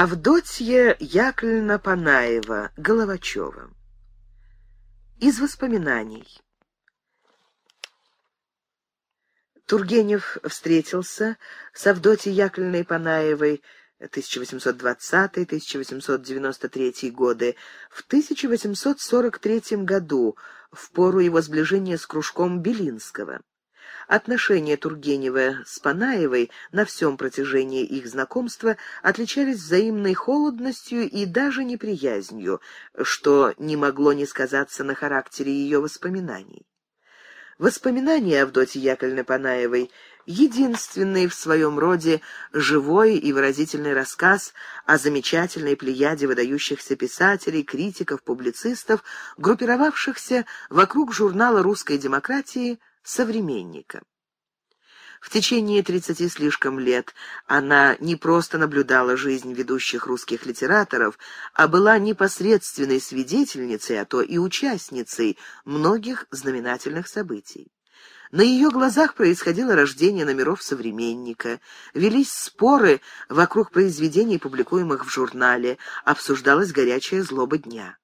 Авдотья Яковлевна Панаева, Головачева. Из воспоминаний. Тургенев встретился с Авдотьей Яковлевной Панаевой 1820-1893 годы, в 1843 году, в пору его сближения с кружком Белинского. Отношения Тургенева с Панаевой на всем протяжении их знакомства отличались взаимной холодностью и даже неприязнью, что не могло не сказаться на характере ее воспоминаний. Воспоминания Авдотьи Яковлевны Панаевой — единственный в своем роде живой и выразительный рассказ о замечательной плеяде выдающихся писателей, критиков, публицистов, группировавшихся вокруг журнала «Русской демократии» современника. В течение тридцати слишком лет она не просто наблюдала жизнь ведущих русских литераторов, а была непосредственной свидетельницей, а то и участницей многих знаменательных событий. На ее глазах происходило рождение номеров «Современника», велись споры вокруг произведений, публикуемых в журнале, обсуждалась горячая злоба дня.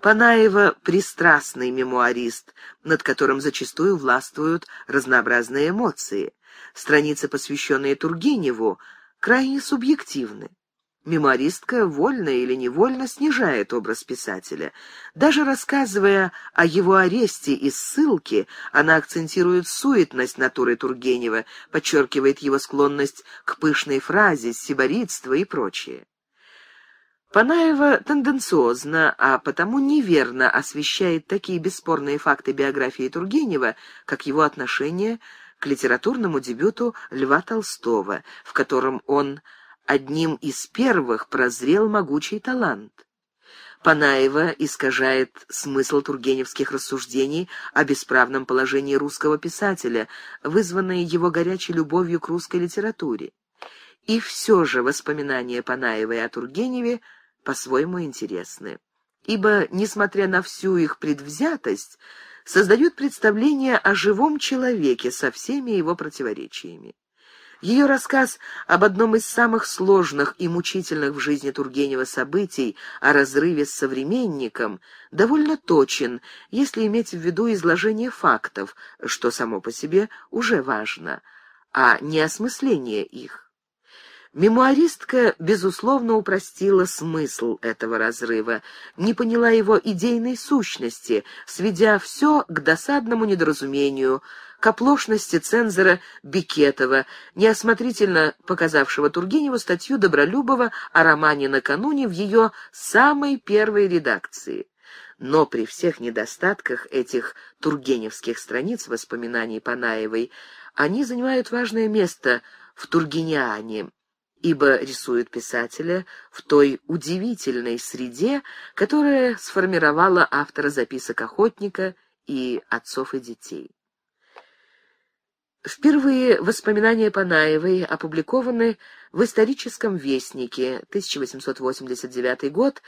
Панаева — пристрастный мемуарист, над которым зачастую властвуют разнообразные эмоции. Страницы, посвященные Тургеневу, крайне субъективны. Мемуаристка вольно или невольно снижает образ писателя. Даже рассказывая о его аресте и ссылке, она акцентирует суетность натуры Тургенева, подчеркивает его склонность к пышной фразе, сиборитству и прочее. Панаева тенденциозно, а потому неверно освещает такие бесспорные факты биографии Тургенева, как его отношение к литературному дебюту Льва Толстого, в котором он одним из первых прозрел могучий талант. Панаева искажает смысл тургеневских рассуждений о бесправном положении русского писателя, вызванное его горячей любовью к русской литературе. И все же воспоминания Панаевой о Тургеневе – по-своему интересны, ибо, несмотря на всю их предвзятость, создают представление о живом человеке со всеми его противоречиями. Ее рассказ об одном из самых сложных и мучительных в жизни Тургенева событий, о разрыве с современником, довольно точен, если иметь в виду изложение фактов, что само по себе уже важно, а не осмысление их. Мемуаристка, безусловно, упростила смысл этого разрыва, не поняла его идейной сущности, сведя все к досадному недоразумению, к оплошности цензора Бикетова, неосмотрительно показавшего Тургеневу статью Добролюбова о романе «Накануне» в ее самой первой редакции. Но при всех недостатках этих тургеневских страниц воспоминаний Панаевой они занимают важное место в Тургениане ибо рисуют писателя в той удивительной среде, которая сформировала автора записок охотника и отцов и детей. Впервые воспоминания Панаевой опубликованы в «Историческом вестнике» 1889 год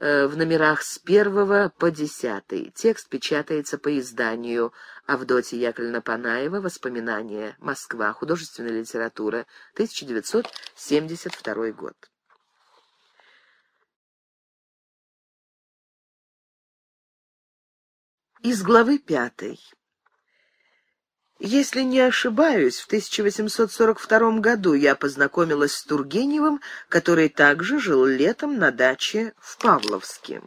Э, в номерах с первого по десятый. Текст печатается по изданию Авдотья Яковлевна Панаева «Воспоминания. Москва. Художественная литература. 1972 год». Из главы пятой. Если не ошибаюсь, в 1842 году я познакомилась с Тургеневым, который также жил летом на даче в Павловске.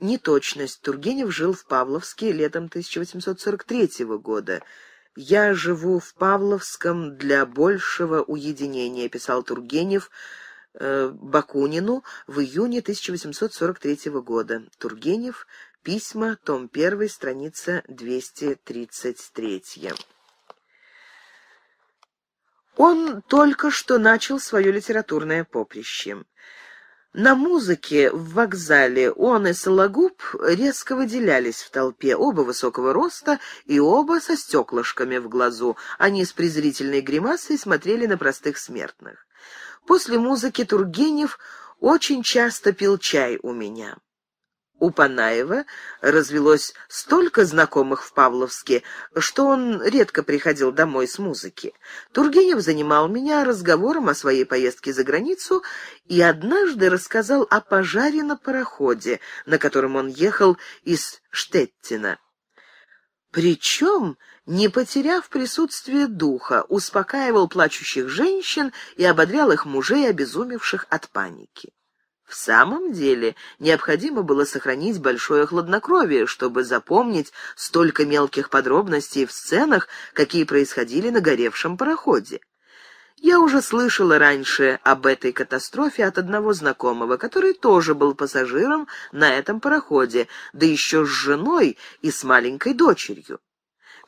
Неточность. Тургенев жил в Павловске летом 1843 года. «Я живу в Павловском для большего уединения», — писал Тургенев э, Бакунину в июне 1843 года. Тургенев, Письма, том 1, страница 233. Он только что начал свое литературное поприще. На музыке в вокзале он и Сологуб резко выделялись в толпе, оба высокого роста и оба со стеклышками в глазу. Они с презрительной гримасой смотрели на простых смертных. После музыки Тургенев очень часто пил чай у меня. У Панаева развелось столько знакомых в Павловске, что он редко приходил домой с музыки. Тургенев занимал меня разговором о своей поездке за границу и однажды рассказал о пожаре на пароходе, на котором он ехал из Штеттина. Причем, не потеряв присутствие духа, успокаивал плачущих женщин и ободрял их мужей, обезумевших от паники. В самом деле, необходимо было сохранить большое хладнокровие, чтобы запомнить столько мелких подробностей в сценах, какие происходили на горевшем пароходе. Я уже слышала раньше об этой катастрофе от одного знакомого, который тоже был пассажиром на этом пароходе, да еще с женой и с маленькой дочерью.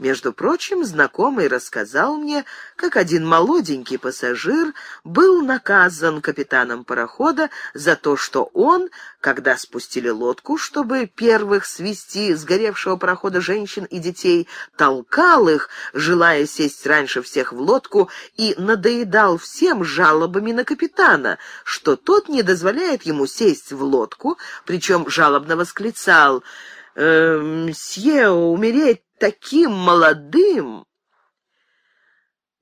Между прочим, знакомый рассказал мне, как один молоденький пассажир был наказан капитаном парохода за то, что он, когда спустили лодку, чтобы первых свести сгоревшего парохода женщин и детей, толкал их, желая сесть раньше всех в лодку, и надоедал всем жалобами на капитана, что тот не дозволяет ему сесть в лодку, причем жалобно восклицал — э, эм, мсье, умереть таким молодым!»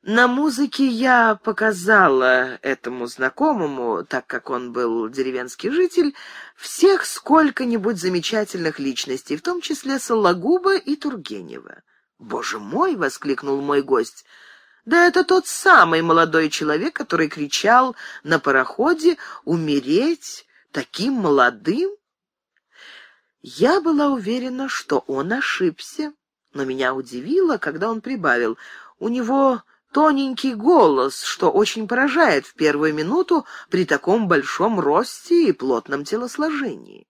На музыке я показала этому знакомому, так как он был деревенский житель, всех сколько-нибудь замечательных личностей, в том числе Сологуба и Тургенева. «Боже мой!» — воскликнул мой гость. «Да это тот самый молодой человек, который кричал на пароходе «Умереть таким молодым!» Я была уверена, что он ошибся, но меня удивило, когда он прибавил. У него тоненький голос, что очень поражает в первую минуту при таком большом росте и плотном телосложении.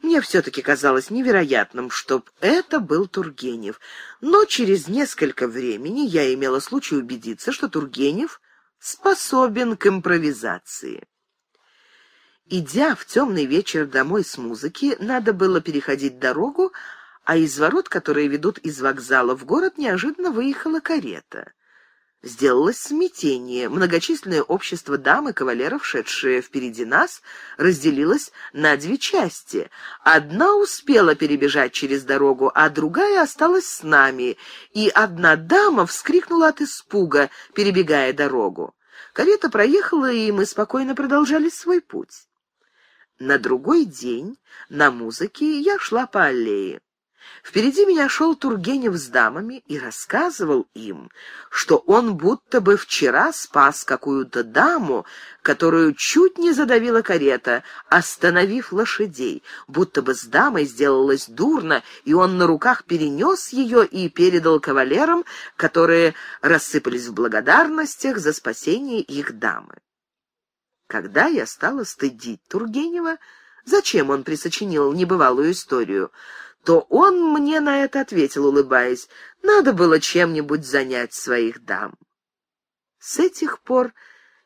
Мне все-таки казалось невероятным, чтоб это был Тургенев, но через несколько времени я имела случай убедиться, что Тургенев способен к импровизации. Идя в темный вечер домой с музыки, надо было переходить дорогу, а из ворот, которые ведут из вокзала в город, неожиданно выехала карета. Сделалось смятение. Многочисленное общество дам и кавалеров, шедшее впереди нас, разделилось на две части. Одна успела перебежать через дорогу, а другая осталась с нами, и одна дама вскрикнула от испуга, перебегая дорогу. Карета проехала, и мы спокойно продолжали свой путь. На другой день на музыке я шла по аллее. Впереди меня шел Тургенев с дамами и рассказывал им, что он будто бы вчера спас какую-то даму, которую чуть не задавила карета, остановив лошадей, будто бы с дамой сделалось дурно, и он на руках перенес ее и передал кавалерам, которые рассыпались в благодарностях за спасение их дамы. Когда я стала стыдить Тургенева, зачем он присочинил небывалую историю, то он мне на это ответил, улыбаясь, надо было чем-нибудь занять своих дам. С этих пор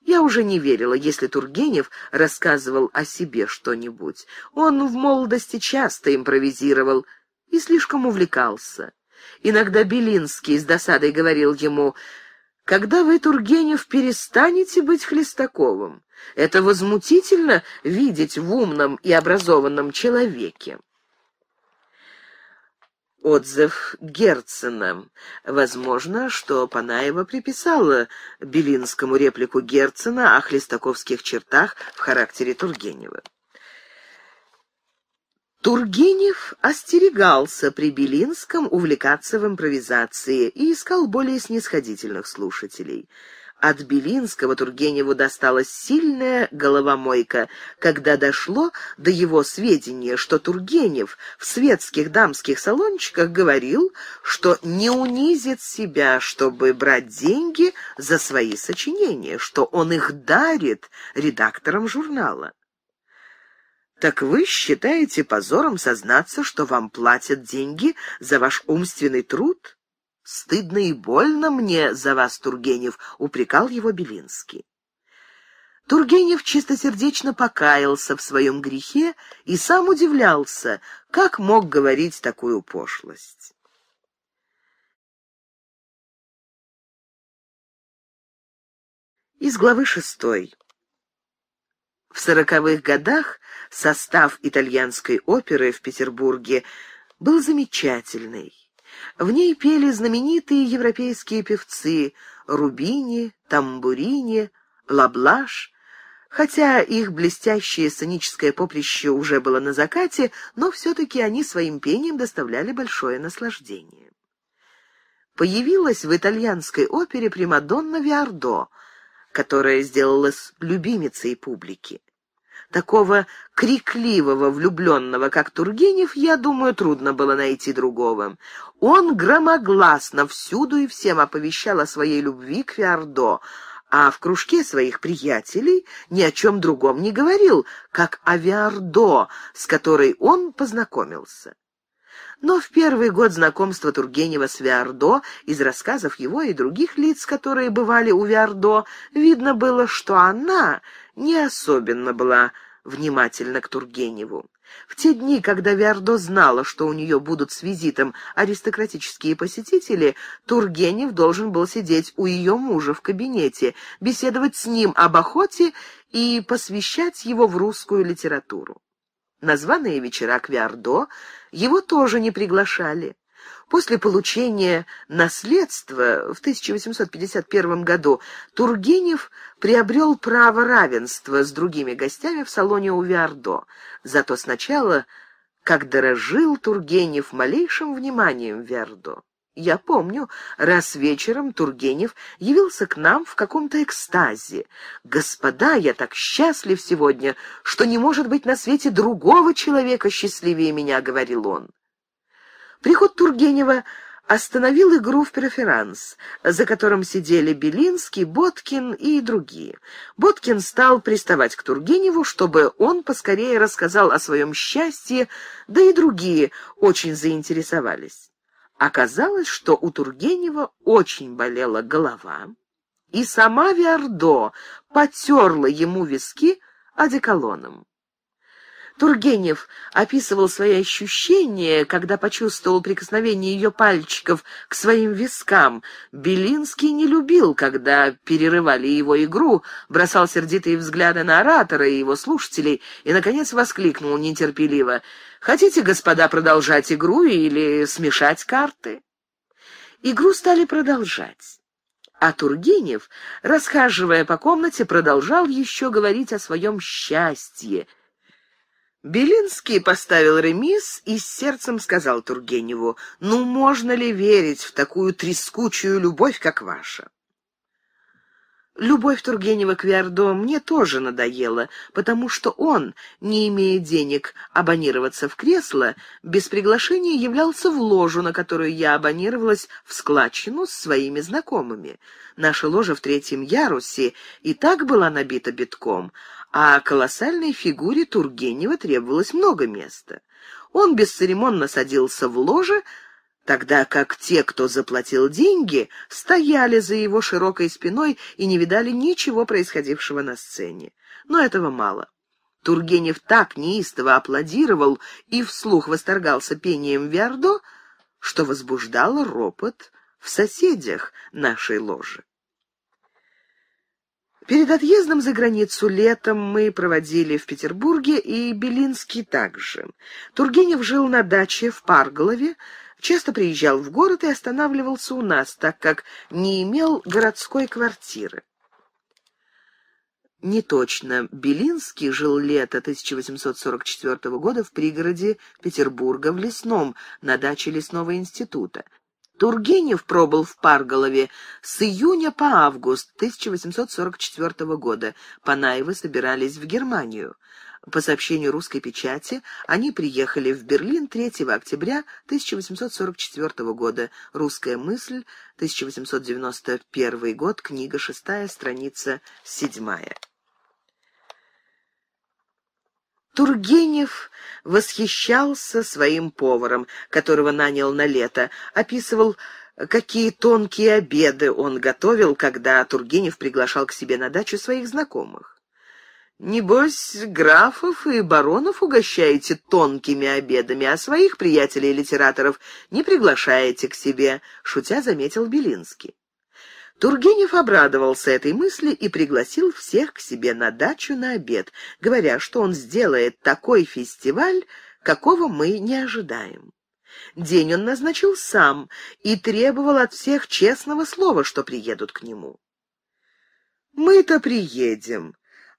я уже не верила, если Тургенев рассказывал о себе что-нибудь. Он в молодости часто импровизировал и слишком увлекался. Иногда Белинский с досадой говорил ему когда вы, Тургенев, перестанете быть Хлестаковым? Это возмутительно видеть в умном и образованном человеке. Отзыв Герцена. Возможно, что Панаева приписала Белинскому реплику Герцена о хлестаковских чертах в характере Тургенева. Тургенев остерегался при Белинском увлекаться в импровизации и искал более снисходительных слушателей. От Белинского Тургеневу досталась сильная головомойка, когда дошло до его сведения, что Тургенев в светских дамских салончиках говорил, что не унизит себя, чтобы брать деньги за свои сочинения, что он их дарит редакторам журнала. Так вы считаете позором сознаться, что вам платят деньги за ваш умственный труд? Стыдно и больно мне за вас, Тургенев, упрекал его Белинский. Тургенев чистосердечно покаялся в своем грехе и сам удивлялся, как мог говорить такую пошлость. Из главы шестой. В сороковых годах состав итальянской оперы в Петербурге был замечательный. В ней пели знаменитые европейские певцы Рубини, Тамбурини, Лаблаш, Хотя их блестящее сценическое поприще уже было на закате, но все-таки они своим пением доставляли большое наслаждение. Появилась в итальянской опере Примадонна Виардо — которая сделалась любимицей публики. Такого крикливого влюбленного, как Тургенев, я думаю, трудно было найти другого. Он громогласно всюду и всем оповещал о своей любви к Виардо, а в кружке своих приятелей ни о чем другом не говорил, как о Виардо, с которой он познакомился. Но в первый год знакомства Тургенева с Виардо, из рассказов его и других лиц, которые бывали у Виардо, видно было, что она не особенно была внимательна к Тургеневу. В те дни, когда Виардо знала, что у нее будут с визитом аристократические посетители, Тургенев должен был сидеть у ее мужа в кабинете, беседовать с ним об охоте и посвящать его в русскую литературу. Названные вечера вечера Квиардо его тоже не приглашали. После получения наследства в 1851 году Тургенев приобрел право равенства с другими гостями в салоне у Виардо. Зато сначала, как дорожил Тургенев малейшим вниманием Виардо. Я помню, раз вечером Тургенев явился к нам в каком-то экстазе. «Господа, я так счастлив сегодня, что не может быть на свете другого человека счастливее меня», — говорил он. Приход Тургенева остановил игру в преферанс, за которым сидели Белинский, Боткин и другие. Боткин стал приставать к Тургеневу, чтобы он поскорее рассказал о своем счастье, да и другие очень заинтересовались. Оказалось, что у Тургенева очень болела голова, и сама Виардо потерла ему виски одеколоном. Тургенев описывал свои ощущения, когда почувствовал прикосновение ее пальчиков к своим вискам. Белинский не любил, когда перерывали его игру, бросал сердитые взгляды на оратора и его слушателей и, наконец, воскликнул нетерпеливо. «Хотите, господа, продолжать игру или смешать карты?» Игру стали продолжать. А Тургенев, расхаживая по комнате, продолжал еще говорить о своем счастье — Белинский поставил ремис и с сердцем сказал Тургеневу, «Ну, можно ли верить в такую трескучую любовь, как ваша?» Любовь Тургенева к Виардо мне тоже надоела, потому что он, не имея денег абонироваться в кресло, без приглашения являлся в ложу, на которую я абонировалась в складчину с своими знакомыми. Наша ложа в третьем ярусе и так была набита битком — а колоссальной фигуре Тургенева требовалось много места. Он бесцеремонно садился в ложе, тогда как те, кто заплатил деньги, стояли за его широкой спиной и не видали ничего происходившего на сцене. Но этого мало. Тургенев так неистово аплодировал и вслух восторгался пением Виардо, что возбуждало ропот в соседях нашей ложи. Перед отъездом за границу летом мы проводили в Петербурге и Белинский также. Тургенев жил на даче в Парголове, часто приезжал в город и останавливался у нас, так как не имел городской квартиры. Не точно. Белинский жил лето 1844 года в пригороде Петербурга в Лесном, на даче Лесного института. Тургенев пробыл в Парголове с июня по август 1844 года. Панаевы собирались в Германию. По сообщению русской печати, они приехали в Берлин 3 октября 1844 года. «Русская мысль», 1891 год, книга 6, страница 7. Тургенев восхищался своим поваром, которого нанял на лето, описывал, какие тонкие обеды он готовил, когда Тургенев приглашал к себе на дачу своих знакомых. «Небось, графов и баронов угощаете тонкими обедами, а своих приятелей-литераторов не приглашаете к себе», — шутя заметил Белинский. Тургенев обрадовался этой мысли и пригласил всех к себе на дачу на обед, говоря, что он сделает такой фестиваль, какого мы не ожидаем. День он назначил сам и требовал от всех честного слова, что приедут к нему. «Мы-то приедем,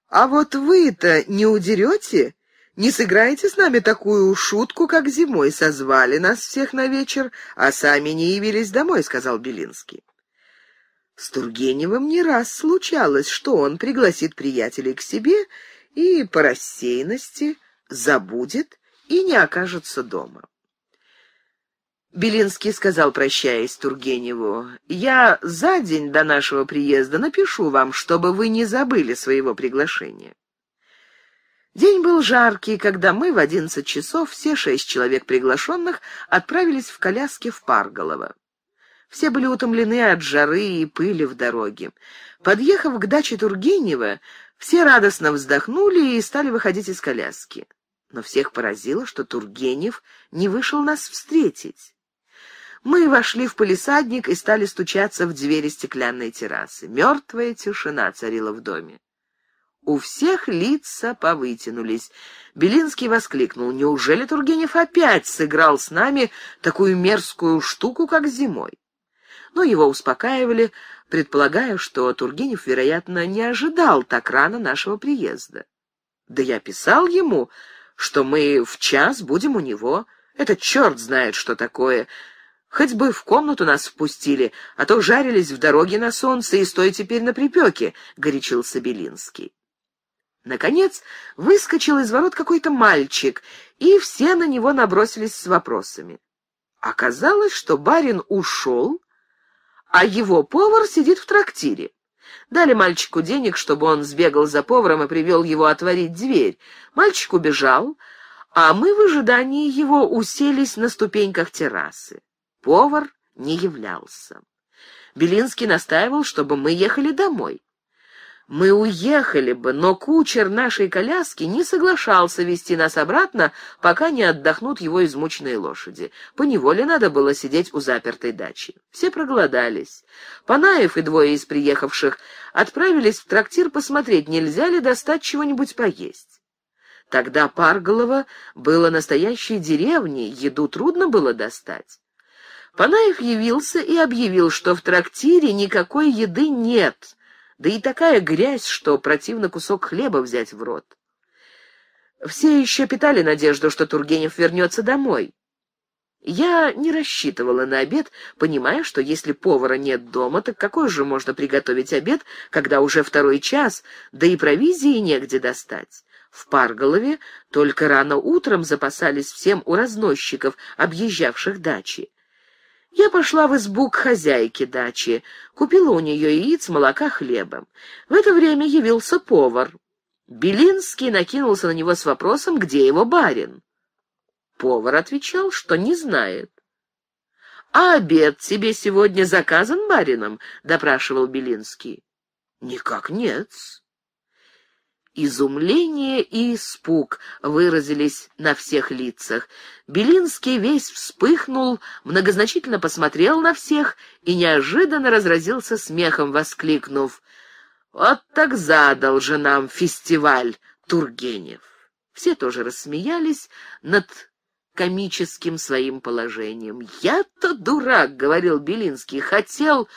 а вот вы-то не удерете? Не сыграете с нами такую шутку, как зимой созвали нас всех на вечер, а сами не явились домой», — сказал Белинский. С Тургеневым не раз случалось, что он пригласит приятелей к себе и по рассеянности забудет и не окажется дома. Белинский сказал, прощаясь Тургеневу, «Я за день до нашего приезда напишу вам, чтобы вы не забыли своего приглашения». День был жаркий, когда мы в одиннадцать часов, все шесть человек приглашенных, отправились в коляске в Парголово. Все были утомлены от жары и пыли в дороге. Подъехав к даче Тургенева, все радостно вздохнули и стали выходить из коляски. Но всех поразило, что Тургенев не вышел нас встретить. Мы вошли в полисадник и стали стучаться в двери стеклянной террасы. Мертвая тишина царила в доме. У всех лица повытянулись. Белинский воскликнул. «Неужели Тургенев опять сыграл с нами такую мерзкую штуку, как зимой?» но его успокаивали, предполагая, что Тургенев, вероятно, не ожидал так рано нашего приезда. Да я писал ему, что мы в час будем у него. Этот черт знает, что такое. Хоть бы в комнату нас впустили, а то жарились в дороге на солнце и стой теперь на припеке, — горячился Белинский. Наконец выскочил из ворот какой-то мальчик, и все на него набросились с вопросами. Оказалось, что барин ушел, а его повар сидит в трактире. Дали мальчику денег, чтобы он сбегал за поваром и привел его отворить дверь. Мальчик убежал, а мы в ожидании его уселись на ступеньках террасы. Повар не являлся. Белинский настаивал, чтобы мы ехали домой. Мы уехали бы, но кучер нашей коляски не соглашался вести нас обратно, пока не отдохнут его измученные лошади. По неволе надо было сидеть у запертой дачи. Все проголодались. Панаев и двое из приехавших отправились в трактир посмотреть, нельзя ли достать чего-нибудь поесть. Тогда Парголово было настоящей деревней, еду трудно было достать. Панаев явился и объявил, что в трактире никакой еды нет — да и такая грязь, что противно кусок хлеба взять в рот. Все еще питали надежду, что Тургенев вернется домой. Я не рассчитывала на обед, понимая, что если повара нет дома, так какой же можно приготовить обед, когда уже второй час, да и провизии негде достать. В Парголове только рано утром запасались всем у разносчиков, объезжавших дачи. Я пошла в избу к хозяйке дачи, купила у нее яиц, молока, хлеба. В это время явился повар. Белинский накинулся на него с вопросом, где его барин. Повар отвечал, что не знает. «А обед тебе сегодня заказан барином?» — допрашивал Белинский. «Никак нет -с. Изумление и испуг выразились на всех лицах. Белинский весь вспыхнул, многозначительно посмотрел на всех и неожиданно разразился смехом, воскликнув «Вот так задал же нам фестиваль Тургенев!» Все тоже рассмеялись над комическим своим положением. «Я-то дурак!» — говорил Белинский. «Хотел...»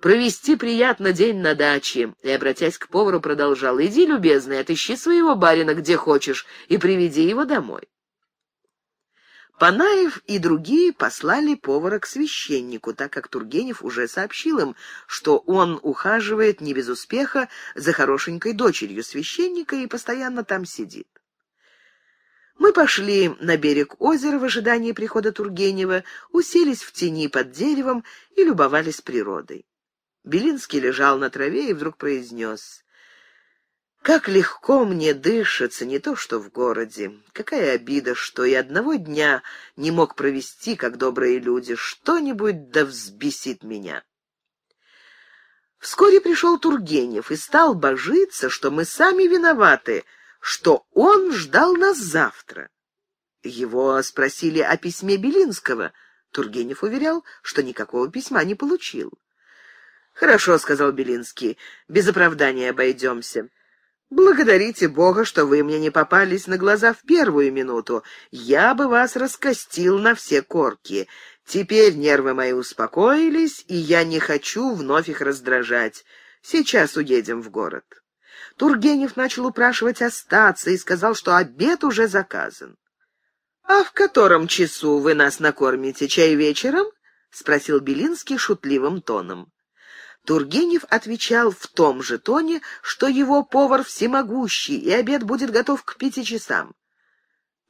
провести приятно день на даче, и, обратясь к повару, продолжал, «Иди, любезный, отыщи своего барина где хочешь и приведи его домой». Панаев и другие послали повара к священнику, так как Тургенев уже сообщил им, что он ухаживает не без успеха за хорошенькой дочерью священника и постоянно там сидит. Мы пошли на берег озера в ожидании прихода Тургенева, уселись в тени под деревом и любовались природой. Белинский лежал на траве и вдруг произнес. «Как легко мне дышится, не то что в городе. Какая обида, что и одного дня не мог провести, как добрые люди. Что-нибудь да взбесит меня». Вскоре пришел Тургенев и стал божиться, что мы сами виноваты, что он ждал нас завтра. Его спросили о письме Белинского. Тургенев уверял, что никакого письма не получил. «Хорошо», — сказал Белинский, — «без оправдания обойдемся». «Благодарите Бога, что вы мне не попались на глаза в первую минуту. Я бы вас раскостил на все корки. Теперь нервы мои успокоились, и я не хочу вновь их раздражать. Сейчас уедем в город». Тургенев начал упрашивать остаться и сказал, что обед уже заказан. «А в котором часу вы нас накормите? Чай вечером?» — спросил Белинский шутливым тоном. Тургенев отвечал в том же тоне, что его повар всемогущий, и обед будет готов к пяти часам.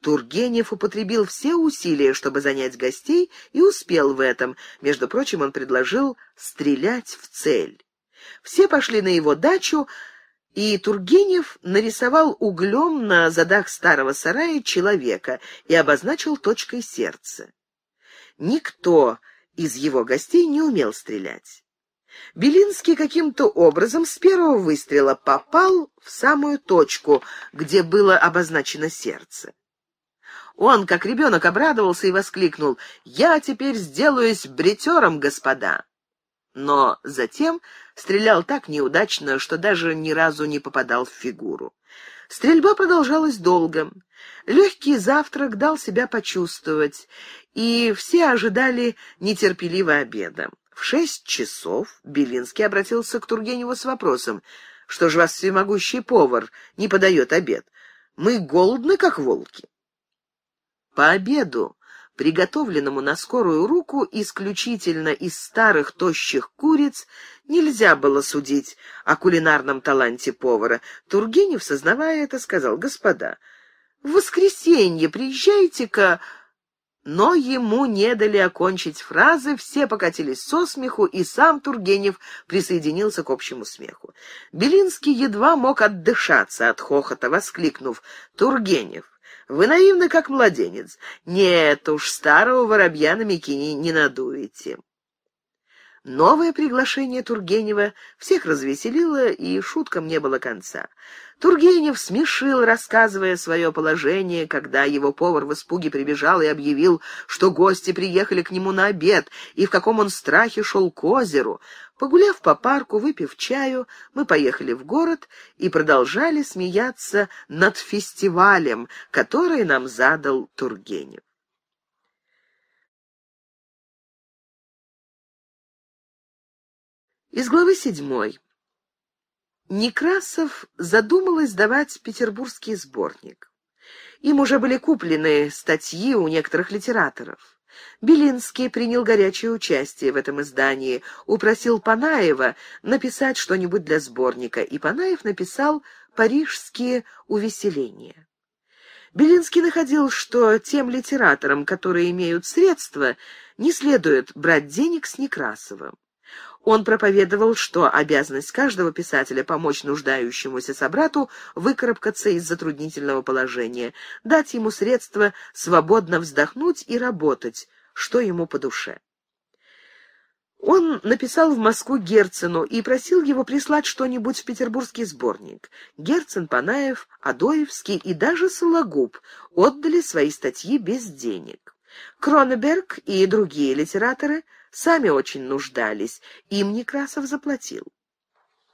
Тургенев употребил все усилия, чтобы занять гостей, и успел в этом. Между прочим, он предложил стрелять в цель. Все пошли на его дачу, и Тургенев нарисовал углем на задах старого сарая человека и обозначил точкой сердца. Никто из его гостей не умел стрелять. Белинский каким-то образом с первого выстрела попал в самую точку, где было обозначено сердце. Он, как ребенок, обрадовался и воскликнул «Я теперь сделаюсь бритером, господа!» Но затем стрелял так неудачно, что даже ни разу не попадал в фигуру. Стрельба продолжалась долго. Легкий завтрак дал себя почувствовать, и все ожидали нетерпеливо обеда. В шесть часов Белинский обратился к Тургеневу с вопросом, «Что ж вас всемогущий повар не подает обед? Мы голодны, как волки». По обеду, приготовленному на скорую руку исключительно из старых тощих куриц, нельзя было судить о кулинарном таланте повара. Тургенев, сознавая это, сказал, «Господа, в воскресенье приезжайте-ка но ему не дали окончить фразы, все покатились со смеху, и сам Тургенев присоединился к общему смеху. Белинский едва мог отдышаться от хохота, воскликнув «Тургенев, вы наивны, как младенец. Нет уж, старого воробья на мякине не надуете». Новое приглашение Тургенева всех развеселило, и шуткам не было конца. Тургенев смешил, рассказывая свое положение, когда его повар в испуге прибежал и объявил, что гости приехали к нему на обед, и в каком он страхе шел к озеру. Погуляв по парку, выпив чаю, мы поехали в город и продолжали смеяться над фестивалем, который нам задал Тургенев. Из главы седьмой. Некрасов задумал издавать петербургский сборник. Им уже были куплены статьи у некоторых литераторов. Белинский принял горячее участие в этом издании, упросил Панаева написать что-нибудь для сборника, и Панаев написал «Парижские увеселения». Белинский находил, что тем литераторам, которые имеют средства, не следует брать денег с Некрасовым он проповедовал, что обязанность каждого писателя помочь нуждающемуся собрату выкарабкаться из затруднительного положения, дать ему средства свободно вздохнуть и работать, что ему по душе. Он написал в Москву Герцену и просил его прислать что-нибудь в петербургский сборник. Герцен, Панаев, Адоевский и даже Сологуб отдали свои статьи без денег. Кронеберг и другие литераторы – Сами очень нуждались, им Некрасов заплатил.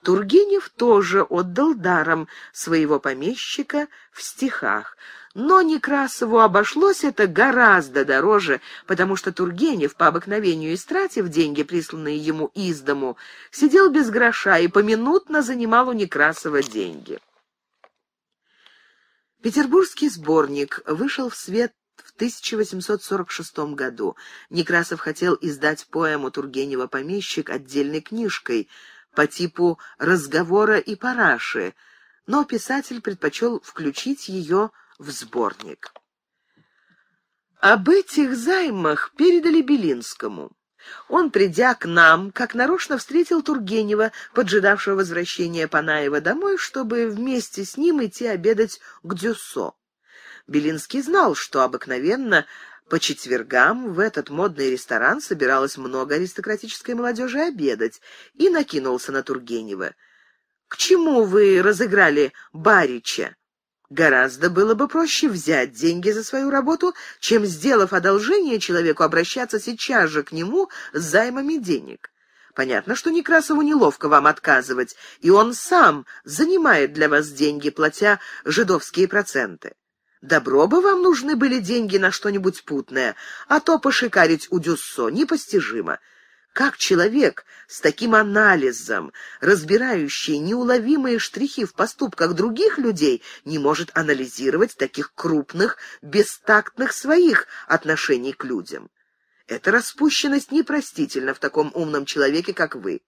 Тургенев тоже отдал даром своего помещика в стихах, но Некрасову обошлось это гораздо дороже, потому что Тургенев, по обыкновению истратив деньги, присланные ему из дому, сидел без гроша и поминутно занимал у Некрасова деньги. Петербургский сборник вышел в свет в 1846 году Некрасов хотел издать поэму Тургенева «Помещик» отдельной книжкой по типу «Разговора и параши», но писатель предпочел включить ее в сборник. Об этих займах передали Белинскому. Он, придя к нам, как нарочно встретил Тургенева, поджидавшего возвращения Панаева домой, чтобы вместе с ним идти обедать к Дюсо. Белинский знал, что обыкновенно по четвергам в этот модный ресторан собиралось много аристократической молодежи обедать, и накинулся на Тургенева. «К чему вы разыграли Барича?» Гораздо было бы проще взять деньги за свою работу, чем, сделав одолжение человеку, обращаться сейчас же к нему с займами денег. Понятно, что Некрасову неловко вам отказывать, и он сам занимает для вас деньги, платя жидовские проценты. Добро бы вам нужны были деньги на что-нибудь путное, а то пошикарить у Дюссо непостижимо. Как человек с таким анализом, разбирающий неуловимые штрихи в поступках других людей, не может анализировать таких крупных, бестактных своих отношений к людям? Эта распущенность непростительна в таком умном человеке, как вы.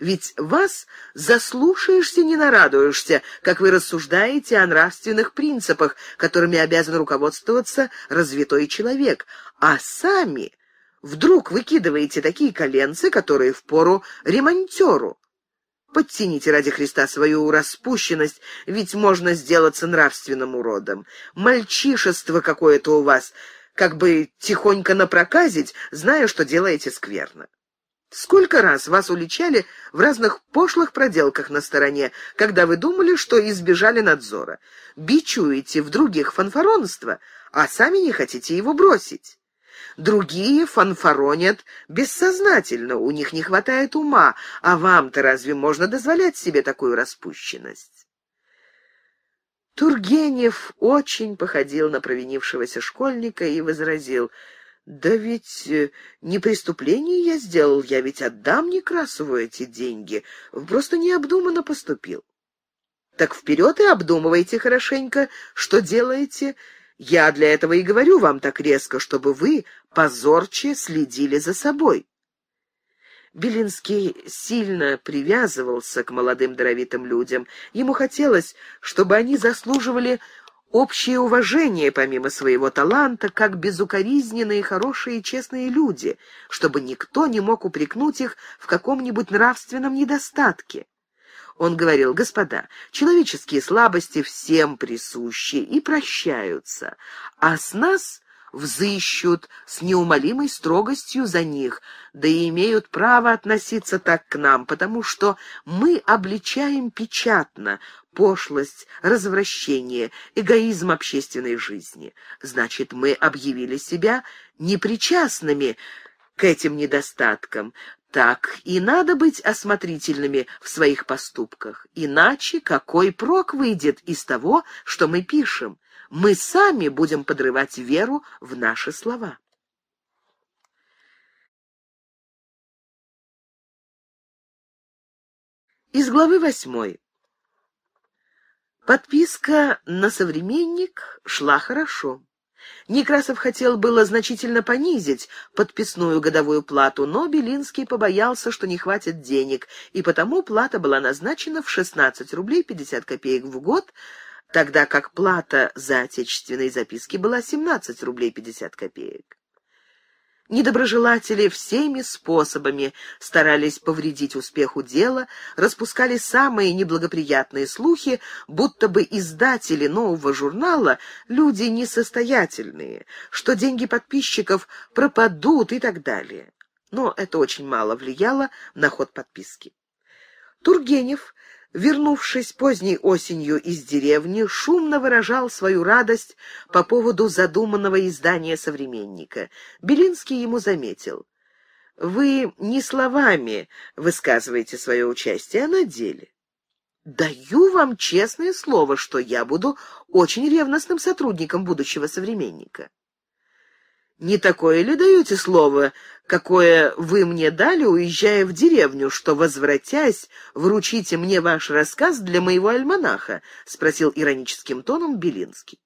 Ведь вас заслушаешься, не нарадуешься, как вы рассуждаете о нравственных принципах, которыми обязан руководствоваться развитой человек, а сами вдруг выкидываете такие коленцы, которые впору ремонтеру. Подтяните ради Христа свою распущенность, ведь можно сделаться нравственным уродом. Мальчишество какое-то у вас, как бы тихонько напроказить, зная, что делаете скверно. Сколько раз вас уличали в разных пошлых проделках на стороне, когда вы думали, что избежали надзора. Бичуете в других фанфаронство, а сами не хотите его бросить. Другие фанфаронят бессознательно, у них не хватает ума, а вам-то разве можно дозволять себе такую распущенность? Тургенев очень походил на провинившегося школьника и возразил — «Да ведь э, не преступление я сделал, я ведь отдам Некрасову эти деньги, просто необдуманно поступил». «Так вперед и обдумывайте хорошенько, что делаете. Я для этого и говорю вам так резко, чтобы вы позорче следили за собой». Белинский сильно привязывался к молодым даровитым людям. Ему хотелось, чтобы они заслуживали общее уважение помимо своего таланта, как безукоризненные, хорошие и честные люди, чтобы никто не мог упрекнуть их в каком-нибудь нравственном недостатке. Он говорил, господа, человеческие слабости всем присущи и прощаются, а с нас взыщут с неумолимой строгостью за них, да и имеют право относиться так к нам, потому что мы обличаем печатно, пошлость, развращение, эгоизм общественной жизни. Значит, мы объявили себя непричастными к этим недостаткам. Так и надо быть осмотрительными в своих поступках. Иначе какой прок выйдет из того, что мы пишем? Мы сами будем подрывать веру в наши слова. Из главы восьмой. Подписка на «Современник» шла хорошо. Некрасов хотел было значительно понизить подписную годовую плату, но Белинский побоялся, что не хватит денег, и потому плата была назначена в 16 рублей 50 копеек в год, тогда как плата за отечественные записки была 17 рублей 50 копеек. Недоброжелатели всеми способами старались повредить успеху дела, распускали самые неблагоприятные слухи, будто бы издатели нового журнала — люди несостоятельные, что деньги подписчиков пропадут и так далее. Но это очень мало влияло на ход подписки. Тургенев вернувшись поздней осенью из деревни, шумно выражал свою радость по поводу задуманного издания «Современника». Белинский ему заметил. «Вы не словами высказываете свое участие, а на деле». «Даю вам честное слово, что я буду очень ревностным сотрудником будущего современника». Не такое ли даете слово, какое вы мне дали, уезжая в деревню, что, возвратясь, вручите мне ваш рассказ для моего альманаха?» — спросил ироническим тоном Белинский.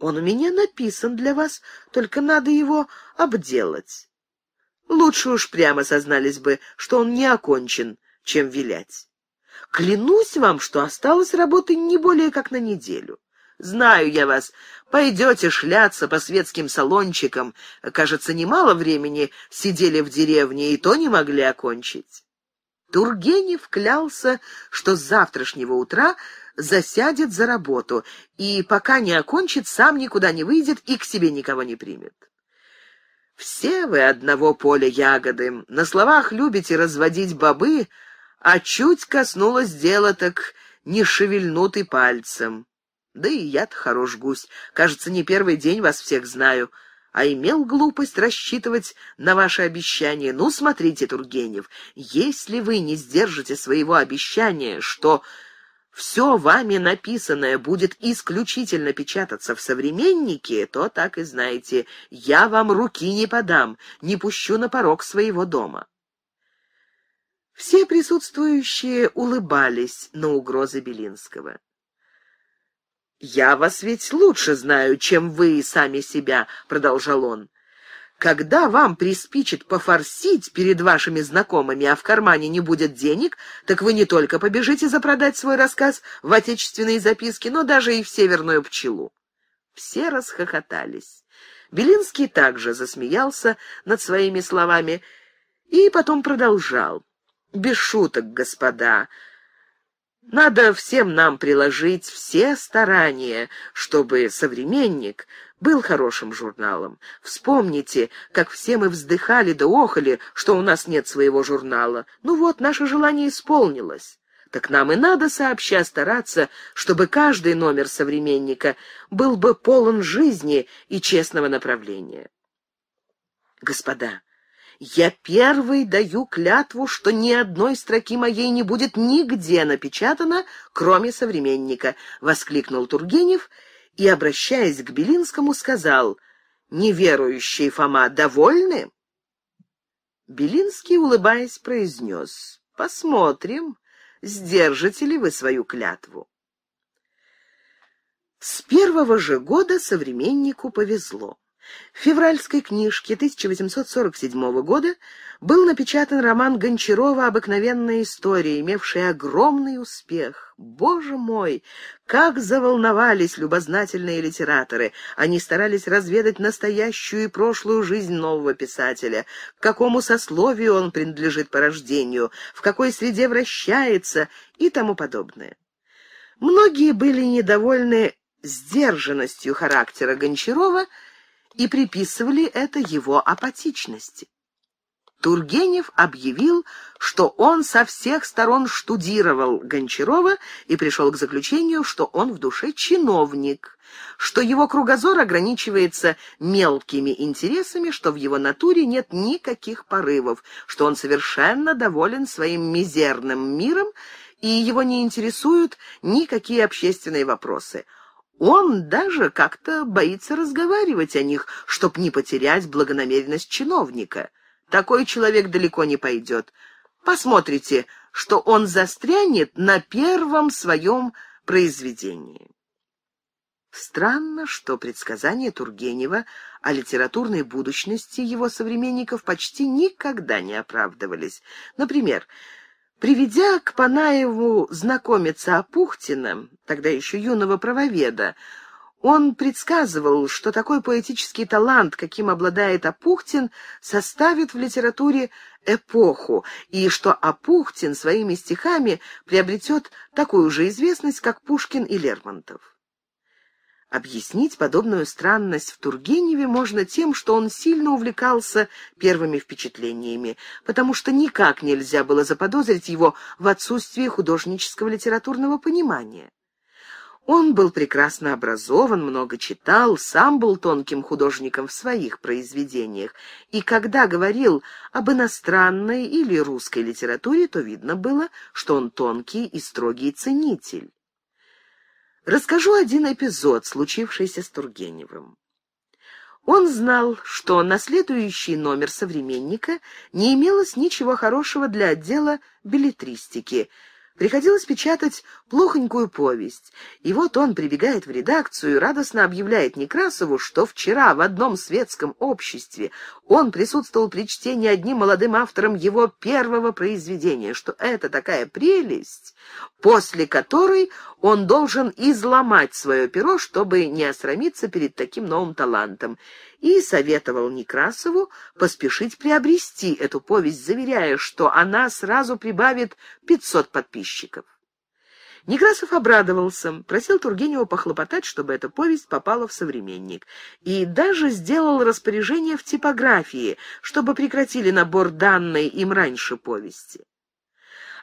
«Он у меня написан для вас, только надо его обделать. Лучше уж прямо сознались бы, что он не окончен, чем вилять. Клянусь вам, что осталось работы не более как на неделю». Знаю я вас. Пойдете шляться по светским салончикам. Кажется, немало времени сидели в деревне, и то не могли окончить». Тургенев клялся, что с завтрашнего утра засядет за работу, и пока не окончит, сам никуда не выйдет и к себе никого не примет. «Все вы одного поля ягоды. На словах любите разводить бобы, а чуть коснулось дела, так не шевельнуты пальцем». Да и я-то хорош гусь. Кажется, не первый день вас всех знаю. А имел глупость рассчитывать на ваше обещание. Ну, смотрите, Тургенев, если вы не сдержите своего обещания, что все вами написанное будет исключительно печататься в «Современнике», то так и знаете, я вам руки не подам, не пущу на порог своего дома». Все присутствующие улыбались на угрозы Белинского. «Я вас ведь лучше знаю, чем вы сами себя», — продолжал он. «Когда вам приспичит пофорсить перед вашими знакомыми, а в кармане не будет денег, так вы не только побежите запродать свой рассказ в отечественные записки, но даже и в северную пчелу». Все расхохотались. Белинский также засмеялся над своими словами и потом продолжал. «Без шуток, господа». Надо всем нам приложить все старания, чтобы «Современник» был хорошим журналом. Вспомните, как все мы вздыхали да охали, что у нас нет своего журнала. Ну вот, наше желание исполнилось. Так нам и надо сообща стараться, чтобы каждый номер «Современника» был бы полон жизни и честного направления. Господа, я первый даю клятву, что ни одной строки моей не будет нигде напечатано, кроме современника, — воскликнул Тургенев и, обращаясь к Белинскому, сказал, — Неверующий Фома, довольны? Белинский, улыбаясь, произнес, — Посмотрим, сдержите ли вы свою клятву. С первого же года современнику повезло. В февральской книжке 1847 года был напечатан роман Гончарова «Обыкновенная история», имевший огромный успех. Боже мой, как заволновались любознательные литераторы! Они старались разведать настоящую и прошлую жизнь нового писателя, к какому сословию он принадлежит по рождению, в какой среде вращается и тому подобное. Многие были недовольны сдержанностью характера Гончарова и приписывали это его апатичности. Тургенев объявил, что он со всех сторон штудировал Гончарова и пришел к заключению, что он в душе чиновник, что его кругозор ограничивается мелкими интересами, что в его натуре нет никаких порывов, что он совершенно доволен своим мизерным миром и его не интересуют никакие общественные вопросы – он даже как-то боится разговаривать о них, чтобы не потерять благонамеренность чиновника. Такой человек далеко не пойдет. Посмотрите, что он застрянет на первом своем произведении. Странно, что предсказания Тургенева о литературной будущности его современников почти никогда не оправдывались. Например, Приведя к Панаеву знакомиться Апухтина, тогда еще юного правоведа, он предсказывал, что такой поэтический талант, каким обладает Апухтин, составит в литературе эпоху, и что Апухтин своими стихами приобретет такую же известность, как Пушкин и Лермонтов. Объяснить подобную странность в Тургеневе можно тем, что он сильно увлекался первыми впечатлениями, потому что никак нельзя было заподозрить его в отсутствии художнического литературного понимания. Он был прекрасно образован, много читал, сам был тонким художником в своих произведениях, и когда говорил об иностранной или русской литературе, то видно было, что он тонкий и строгий ценитель. Расскажу один эпизод, случившийся с Тургеневым. Он знал, что на следующий номер «Современника» не имелось ничего хорошего для отдела билетристики — Приходилось печатать плохонькую повесть. И вот он прибегает в редакцию и радостно объявляет Некрасову, что вчера в одном светском обществе он присутствовал при чтении одним молодым автором его первого произведения, что это такая прелесть, после которой он должен изломать свое перо, чтобы не осрамиться перед таким новым талантом и советовал Некрасову поспешить приобрести эту повесть, заверяя, что она сразу прибавит 500 подписчиков. Некрасов обрадовался, просил Тургенева похлопотать, чтобы эта повесть попала в «Современник», и даже сделал распоряжение в типографии, чтобы прекратили набор данной им раньше повести.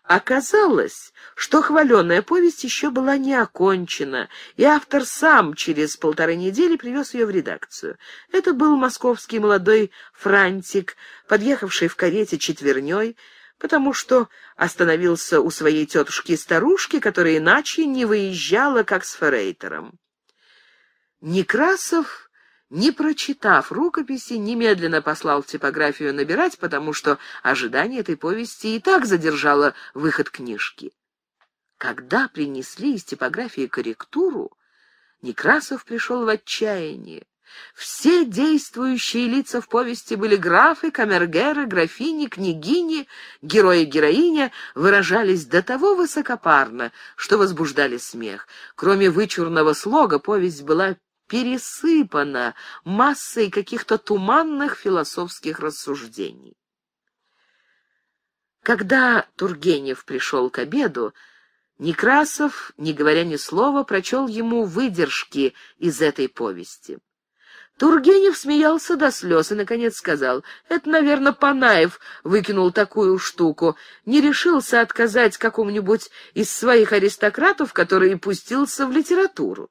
Оказалось, что хваленая повесть еще была не окончена, и автор сам через полторы недели привез ее в редакцию. Это был московский молодой франтик, подъехавший в карете четверней, потому что остановился у своей тетушки-старушки, которая иначе не выезжала, как с феррейтером. Некрасов не прочитав рукописи, немедленно послал типографию набирать, потому что ожидание этой повести и так задержало выход книжки. Когда принесли из типографии корректуру, Некрасов пришел в отчаяние. Все действующие лица в повести были графы, камергеры, графини, княгини, герои героиня выражались до того высокопарно, что возбуждали смех. Кроме вычурного слога, повесть была пересыпана массой каких-то туманных философских рассуждений. Когда Тургенев пришел к обеду, Некрасов, не говоря ни слова, прочел ему выдержки из этой повести. Тургенев смеялся до слез и, наконец, сказал, «Это, наверное, Панаев выкинул такую штуку, не решился отказать какому-нибудь из своих аристократов, который пустился в литературу».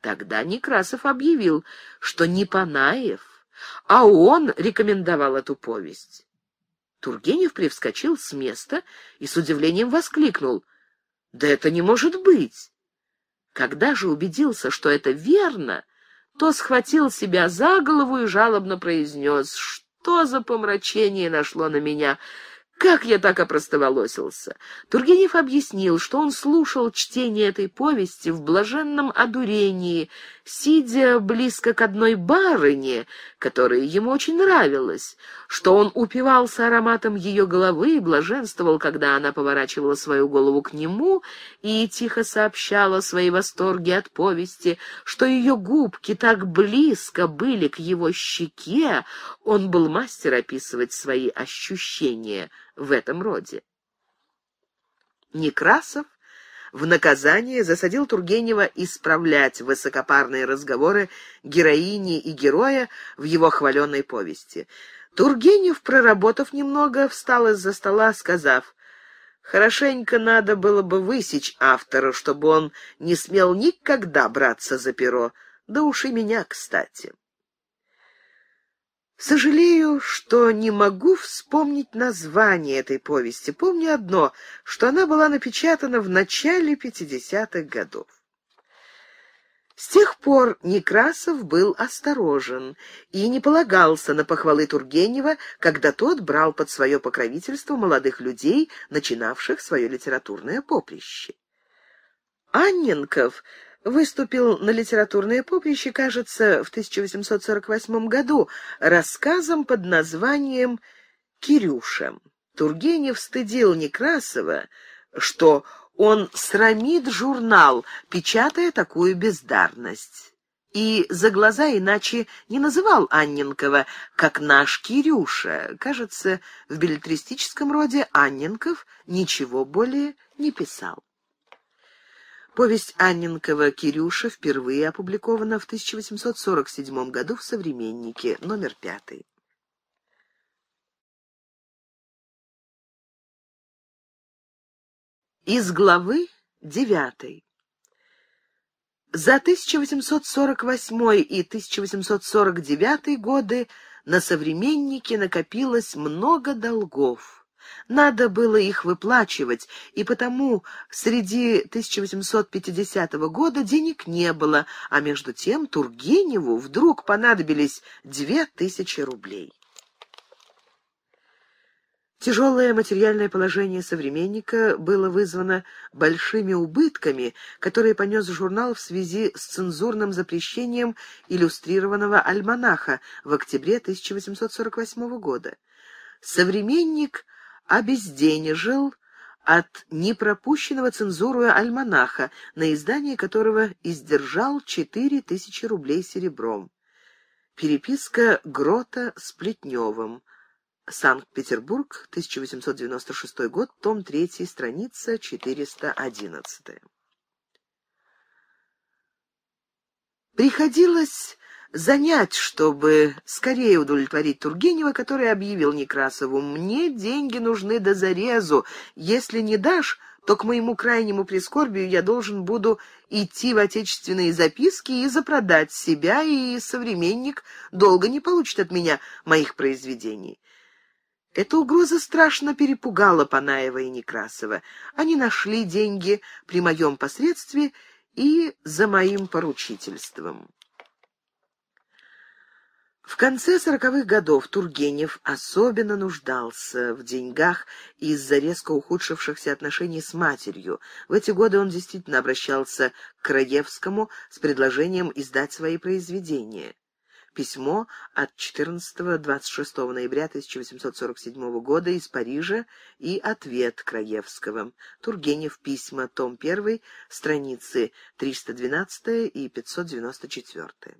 Тогда Некрасов объявил, что не Панаев, а он рекомендовал эту повесть. Тургенев привскочил с места и с удивлением воскликнул. «Да это не может быть!» Когда же убедился, что это верно, то схватил себя за голову и жалобно произнес, «Что за помрачение нашло на меня?» Как я так опростоволосился? Тургенев объяснил, что он слушал чтение этой повести в блаженном одурении, сидя близко к одной барыне, которая ему очень нравилась, что он упивался ароматом ее головы и блаженствовал, когда она поворачивала свою голову к нему и тихо сообщала свои восторги от повести, что ее губки так близко были к его щеке, он был мастер описывать свои ощущения — в этом роде. Некрасов в наказание засадил Тургенева исправлять высокопарные разговоры героини и героя в его хваленной повести. Тургенев, проработав немного, встал из-за стола, сказав, «Хорошенько надо было бы высечь автора, чтобы он не смел никогда браться за перо, да уж и меня, кстати». Сожалею, что не могу вспомнить название этой повести. Помню одно, что она была напечатана в начале 50-х годов. С тех пор Некрасов был осторожен и не полагался на похвалы Тургенева, когда тот брал под свое покровительство молодых людей, начинавших свое литературное поприще. Анненков выступил на литературное поприще, кажется, в 1848 году рассказом под названием «Кирюша». Тургенев стыдил Некрасова, что он срамит журнал, печатая такую бездарность. И за глаза иначе не называл Анненкова, как наш Кирюша. Кажется, в билетристическом роде Анненков ничего более не писал. Повесть Анненкова «Кирюша» впервые опубликована в 1847 году в «Современнике», номер пятый. Из главы девятой. За 1848 и 1849 годы на «Современнике» накопилось много долгов. Надо было их выплачивать, и потому среди 1850 года денег не было, а между тем Тургеневу вдруг понадобились две тысячи рублей. Тяжелое материальное положение современника было вызвано большими убытками, которые понес журнал в связи с цензурным запрещением иллюстрированного альманаха в октябре 1848 года. Современник – обезденежил от непропущенного цензурою альманаха, на издание которого издержал четыре тысячи рублей серебром. Переписка Грота с Плетневым. Санкт-Петербург, 1896 год, том 3, страница 411. Приходилось занять, чтобы скорее удовлетворить Тургенева, который объявил Некрасову, «Мне деньги нужны до зарезу. Если не дашь, то к моему крайнему прискорбию я должен буду идти в отечественные записки и запродать себя, и современник долго не получит от меня моих произведений». Эта угроза страшно перепугала Панаева и Некрасова. Они нашли деньги при моем посредстве и за моим поручительством. В конце сороковых годов Тургенев особенно нуждался в деньгах из-за резко ухудшившихся отношений с матерью. В эти годы он действительно обращался к Краевскому с предложением издать свои произведения. Письмо от 14-26 ноября 1847 года из Парижа и ответ Краевского. Тургенев письма, том 1, страницы 312 и 594.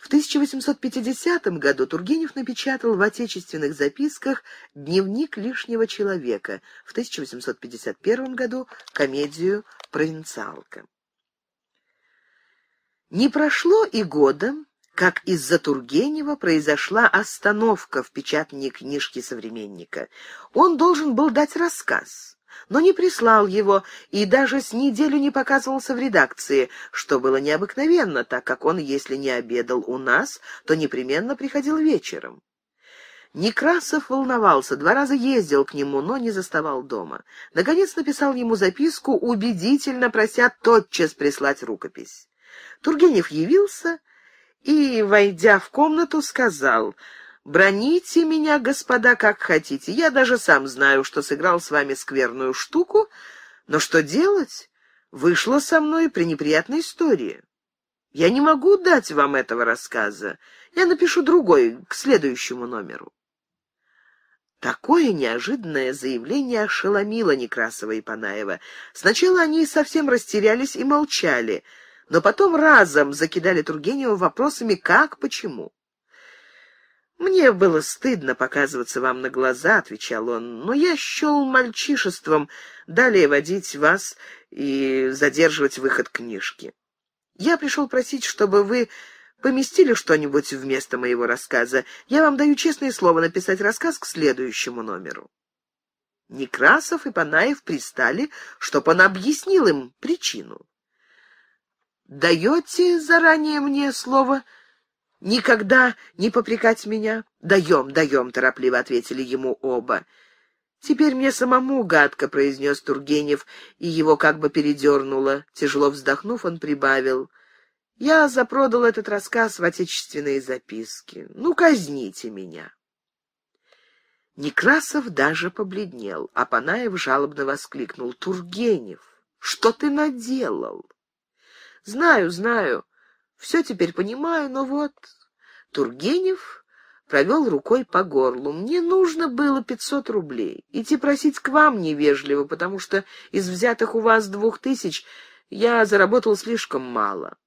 В 1850 году Тургенев напечатал в отечественных записках «Дневник лишнего человека», в 1851 году комедию «Провинциалка». Не прошло и года, как из-за Тургенева произошла остановка в печатании книжки современника. Он должен был дать рассказ но не прислал его и даже с неделю не показывался в редакции, что было необыкновенно, так как он, если не обедал у нас, то непременно приходил вечером. Некрасов волновался, два раза ездил к нему, но не заставал дома. Наконец написал ему записку, убедительно прося тотчас прислать рукопись. Тургенев явился и, войдя в комнату, сказал — Броните меня, господа, как хотите. Я даже сам знаю, что сыграл с вами скверную штуку, но что делать? Вышло со мной при неприятной истории. Я не могу дать вам этого рассказа. Я напишу другой, к следующему номеру. Такое неожиданное заявление ошеломило Некрасова и Панаева. Сначала они совсем растерялись и молчали, но потом разом закидали Тургенева вопросами «как», «почему». «Мне было стыдно показываться вам на глаза», — отвечал он, «но я счел мальчишеством далее водить вас и задерживать выход книжки. Я пришел просить, чтобы вы поместили что-нибудь вместо моего рассказа. Я вам даю честное слово написать рассказ к следующему номеру». Некрасов и Панаев пристали, чтоб он объяснил им причину. «Даете заранее мне слово?» никогда не попрекать меня?» «Даем, даем», — торопливо ответили ему оба. «Теперь мне самому гадко», — произнес Тургенев, и его как бы передернуло. Тяжело вздохнув, он прибавил. «Я запродал этот рассказ в отечественные записки. Ну, казните меня». Некрасов даже побледнел, а Панаев жалобно воскликнул. «Тургенев, что ты наделал?» «Знаю, знаю. Все теперь понимаю, но вот... Тургенев провел рукой по горлу. Мне нужно было пятьсот рублей. Идти просить к вам невежливо, потому что из взятых у вас двух тысяч я заработал слишком мало.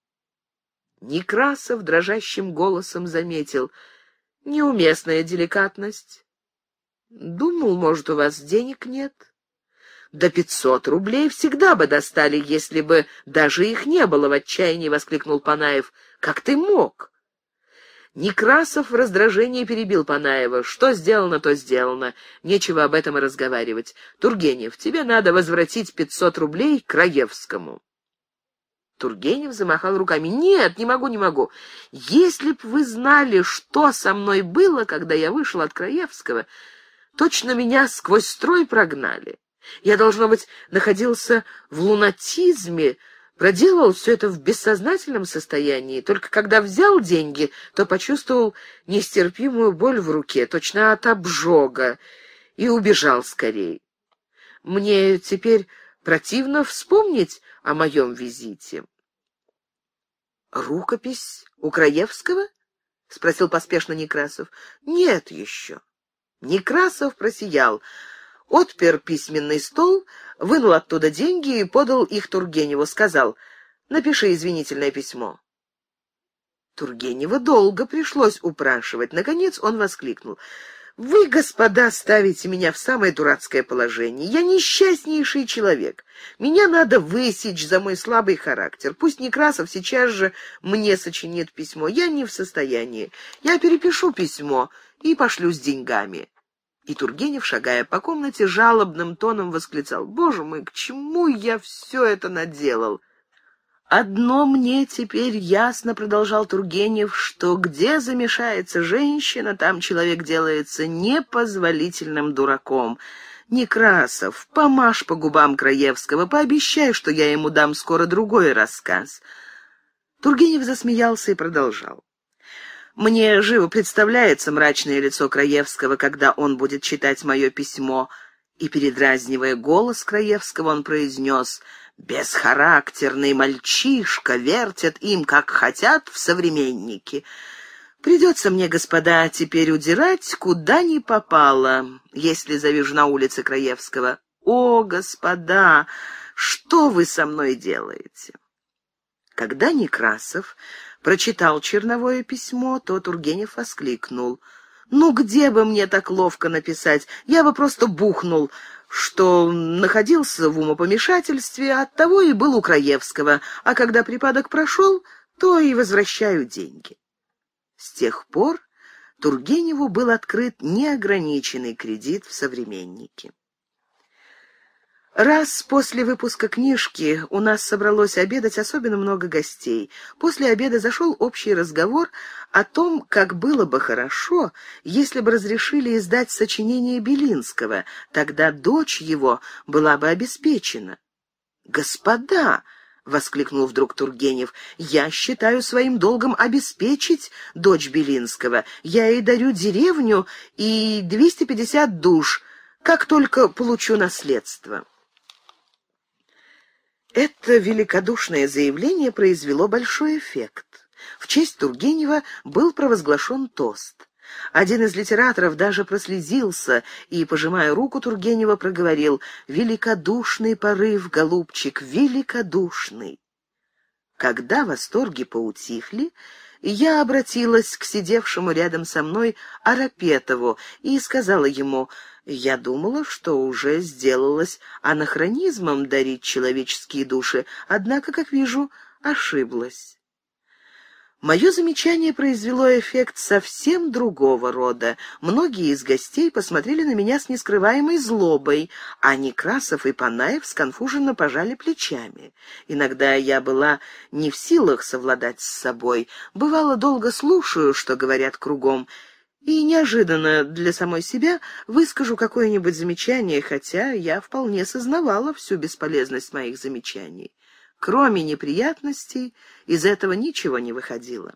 Некрасов дрожащим голосом заметил. Неуместная деликатность. Думал, может, у вас денег нет? — до пятьсот рублей всегда бы достали, если бы даже их не было, в отчаянии воскликнул Панаев. Как ты мог? Некрасов в раздражении перебил Панаева. Что сделано, то сделано. Нечего об этом разговаривать. Тургенев, тебе надо возвратить пятьсот рублей Краевскому. Тургенев замахал руками. «Нет, не могу, не могу. Если б вы знали, что со мной было, когда я вышел от Краевского, точно меня сквозь строй прогнали. Я, должно быть, находился в лунатизме, проделывал все это в бессознательном состоянии. Только когда взял деньги, то почувствовал нестерпимую боль в руке, точно от обжога, и убежал скорее. Мне теперь противно вспомнить о моем визите. «Рукопись у Краевского?» — спросил поспешно Некрасов. «Нет еще». Некрасов просиял — отпер письменный стол, вынул оттуда деньги и подал их Тургеневу, сказал «Напиши извинительное письмо». Тургенева долго пришлось упрашивать. Наконец он воскликнул. «Вы, господа, ставите меня в самое дурацкое положение. Я несчастнейший человек. Меня надо высечь за мой слабый характер. Пусть Некрасов сейчас же мне сочинит письмо. Я не в состоянии. Я перепишу письмо и пошлю с деньгами. И Тургенев, шагая по комнате, жалобным тоном восклицал, «Боже мой, к чему я все это наделал?» «Одно мне теперь ясно», — продолжал Тургенев, «что где замешается женщина, там человек делается непозволительным дураком. Некрасов, помажь по губам Краевского, пообещай, что я ему дам скоро другой рассказ». Тургенев засмеялся и продолжал. Мне живо представляется мрачное лицо Краевского, когда он будет читать мое письмо, и, передразнивая голос Краевского, он произнес «Бесхарактерный мальчишка вертят им, как хотят, в современники». Придется мне, господа, теперь удирать, куда ни попало, если завижу на улице Краевского. О, господа, что вы со мной делаете? Когда Некрасов Прочитал черновое письмо, то Тургенев воскликнул. «Ну где бы мне так ловко написать? Я бы просто бухнул, что находился в умопомешательстве, от того и был у Краевского, а когда припадок прошел, то и возвращаю деньги». С тех пор Тургеневу был открыт неограниченный кредит в «Современнике». Раз после выпуска книжки у нас собралось обедать особенно много гостей. После обеда зашел общий разговор о том, как было бы хорошо, если бы разрешили издать сочинение Белинского, тогда дочь его была бы обеспечена. «Господа!» — воскликнул вдруг Тургенев. «Я считаю своим долгом обеспечить дочь Белинского. Я ей дарю деревню и двести пятьдесят душ, как только получу наследство». Это великодушное заявление произвело большой эффект. В честь Тургенева был провозглашен тост. Один из литераторов даже прослезился и, пожимая руку Тургенева, проговорил «Великодушный порыв, голубчик, великодушный!» Когда восторги поутихли, я обратилась к сидевшему рядом со мной Арапетову и сказала ему я думала, что уже сделалось анахронизмом дарить человеческие души, однако, как вижу, ошиблась. Мое замечание произвело эффект совсем другого рода. Многие из гостей посмотрели на меня с нескрываемой злобой, а Некрасов и Панаев сконфуженно пожали плечами. Иногда я была не в силах совладать с собой. Бывало, долго слушаю, что говорят кругом — и неожиданно для самой себя выскажу какое-нибудь замечание, хотя я вполне сознавала всю бесполезность моих замечаний. Кроме неприятностей, из этого ничего не выходило.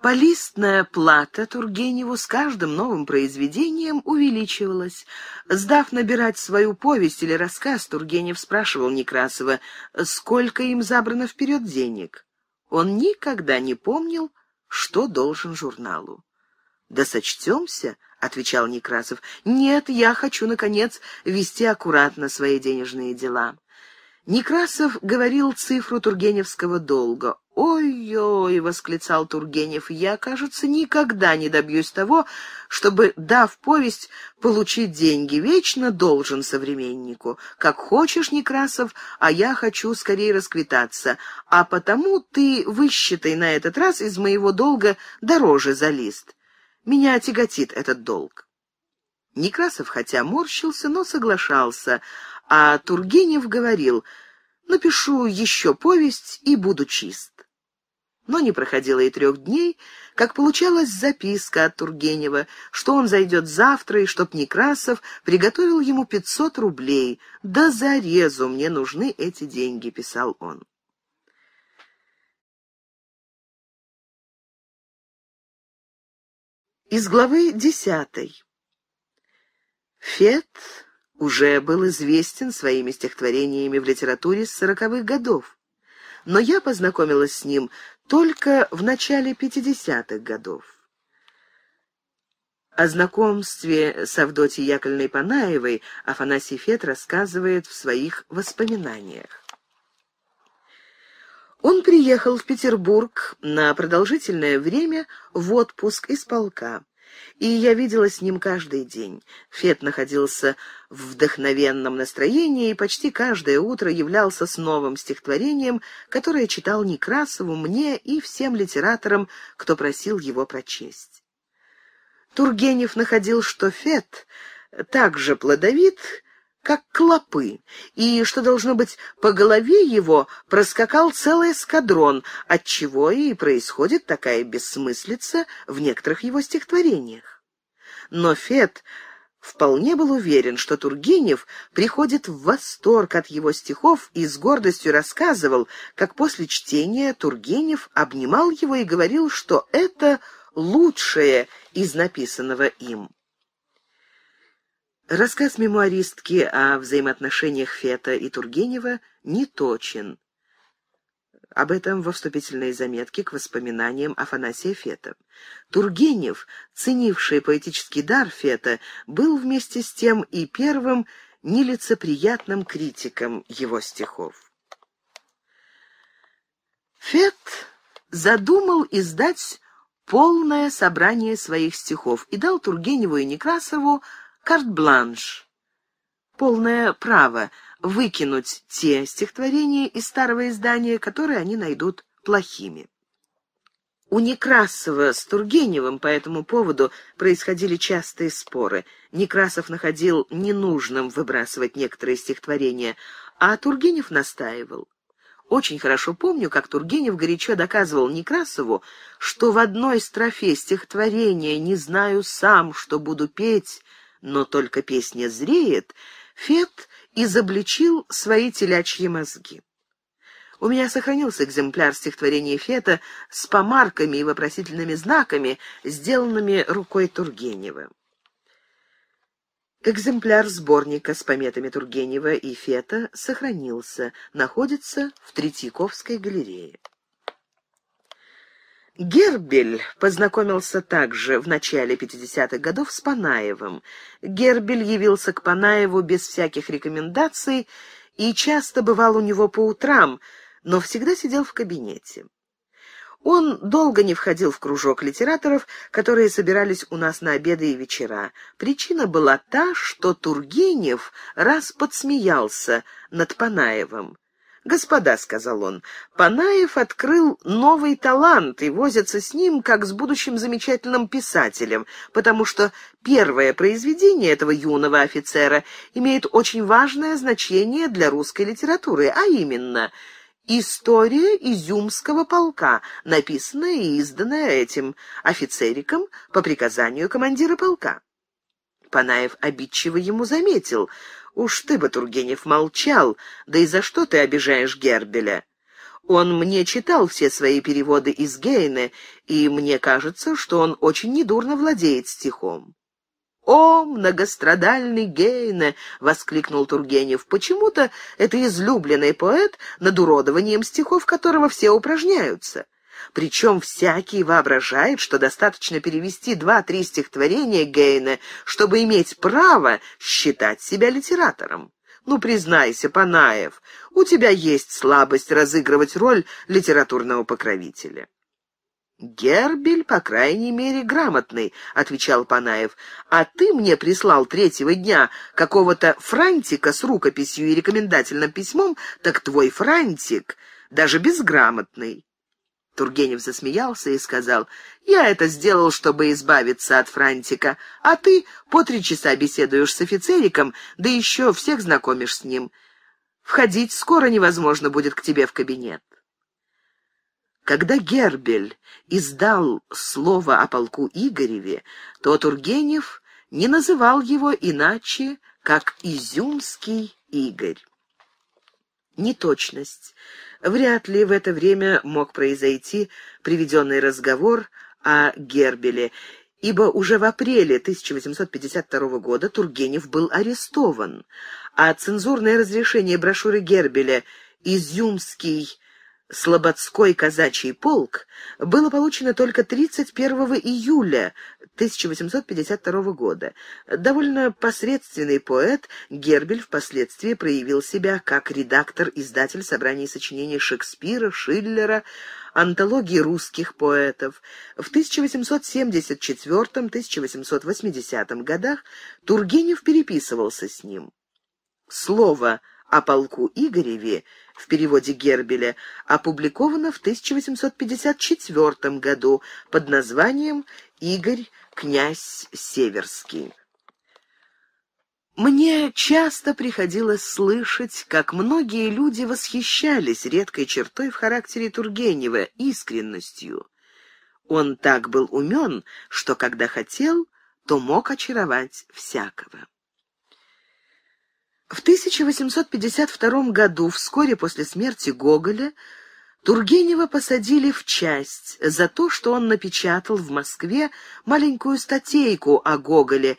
Полистная плата Тургеневу с каждым новым произведением увеличивалась. Сдав набирать свою повесть или рассказ, Тургенев спрашивал Некрасова, сколько им забрано вперед денег. Он никогда не помнил, что должен журналу. «Да сочтемся», — отвечал Некрасов. «Нет, я хочу, наконец, вести аккуратно свои денежные дела». Некрасов говорил цифру тургеневского долга. «Ой-ой!» — восклицал Тургенев. «Я, кажется, никогда не добьюсь того, чтобы, дав повесть, получить деньги. Вечно должен современнику. Как хочешь, Некрасов, а я хочу скорее расквитаться. А потому ты высчитай на этот раз из моего долга дороже за лист». Меня тяготит этот долг». Некрасов хотя морщился, но соглашался, а Тургенев говорил «Напишу еще повесть и буду чист». Но не проходило и трех дней, как получалась записка от Тургенева, что он зайдет завтра и чтоб Некрасов приготовил ему пятьсот рублей. «Да зарезу мне нужны эти деньги», — писал он. Из главы десятой. Фет уже был известен своими стихотворениями в литературе с сороковых годов, но я познакомилась с ним только в начале пятидесятых годов. О знакомстве с Авдотьей Яковлевной Панаевой Афанасий Фет рассказывает в своих воспоминаниях. Он приехал в Петербург на продолжительное время в отпуск из полка. И я видела с ним каждый день. Фет находился в вдохновенном настроении и почти каждое утро являлся с новым стихотворением, которое читал Некрасову, мне и всем литераторам, кто просил его прочесть. Тургенев находил, что Фет также плодовит как клопы, и, что должно быть, по голове его проскакал целый эскадрон, отчего и происходит такая бессмыслица в некоторых его стихотворениях. Но Фет вполне был уверен, что Тургенев приходит в восторг от его стихов и с гордостью рассказывал, как после чтения Тургенев обнимал его и говорил, что это лучшее из написанного им. Рассказ мемуаристки о взаимоотношениях Фета и Тургенева не точен. Об этом во вступительной заметке к воспоминаниям Афанасия Фета. Тургенев, ценивший поэтический дар Фета, был вместе с тем и первым нелицеприятным критиком его стихов. Фет задумал издать полное собрание своих стихов и дал Тургеневу и Некрасову карт-бланш, полное право выкинуть те стихотворения из старого издания, которые они найдут плохими. У Некрасова с Тургеневым по этому поводу происходили частые споры. Некрасов находил ненужным выбрасывать некоторые стихотворения, а Тургенев настаивал. Очень хорошо помню, как Тургенев горячо доказывал Некрасову, что в одной строфе стихотворения «Не знаю сам, что буду петь» но только песня зреет, Фет изобличил свои телячьи мозги. У меня сохранился экземпляр стихотворения Фета с помарками и вопросительными знаками, сделанными рукой Тургенева. Экземпляр сборника с пометами Тургенева и Фета сохранился, находится в Третьяковской галерее. Гербель познакомился также в начале 50-х годов с Панаевым. Гербель явился к Панаеву без всяких рекомендаций и часто бывал у него по утрам, но всегда сидел в кабинете. Он долго не входил в кружок литераторов, которые собирались у нас на обеды и вечера. Причина была та, что Тургенев раз подсмеялся над Панаевым. «Господа», — сказал он, — «Панаев открыл новый талант и возится с ним, как с будущим замечательным писателем, потому что первое произведение этого юного офицера имеет очень важное значение для русской литературы, а именно «История Изюмского полка», написанная и изданная этим офицериком по приказанию командира полка. Панаев обидчиво ему заметил — «Уж ты бы, Тургенев, молчал, да и за что ты обижаешь Гербеля?» Он мне читал все свои переводы из Гейне, и мне кажется, что он очень недурно владеет стихом. «О, многострадальный Гейне!» — воскликнул Тургенев. «Почему-то это излюбленный поэт, над уродованием стихов которого все упражняются. Причем всякий воображает, что достаточно перевести два-три стихотворения Гейна, чтобы иметь право считать себя литератором. Ну, признайся, Панаев, у тебя есть слабость разыгрывать роль литературного покровителя. «Гербель, по крайней мере, грамотный», — отвечал Панаев. «А ты мне прислал третьего дня какого-то франтика с рукописью и рекомендательным письмом, так твой франтик даже безграмотный». Тургенев засмеялся и сказал, «Я это сделал, чтобы избавиться от Франтика, а ты по три часа беседуешь с офицериком, да еще всех знакомишь с ним. Входить скоро невозможно будет к тебе в кабинет». Когда Гербель издал слово о полку Игореве, то Тургенев не называл его иначе, как «Изюмский Игорь». Неточность. Вряд ли в это время мог произойти приведенный разговор о Гербеле, ибо уже в апреле 1852 года Тургенев был арестован, а цензурное разрешение брошюры Гербеля «Изюмский Слободской казачий полк» было получено только 31 июля 1852 года. Довольно посредственный поэт, Гербель впоследствии проявил себя как редактор-издатель собраний сочинений Шекспира, Шиллера, антологии русских поэтов. В 1874-1880 годах Тургенев переписывался с ним. Слово о полку Игореве в переводе Гербеля, опубликовано в 1854 году под названием «Игорь, князь Северский». Мне часто приходилось слышать, как многие люди восхищались редкой чертой в характере Тургенева, искренностью. Он так был умен, что когда хотел, то мог очаровать всякого. В 1852 году, вскоре после смерти Гоголя, Тургенева посадили в часть за то, что он напечатал в Москве маленькую статейку о Гоголе,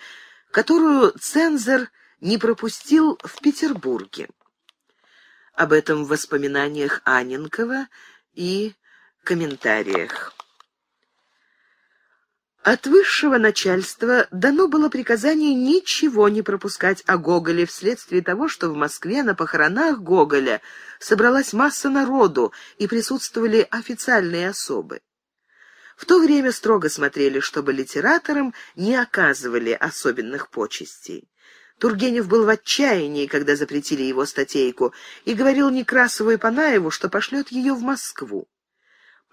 которую цензор не пропустил в Петербурге. Об этом в воспоминаниях Аненкова и комментариях. От высшего начальства дано было приказание ничего не пропускать о Гоголе вследствие того, что в Москве на похоронах Гоголя собралась масса народу и присутствовали официальные особы. В то время строго смотрели, чтобы литераторам не оказывали особенных почестей. Тургенев был в отчаянии, когда запретили его статейку, и говорил Некрасову и Панаеву, что пошлет ее в Москву.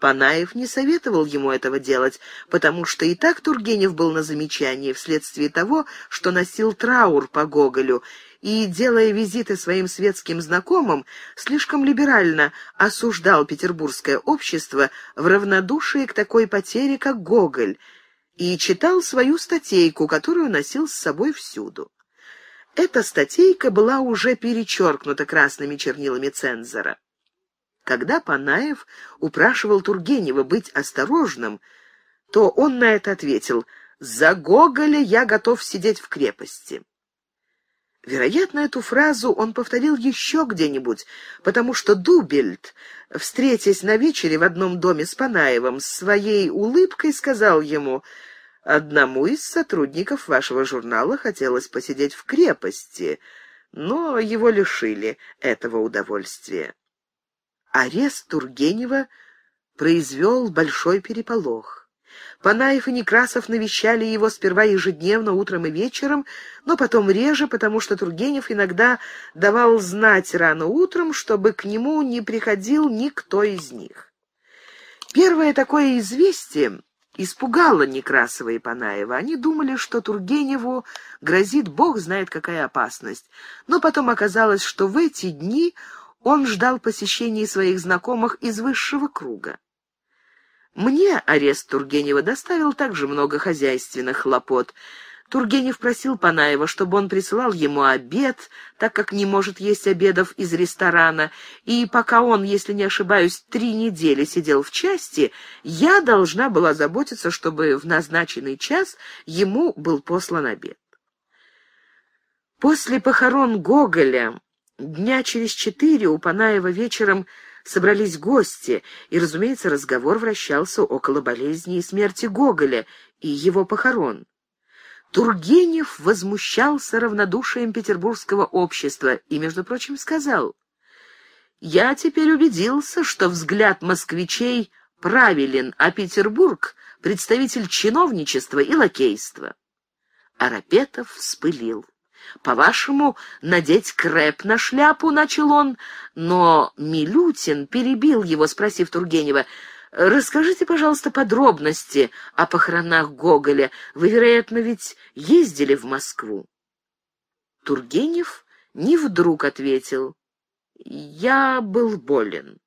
Панаев не советовал ему этого делать, потому что и так Тургенев был на замечании вследствие того, что носил траур по Гоголю, и, делая визиты своим светским знакомым, слишком либерально осуждал петербургское общество в равнодушии к такой потере, как Гоголь, и читал свою статейку, которую носил с собой всюду. Эта статейка была уже перечеркнута красными чернилами цензора. Когда Панаев упрашивал Тургенева быть осторожным, то он на это ответил «За Гоголя я готов сидеть в крепости». Вероятно, эту фразу он повторил еще где-нибудь, потому что Дубельт, встретясь на вечере в одном доме с Панаевым, с своей улыбкой сказал ему «Одному из сотрудников вашего журнала хотелось посидеть в крепости, но его лишили этого удовольствия». Арест Тургенева произвел большой переполох. Панаев и Некрасов навещали его сперва ежедневно, утром и вечером, но потом реже, потому что Тургенев иногда давал знать рано утром, чтобы к нему не приходил никто из них. Первое такое известие испугало Некрасова и Панаева. Они думали, что Тургеневу грозит бог знает какая опасность. Но потом оказалось, что в эти дни он ждал посещений своих знакомых из высшего круга. Мне арест Тургенева доставил также много хозяйственных хлопот. Тургенев просил Панаева, чтобы он присылал ему обед, так как не может есть обедов из ресторана, и пока он, если не ошибаюсь, три недели сидел в части, я должна была заботиться, чтобы в назначенный час ему был послан обед. После похорон Гоголя Дня через четыре у Панаева вечером собрались гости, и, разумеется, разговор вращался около болезни и смерти Гоголя и его похорон. Тургенев возмущался равнодушием петербургского общества и, между прочим, сказал, «Я теперь убедился, что взгляд москвичей правилен, а Петербург — представитель чиновничества и лакейства». Арапетов вспылил. По-вашему, надеть крэп на шляпу, — начал он, но Милютин перебил его, спросив Тургенева, — «Расскажите, пожалуйста, подробности о похоронах Гоголя. Вы, вероятно, ведь ездили в Москву?» Тургенев не вдруг ответил. «Я был болен».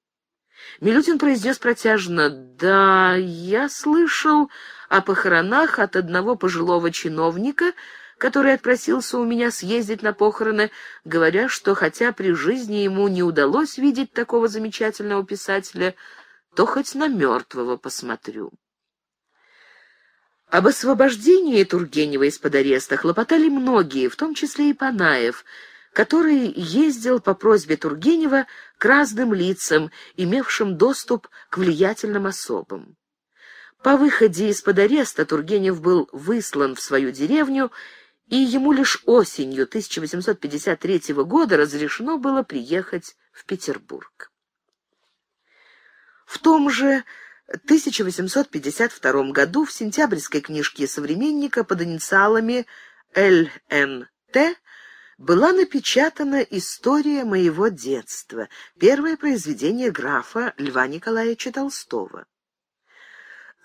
Милютин произнес протяжно, «Да, я слышал о похоронах от одного пожилого чиновника, который отпросился у меня съездить на похороны, говоря, что хотя при жизни ему не удалось видеть такого замечательного писателя, то хоть на мертвого посмотрю. Об освобождении Тургенева из-под ареста хлопотали многие, в том числе и Панаев, который ездил по просьбе Тургенева к разным лицам, имевшим доступ к влиятельным особам. По выходе из-под ареста Тургенев был выслан в свою деревню и ему лишь осенью 1853 года разрешено было приехать в Петербург. В том же 1852 году в сентябрьской книжке «Современника» под инициалами «ЛНТ» была напечатана «История моего детства», первое произведение графа Льва Николаевича Толстого.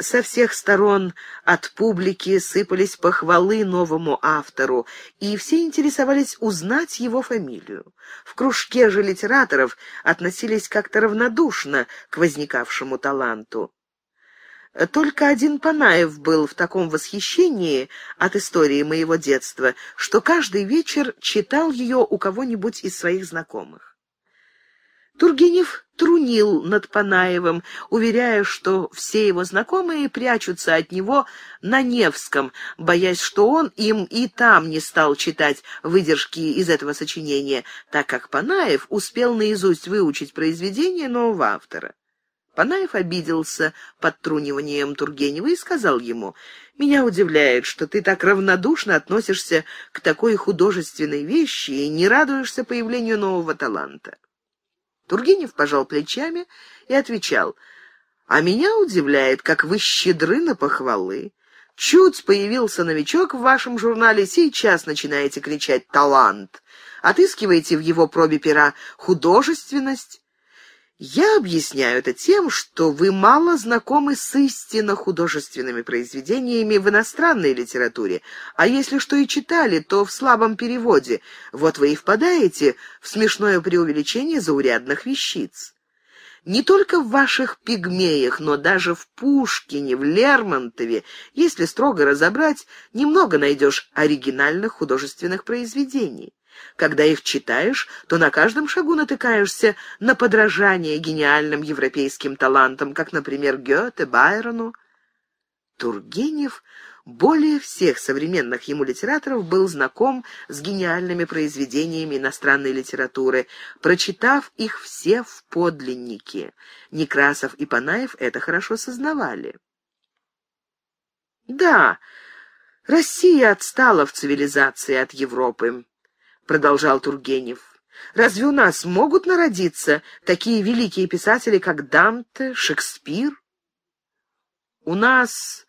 Со всех сторон от публики сыпались похвалы новому автору, и все интересовались узнать его фамилию. В кружке же литераторов относились как-то равнодушно к возникавшему таланту. Только один Панаев был в таком восхищении от истории моего детства, что каждый вечер читал ее у кого-нибудь из своих знакомых. Тургенев трунил над Панаевым, уверяя, что все его знакомые прячутся от него на Невском, боясь, что он им и там не стал читать выдержки из этого сочинения, так как Панаев успел наизусть выучить произведение нового автора. Панаев обиделся под подтруниванием Тургенева и сказал ему, «Меня удивляет, что ты так равнодушно относишься к такой художественной вещи и не радуешься появлению нового таланта». Тургенев пожал плечами и отвечал, «А меня удивляет, как вы щедры на похвалы. Чуть появился новичок в вашем журнале, сейчас начинаете кричать «талант», отыскиваете в его пробе пера художественность, я объясняю это тем, что вы мало знакомы с истинно художественными произведениями в иностранной литературе, а если что и читали, то в слабом переводе. Вот вы и впадаете в смешное преувеличение заурядных вещиц. Не только в ваших пигмеях, но даже в Пушкине, в Лермонтове, если строго разобрать, немного найдешь оригинальных художественных произведений. Когда их читаешь, то на каждом шагу натыкаешься на подражание гениальным европейским талантам, как, например, Гёте, Байрону. Тургенев более всех современных ему литераторов был знаком с гениальными произведениями иностранной литературы, прочитав их все в подлиннике. Некрасов и Панаев это хорошо сознавали. Да, Россия отстала в цивилизации от Европы. — продолжал Тургенев. «Разве у нас могут народиться такие великие писатели, как Данте, Шекспир?» «У нас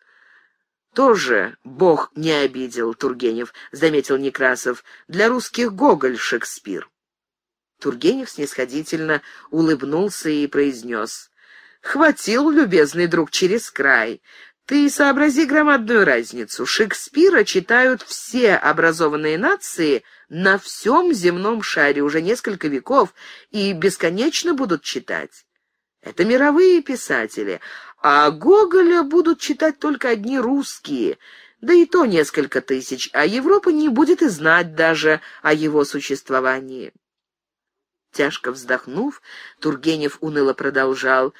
тоже Бог не обидел, Тургенев», — заметил Некрасов. «Для русских Гоголь Шекспир». Тургенев снисходительно улыбнулся и произнес. «Хватил, любезный друг, через край. Ты сообрази громадную разницу. Шекспира читают все образованные нации — на всем земном шаре уже несколько веков и бесконечно будут читать. Это мировые писатели, а Гоголя будут читать только одни русские, да и то несколько тысяч, а Европа не будет и знать даже о его существовании. Тяжко вздохнув, Тургенев уныло продолжал.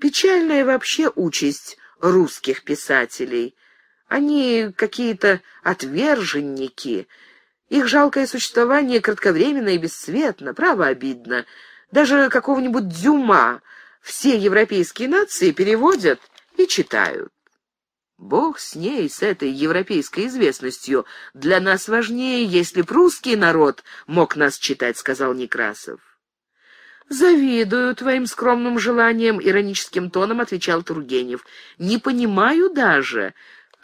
«Печальная вообще участь русских писателей. Они какие-то отверженники». Их жалкое существование кратковременно и бесцветно, право обидно. Даже какого-нибудь Дюма все европейские нации переводят и читают. Бог с ней, с этой европейской известностью. Для нас важнее, если б русский народ мог нас читать, — сказал Некрасов. «Завидую твоим скромным желаниям», — ироническим тоном отвечал Тургенев. «Не понимаю даже,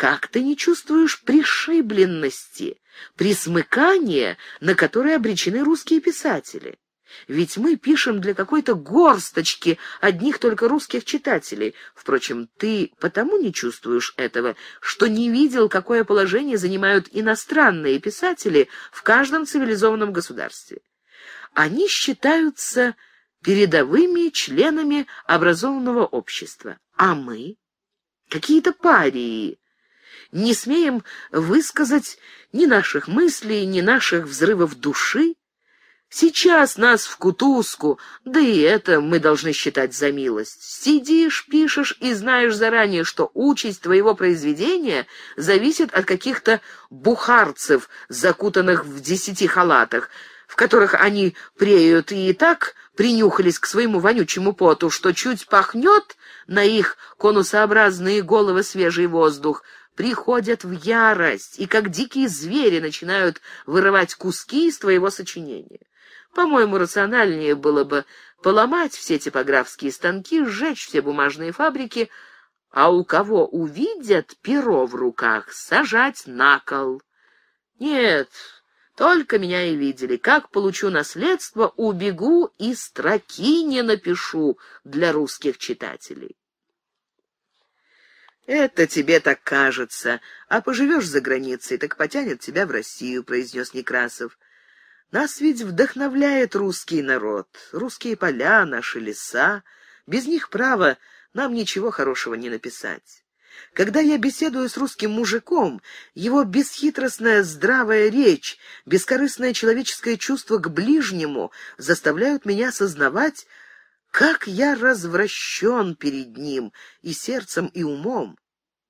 как ты не чувствуешь пришибленности, присмыкания, на которое обречены русские писатели? Ведь мы пишем для какой-то горсточки одних только русских читателей. Впрочем, ты потому не чувствуешь этого, что не видел, какое положение занимают иностранные писатели в каждом цивилизованном государстве. Они считаются передовыми членами образованного общества, а мы — какие-то парии, не смеем высказать ни наших мыслей, ни наших взрывов души. Сейчас нас в кутузку, да и это мы должны считать за милость. Сидишь, пишешь и знаешь заранее, что участь твоего произведения зависит от каких-то бухарцев, закутанных в десяти халатах, в которых они преют и, и так принюхались к своему вонючему поту, что чуть пахнет на их конусообразные головы свежий воздух, приходят в ярость и, как дикие звери, начинают вырывать куски из твоего сочинения. По-моему, рациональнее было бы поломать все типографские станки, сжечь все бумажные фабрики, а у кого увидят перо в руках, сажать на кол. Нет, только меня и видели. Как получу наследство, убегу и строки не напишу для русских читателей. «Это тебе так кажется, а поживешь за границей, так потянет тебя в Россию», — произнес Некрасов. «Нас ведь вдохновляет русский народ, русские поля, наши леса. Без них, право, нам ничего хорошего не написать». Когда я беседую с русским мужиком, его бесхитростная здравая речь, бескорыстное человеческое чувство к ближнему заставляют меня сознавать, как я развращен перед ним и сердцем, и умом!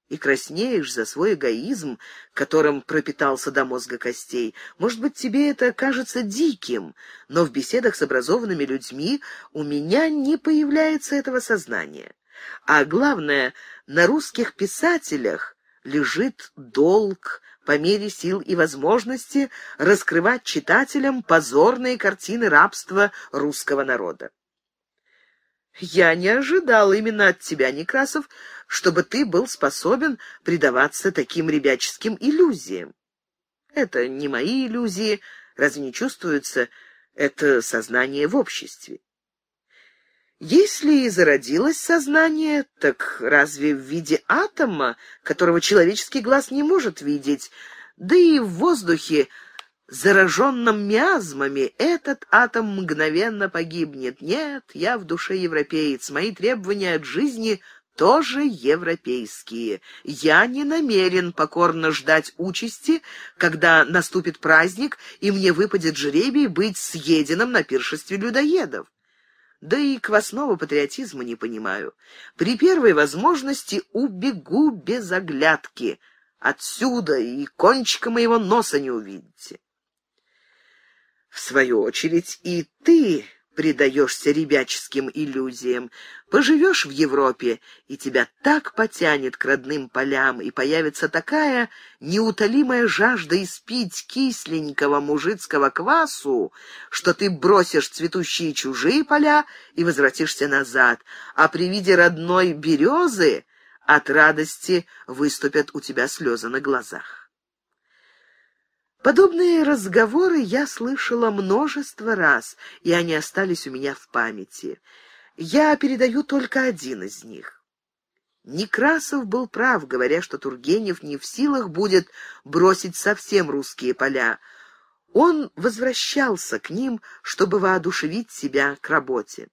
И краснеешь за свой эгоизм, которым пропитался до мозга костей. Может быть, тебе это кажется диким, но в беседах с образованными людьми у меня не появляется этого сознания. А главное, на русских писателях лежит долг по мере сил и возможности раскрывать читателям позорные картины рабства русского народа. Я не ожидал именно от тебя, Некрасов, чтобы ты был способен предаваться таким ребяческим иллюзиям. Это не мои иллюзии, разве не чувствуется это сознание в обществе? Если и зародилось сознание, так разве в виде атома, которого человеческий глаз не может видеть, да и в воздухе, зараженном миазмами, этот атом мгновенно погибнет. Нет, я в душе европеец, мои требования от жизни тоже европейские. Я не намерен покорно ждать участи, когда наступит праздник, и мне выпадет жребий быть съеденным на пиршестве людоедов. Да и квасного патриотизма не понимаю. При первой возможности убегу без оглядки. Отсюда и кончика моего носа не увидите. В свою очередь и ты предаешься ребяческим иллюзиям. Поживешь в Европе, и тебя так потянет к родным полям, и появится такая неутолимая жажда испить кисленького мужицкого квасу, что ты бросишь цветущие чужие поля и возвратишься назад, а при виде родной березы от радости выступят у тебя слезы на глазах. Подобные разговоры я слышала множество раз, и они остались у меня в памяти. Я передаю только один из них. Некрасов был прав, говоря, что Тургенев не в силах будет бросить совсем русские поля. Он возвращался к ним, чтобы воодушевить себя к работе.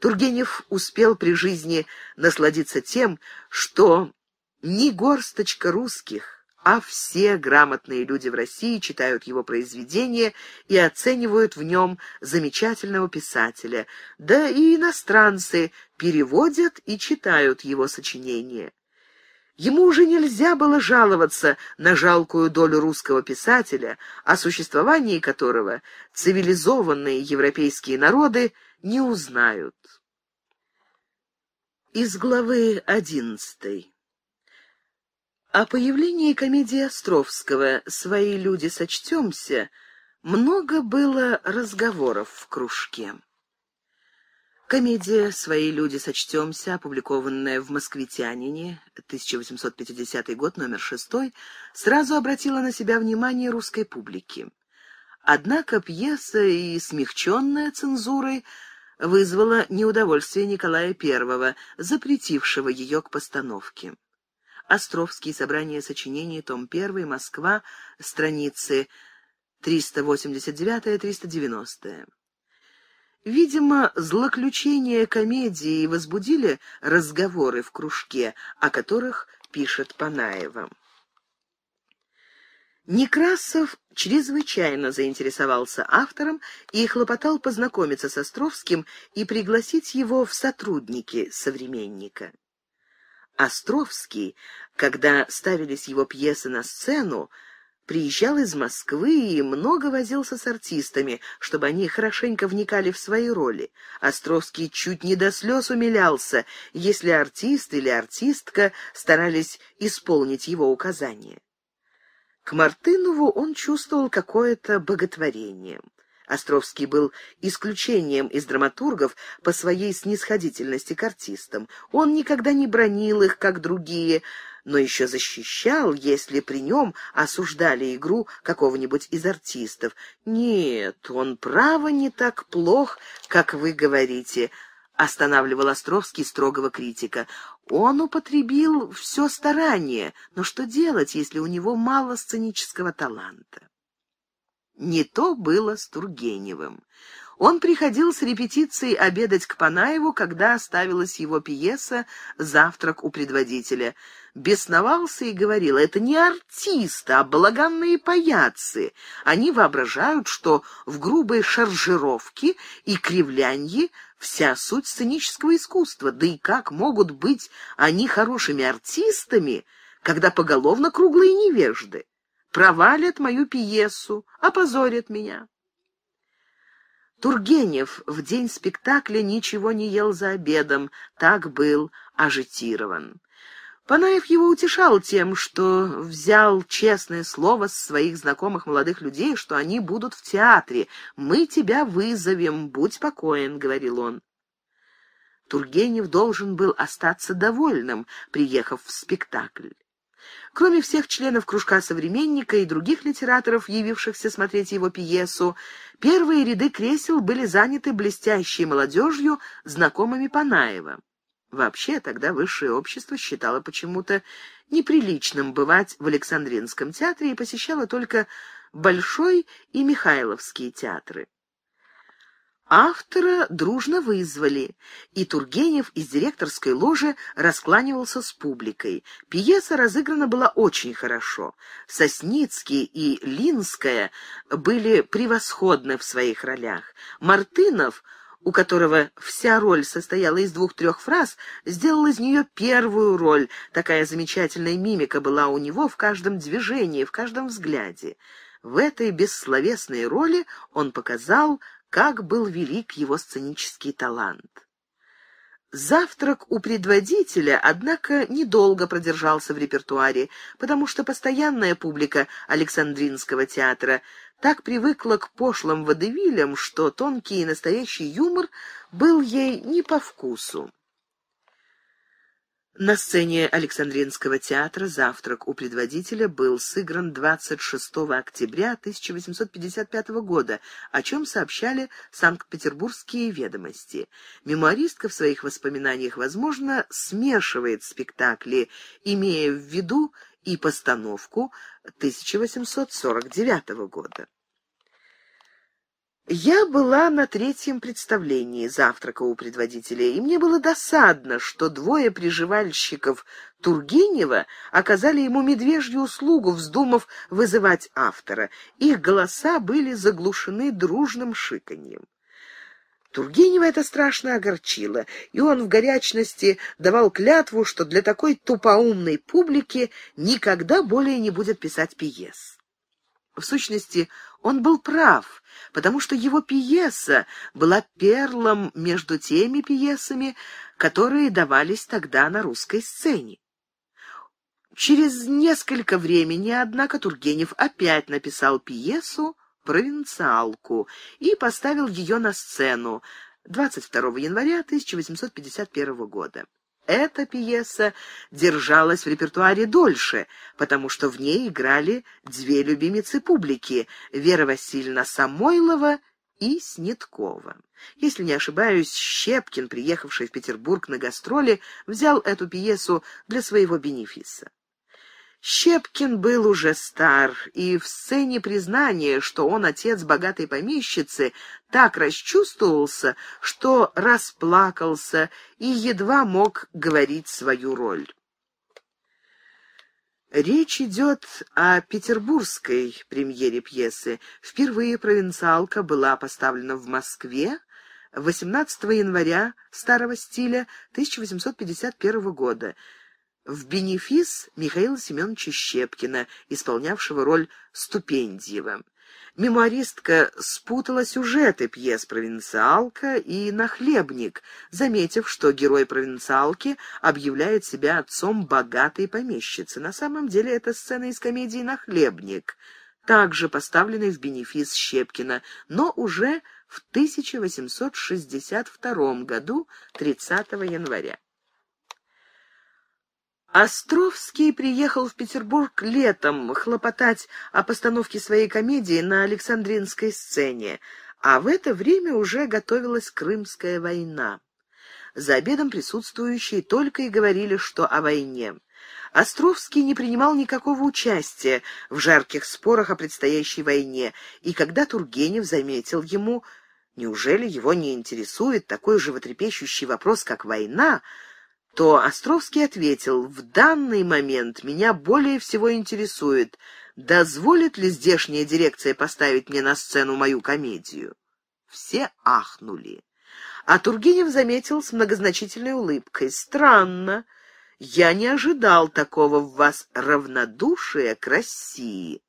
Тургенев успел при жизни насладиться тем, что ни горсточка русских, а все грамотные люди в России читают его произведения и оценивают в нем замечательного писателя, да и иностранцы переводят и читают его сочинения. Ему уже нельзя было жаловаться на жалкую долю русского писателя, о существовании которого цивилизованные европейские народы не узнают. Из главы одиннадцатой о появлении комедии Островского «Свои люди сочтемся» много было разговоров в кружке. Комедия «Свои люди сочтемся», опубликованная в «Москвитянине», 1850 год, номер шестой, сразу обратила на себя внимание русской публики. Однако пьеса и смягченная цензурой вызвала неудовольствие Николая I, запретившего ее к постановке. Островский. собрания сочинений. Том 1. Москва. Страницы 389-390. Видимо, злоключения комедии возбудили разговоры в кружке, о которых пишет Панаева. Некрасов чрезвычайно заинтересовался автором и хлопотал познакомиться с Островским и пригласить его в сотрудники «Современника». Островский, когда ставились его пьесы на сцену, приезжал из Москвы и много возился с артистами, чтобы они хорошенько вникали в свои роли. Островский чуть не до слез умилялся, если артист или артистка старались исполнить его указания. К Мартынову он чувствовал какое-то боготворение. Островский был исключением из драматургов по своей снисходительности к артистам. Он никогда не бронил их, как другие, но еще защищал, если при нем осуждали игру какого-нибудь из артистов. «Нет, он, право, не так плох, как вы говорите», — останавливал Островский строгого критика. «Он употребил все старание, но что делать, если у него мало сценического таланта?» Не то было с Тургеневым. Он приходил с репетицией обедать к Панаеву, когда оставилась его пьеса «Завтрак у предводителя». Бесновался и говорил, это не артисты, а балаганные паяцы. Они воображают, что в грубой шаржировке и кривлянье вся суть сценического искусства. Да и как могут быть они хорошими артистами, когда поголовно круглые невежды? провалят мою пьесу, опозорят меня. Тургенев в день спектакля ничего не ел за обедом, так был ажитирован. Панаев его утешал тем, что взял честное слово с своих знакомых молодых людей, что они будут в театре. «Мы тебя вызовем, будь покоен», — говорил он. Тургенев должен был остаться довольным, приехав в спектакль. Кроме всех членов кружка современника и других литераторов, явившихся смотреть его пьесу, первые ряды кресел были заняты блестящей молодежью, знакомыми Панаева. Вообще тогда высшее общество считало почему-то неприличным бывать в Александринском театре и посещало только Большой и Михайловские театры. Автора дружно вызвали, и Тургенев из директорской ложи раскланивался с публикой. Пьеса разыграна была очень хорошо. Сосницкий и Линская были превосходны в своих ролях. Мартынов, у которого вся роль состояла из двух-трех фраз, сделал из нее первую роль. Такая замечательная мимика была у него в каждом движении, в каждом взгляде. В этой бессловесной роли он показал как был велик его сценический талант. Завтрак у предводителя, однако, недолго продержался в репертуаре, потому что постоянная публика Александринского театра так привыкла к пошлым водевилям, что тонкий и настоящий юмор был ей не по вкусу. На сцене Александринского театра «Завтрак у предводителя» был сыгран 26 октября 1855 года, о чем сообщали санкт-петербургские ведомости. Мемуаристка в своих воспоминаниях, возможно, смешивает спектакли, имея в виду и постановку 1849 года. Я была на третьем представлении завтрака у предводителя, и мне было досадно, что двое приживальщиков Тургенева оказали ему медвежью услугу, вздумав вызывать автора. Их голоса были заглушены дружным шиканьем. Тургенева это страшно огорчило, и он в горячности давал клятву, что для такой тупоумной публики никогда более не будет писать пьес. В сущности, он был прав, потому что его пьеса была перлом между теми пьесами, которые давались тогда на русской сцене. Через несколько времени, однако, Тургенев опять написал пьесу «Провинциалку» и поставил ее на сцену 22 января 1851 года. Эта пьеса держалась в репертуаре дольше, потому что в ней играли две любимицы публики — Вера Васильевна Самойлова и Сниткова. Если не ошибаюсь, Щепкин, приехавший в Петербург на гастроли, взял эту пьесу для своего бенефиса. Щепкин был уже стар, и в сцене признания, что он отец богатой помещицы, так расчувствовался, что расплакался и едва мог говорить свою роль. Речь идет о петербургской премьере пьесы. Впервые провинциалка была поставлена в Москве 18 января старого стиля 1851 года в бенефис Михаила Семеновича Щепкина, исполнявшего роль Ступендиева. Мемуаристка спутала сюжеты пьес «Провинциалка» и «Нахлебник», заметив, что герой «Провинциалки» объявляет себя отцом богатой помещицы. На самом деле это сцена из комедии «Нахлебник», также поставленной в бенефис Щепкина, но уже в 1862 году 30 января. Островский приехал в Петербург летом хлопотать о постановке своей комедии на Александринской сцене, а в это время уже готовилась Крымская война. За обедом присутствующие только и говорили, что о войне. Островский не принимал никакого участия в жарких спорах о предстоящей войне, и когда Тургенев заметил ему, неужели его не интересует такой животрепещущий вопрос, как война, то Островский ответил, «В данный момент меня более всего интересует, дозволит ли здешняя дирекция поставить мне на сцену мою комедию?» Все ахнули. А Тургенев заметил с многозначительной улыбкой, «Странно, я не ожидал такого в вас равнодушия к России».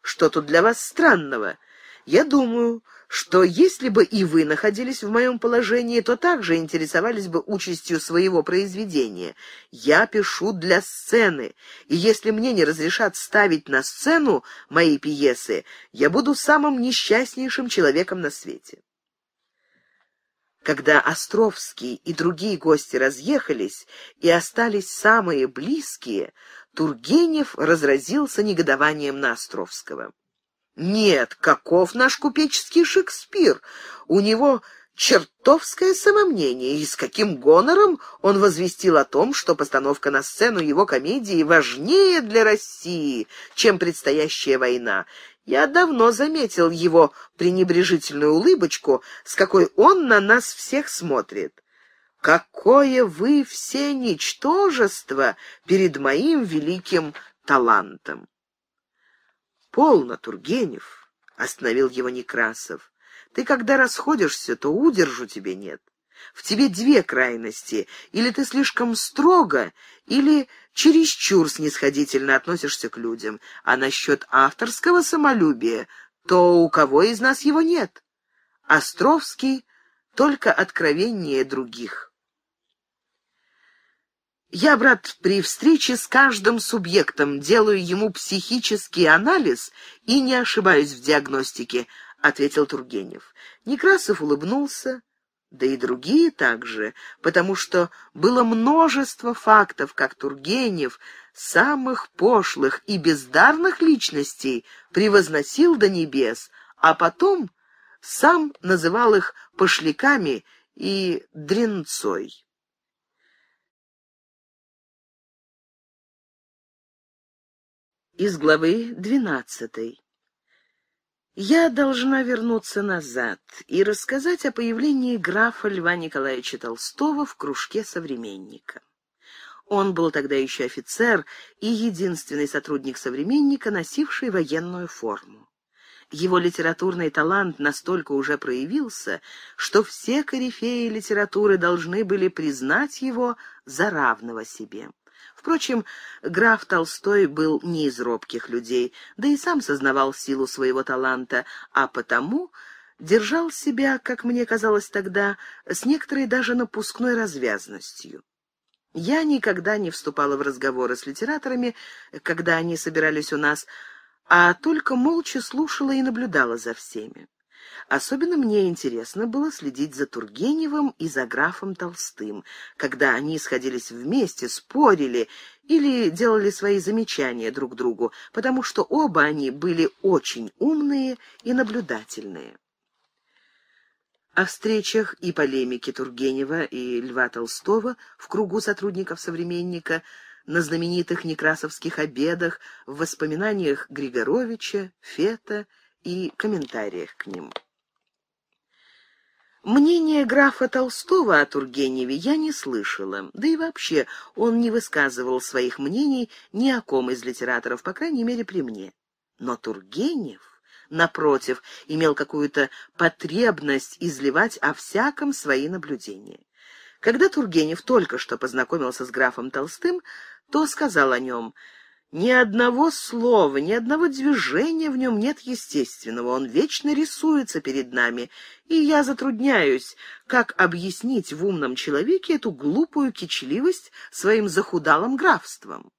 «Что тут для вас странного?» «Я думаю, что если бы и вы находились в моем положении, то также интересовались бы участью своего произведения. Я пишу для сцены, и если мне не разрешат ставить на сцену мои пьесы, я буду самым несчастнейшим человеком на свете. Когда Островский и другие гости разъехались и остались самые близкие, Тургенев разразился негодованием на Островского. Нет, каков наш купеческий Шекспир? У него чертовское самомнение, и с каким гонором он возвестил о том, что постановка на сцену его комедии важнее для России, чем предстоящая война. Я давно заметил его пренебрежительную улыбочку, с какой он на нас всех смотрит. «Какое вы все ничтожество перед моим великим талантом!» «Полно, Тургенев!» — остановил его Некрасов. «Ты, когда расходишься, то удержу тебе нет. В тебе две крайности. Или ты слишком строго, или чересчур снисходительно относишься к людям. А насчет авторского самолюбия, то у кого из нас его нет? Островский только откровение других». Я, брат, при встрече с каждым субъектом делаю ему психический анализ и не ошибаюсь в диагностике, — ответил Тургенев. Некрасов улыбнулся, да и другие также, потому что было множество фактов, как Тургенев, самых пошлых и бездарных личностей, превозносил до небес, а потом сам называл их пошляками и дренцой. из главы 12. Я должна вернуться назад и рассказать о появлении графа Льва Николаевича Толстого в кружке современника. Он был тогда еще офицер и единственный сотрудник современника, носивший военную форму. Его литературный талант настолько уже проявился, что все корифеи литературы должны были признать его за равного себе. Впрочем, граф Толстой был не из робких людей, да и сам сознавал силу своего таланта, а потому держал себя, как мне казалось тогда, с некоторой даже напускной развязностью. Я никогда не вступала в разговоры с литераторами, когда они собирались у нас, а только молча слушала и наблюдала за всеми. Особенно мне интересно было следить за Тургеневым и за графом Толстым, когда они сходились вместе, спорили или делали свои замечания друг другу, потому что оба они были очень умные и наблюдательные. О встречах и полемике Тургенева и Льва Толстого в кругу сотрудников «Современника» на знаменитых некрасовских обедах, в воспоминаниях Григоровича, Фета и комментариях к ним. Мнение графа Толстого о Тургеневе я не слышала, да и вообще он не высказывал своих мнений ни о ком из литераторов, по крайней мере, при мне. Но Тургенев, напротив, имел какую-то потребность изливать о всяком свои наблюдения. Когда Тургенев только что познакомился с графом Толстым, то сказал о нем — ни одного слова, ни одного движения в нем нет естественного. Он вечно рисуется перед нами, и я затрудняюсь, как объяснить в умном человеке эту глупую кичливость своим захудалым графством.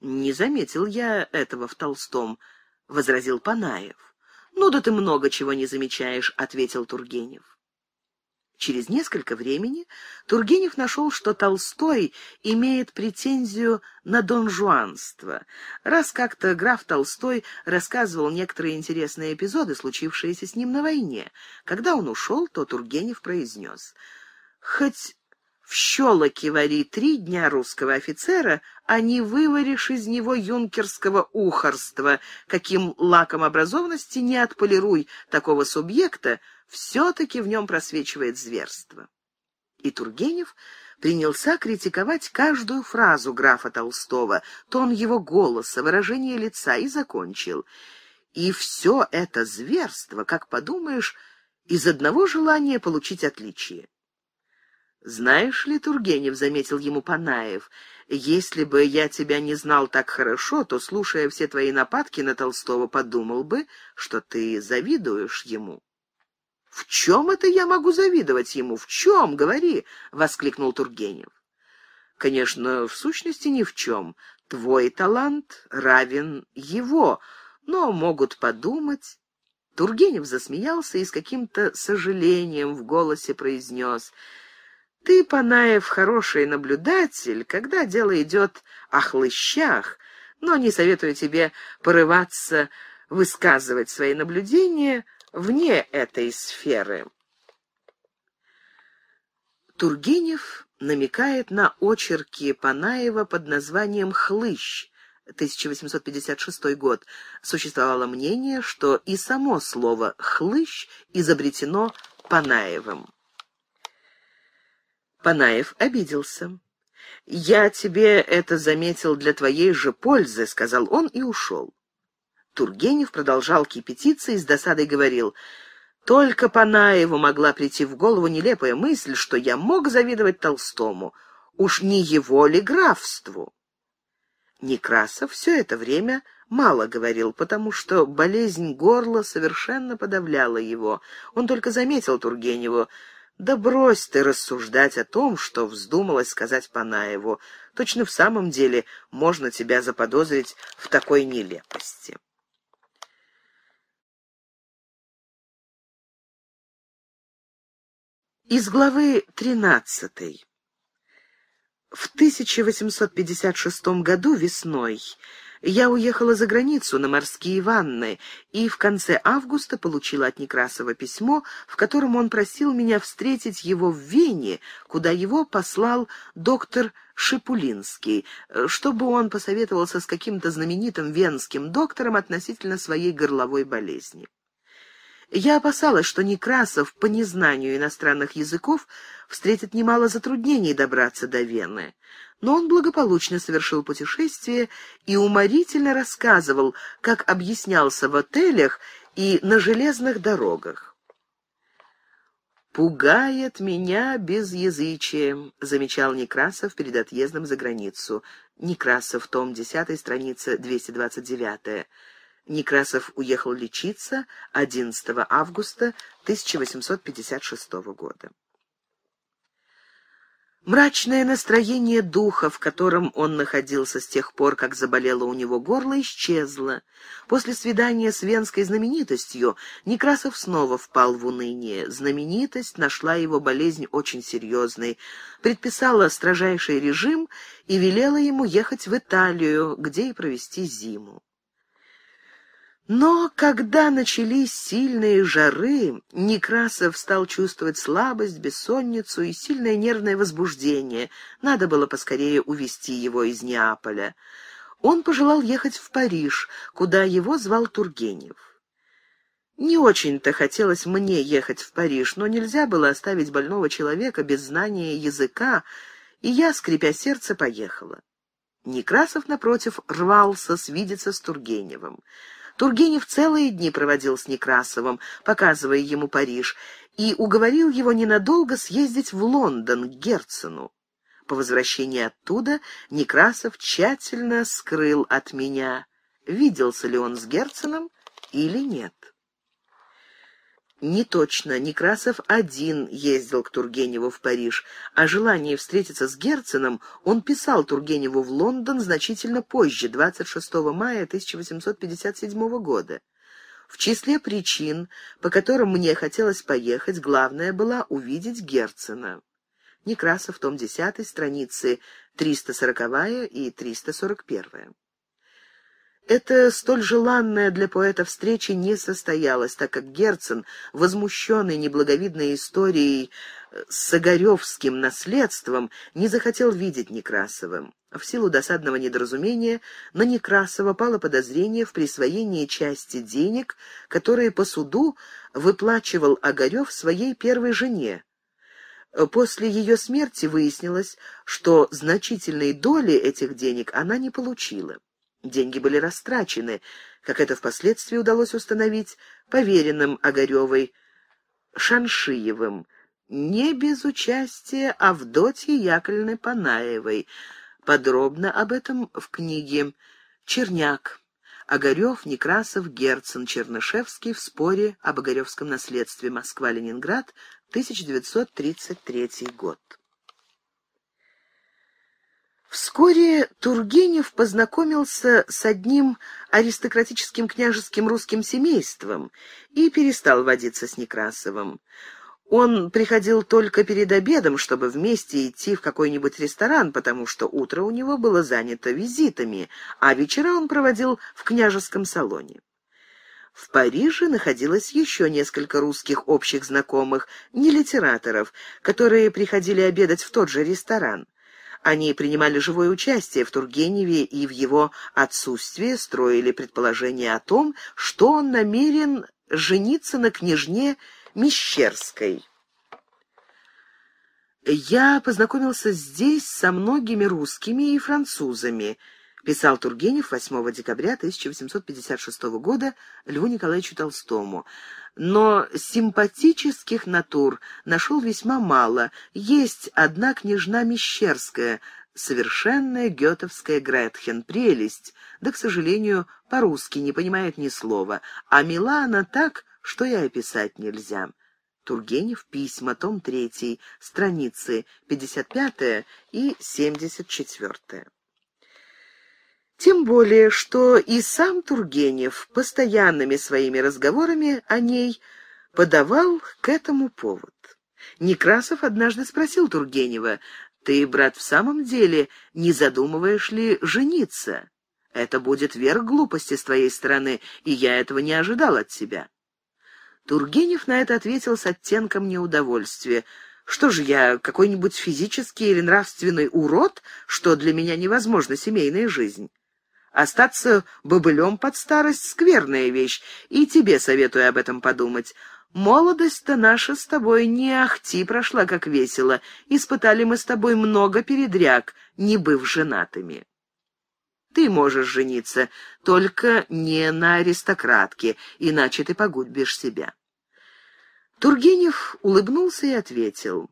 «Не заметил я этого в Толстом», — возразил Панаев. «Ну да ты много чего не замечаешь», — ответил Тургенев. Через несколько времени Тургенев нашел, что Толстой имеет претензию на донжуанство. Раз как-то граф Толстой рассказывал некоторые интересные эпизоды, случившиеся с ним на войне. Когда он ушел, то Тургенев произнес «Хоть в щелоке вари три дня русского офицера, а не вываришь из него юнкерского ухарства, каким лаком образованности не отполируй такого субъекта, все-таки в нем просвечивает зверство. И Тургенев принялся критиковать каждую фразу графа Толстого, тон его голоса, выражение лица, и закончил. И все это зверство, как подумаешь, из одного желания получить отличие. «Знаешь ли, Тургенев, — заметил ему Панаев, — если бы я тебя не знал так хорошо, то, слушая все твои нападки на Толстого, подумал бы, что ты завидуешь ему». «В чем это я могу завидовать ему? В чем? Говори!» — воскликнул Тургенев. «Конечно, в сущности ни в чем. Твой талант равен его, но могут подумать...» Тургенев засмеялся и с каким-то сожалением в голосе произнес... Ты, Панаев, хороший наблюдатель, когда дело идет о хлыщах, но не советую тебе порываться высказывать свои наблюдения вне этой сферы. Тургенев намекает на очерки Панаева под названием «Хлыщ», 1856 год. Существовало мнение, что и само слово «хлыщ» изобретено Панаевым. Панаев обиделся. «Я тебе это заметил для твоей же пользы», — сказал он и ушел. Тургенев продолжал кипятиться и с досадой говорил, «Только Панаеву могла прийти в голову нелепая мысль, что я мог завидовать Толстому. Уж не его ли графству?» Некрасов все это время мало говорил, потому что болезнь горла совершенно подавляла его. Он только заметил Тургеневу, «Да брось ты рассуждать о том, что вздумалось сказать Панаеву. Точно в самом деле можно тебя заподозрить в такой нелепости». Из главы 13. В 1856 году весной я уехала за границу на морские ванны и в конце августа получила от Некрасова письмо, в котором он просил меня встретить его в Вене, куда его послал доктор Шипулинский, э, чтобы он посоветовался с каким-то знаменитым венским доктором относительно своей горловой болезни. Я опасалась, что Некрасов по незнанию иностранных языков встретит немало затруднений добраться до Вены. Но он благополучно совершил путешествие и уморительно рассказывал, как объяснялся в отелях и на железных дорогах. «Пугает меня безязычие», — замечал Некрасов перед отъездом за границу. Некрасов, том 10, страница 229 Некрасов уехал лечиться 11 августа 1856 года. Мрачное настроение духа, в котором он находился с тех пор, как заболело у него горло, исчезло. После свидания с венской знаменитостью Некрасов снова впал в уныние. Знаменитость нашла его болезнь очень серьезной, предписала строжайший режим и велела ему ехать в Италию, где и провести зиму. Но когда начались сильные жары, Некрасов стал чувствовать слабость, бессонницу и сильное нервное возбуждение. Надо было поскорее увести его из Неаполя. Он пожелал ехать в Париж, куда его звал Тургенев. Не очень-то хотелось мне ехать в Париж, но нельзя было оставить больного человека без знания языка, и я, скрипя сердце, поехала. Некрасов, напротив, рвался свидеться с Тургеневым. Тургенев целые дни проводил с Некрасовым, показывая ему Париж, и уговорил его ненадолго съездить в Лондон к Герцену. По возвращении оттуда Некрасов тщательно скрыл от меня, виделся ли он с Герценом или нет. Не точно, Некрасов один ездил к Тургеневу в Париж. О желании встретиться с Герценом он писал Тургеневу в Лондон значительно позже, 26 мая 1857 года. В числе причин, по которым мне хотелось поехать, главное была увидеть Герцена. Некрасов, том 10, страницы 340 и 341. Эта столь желанная для поэта встреча не состоялась, так как Герцен, возмущенный неблаговидной историей э, с Огаревским наследством, не захотел видеть Некрасовым. В силу досадного недоразумения на Некрасова пало подозрение в присвоении части денег, которые по суду выплачивал Огарев своей первой жене. Э, после ее смерти выяснилось, что значительной доли этих денег она не получила. Деньги были растрачены, как это впоследствии удалось установить, поверенным Огаревой Шаншиевым, не без участия Авдотьи Яковлевны Панаевой. Подробно об этом в книге «Черняк». Огарев, Некрасов, Герцен, Чернышевский в споре об Огаревском наследстве Москва-Ленинград, 1933 год. Вскоре Тургенев познакомился с одним аристократическим княжеским русским семейством и перестал водиться с Некрасовым. Он приходил только перед обедом, чтобы вместе идти в какой-нибудь ресторан, потому что утро у него было занято визитами, а вечера он проводил в княжеском салоне. В Париже находилось еще несколько русских общих знакомых, не литераторов, которые приходили обедать в тот же ресторан. Они принимали живое участие в Тургеневе и в его отсутствии строили предположение о том, что он намерен жениться на княжне Мещерской. Я познакомился здесь со многими русскими и французами – писал Тургенев 8 декабря 1856 года Льву Николаевичу Толстому. Но симпатических натур нашел весьма мало. Есть одна княжна Мещерская, совершенная гетовская Гретхен, прелесть, да, к сожалению, по-русски не понимает ни слова, а мила она так, что и описать нельзя. Тургенев, письма, том 3, страницы 55 и 74. Тем более, что и сам Тургенев постоянными своими разговорами о ней подавал к этому повод. Некрасов однажды спросил Тургенева, «Ты, брат, в самом деле не задумываешь ли жениться? Это будет верх глупости с твоей стороны, и я этого не ожидал от тебя». Тургенев на это ответил с оттенком неудовольствия. «Что же я, какой-нибудь физический или нравственный урод, что для меня невозможна семейная жизнь?» Остаться бобылем под старость — скверная вещь, и тебе советую об этом подумать. Молодость-то наша с тобой не ахти прошла как весело. Испытали мы с тобой много передряг, не быв женатыми. Ты можешь жениться, только не на аристократке, иначе ты погубишь себя. Тургенев улыбнулся и ответил.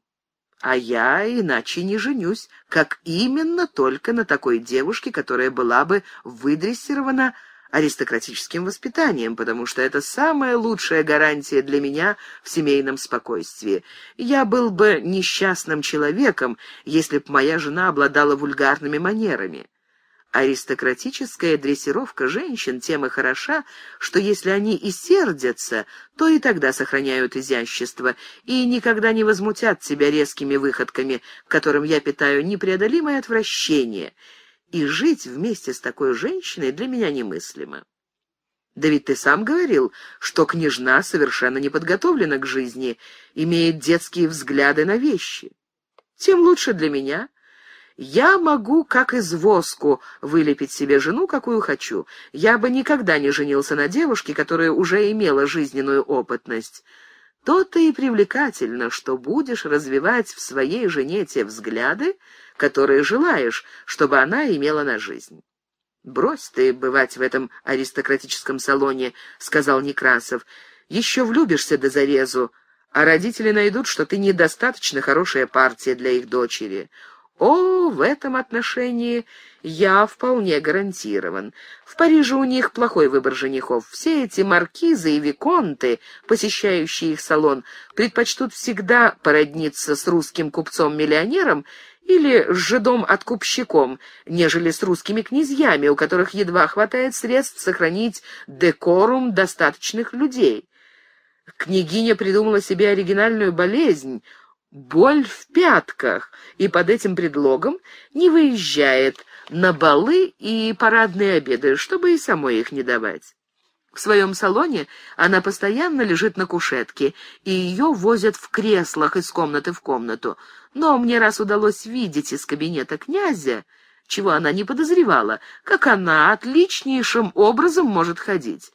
А я иначе не женюсь, как именно только на такой девушке, которая была бы выдрессирована аристократическим воспитанием, потому что это самая лучшая гарантия для меня в семейном спокойствии. Я был бы несчастным человеком, если б моя жена обладала вульгарными манерами. Аристократическая дрессировка женщин тем и хороша, что если они и сердятся, то и тогда сохраняют изящество и никогда не возмутят тебя резкими выходками, к которым я питаю непреодолимое отвращение. И жить вместе с такой женщиной для меня немыслимо. Да ведь ты сам говорил, что княжна совершенно не подготовлена к жизни, имеет детские взгляды на вещи. Тем лучше для меня, я могу, как из воску, вылепить себе жену, какую хочу. Я бы никогда не женился на девушке, которая уже имела жизненную опытность. То-то и привлекательно, что будешь развивать в своей жене те взгляды, которые желаешь, чтобы она имела на жизнь. «Брось ты бывать в этом аристократическом салоне», — сказал Некрасов. «Еще влюбишься до зарезу, а родители найдут, что ты недостаточно хорошая партия для их дочери. О, в этом отношении я вполне гарантирован. В Париже у них плохой выбор женихов. Все эти маркизы и виконты, посещающие их салон, предпочтут всегда породниться с русским купцом-миллионером или с жидом-откупщиком, нежели с русскими князьями, у которых едва хватает средств сохранить декорум достаточных людей. Княгиня придумала себе оригинальную болезнь — боль в пятках и под этим предлогом не выезжает на балы и парадные обеды, чтобы и самой их не давать. В своем салоне она постоянно лежит на кушетке, и ее возят в креслах из комнаты в комнату. Но мне раз удалось видеть из кабинета князя, чего она не подозревала, как она отличнейшим образом может ходить.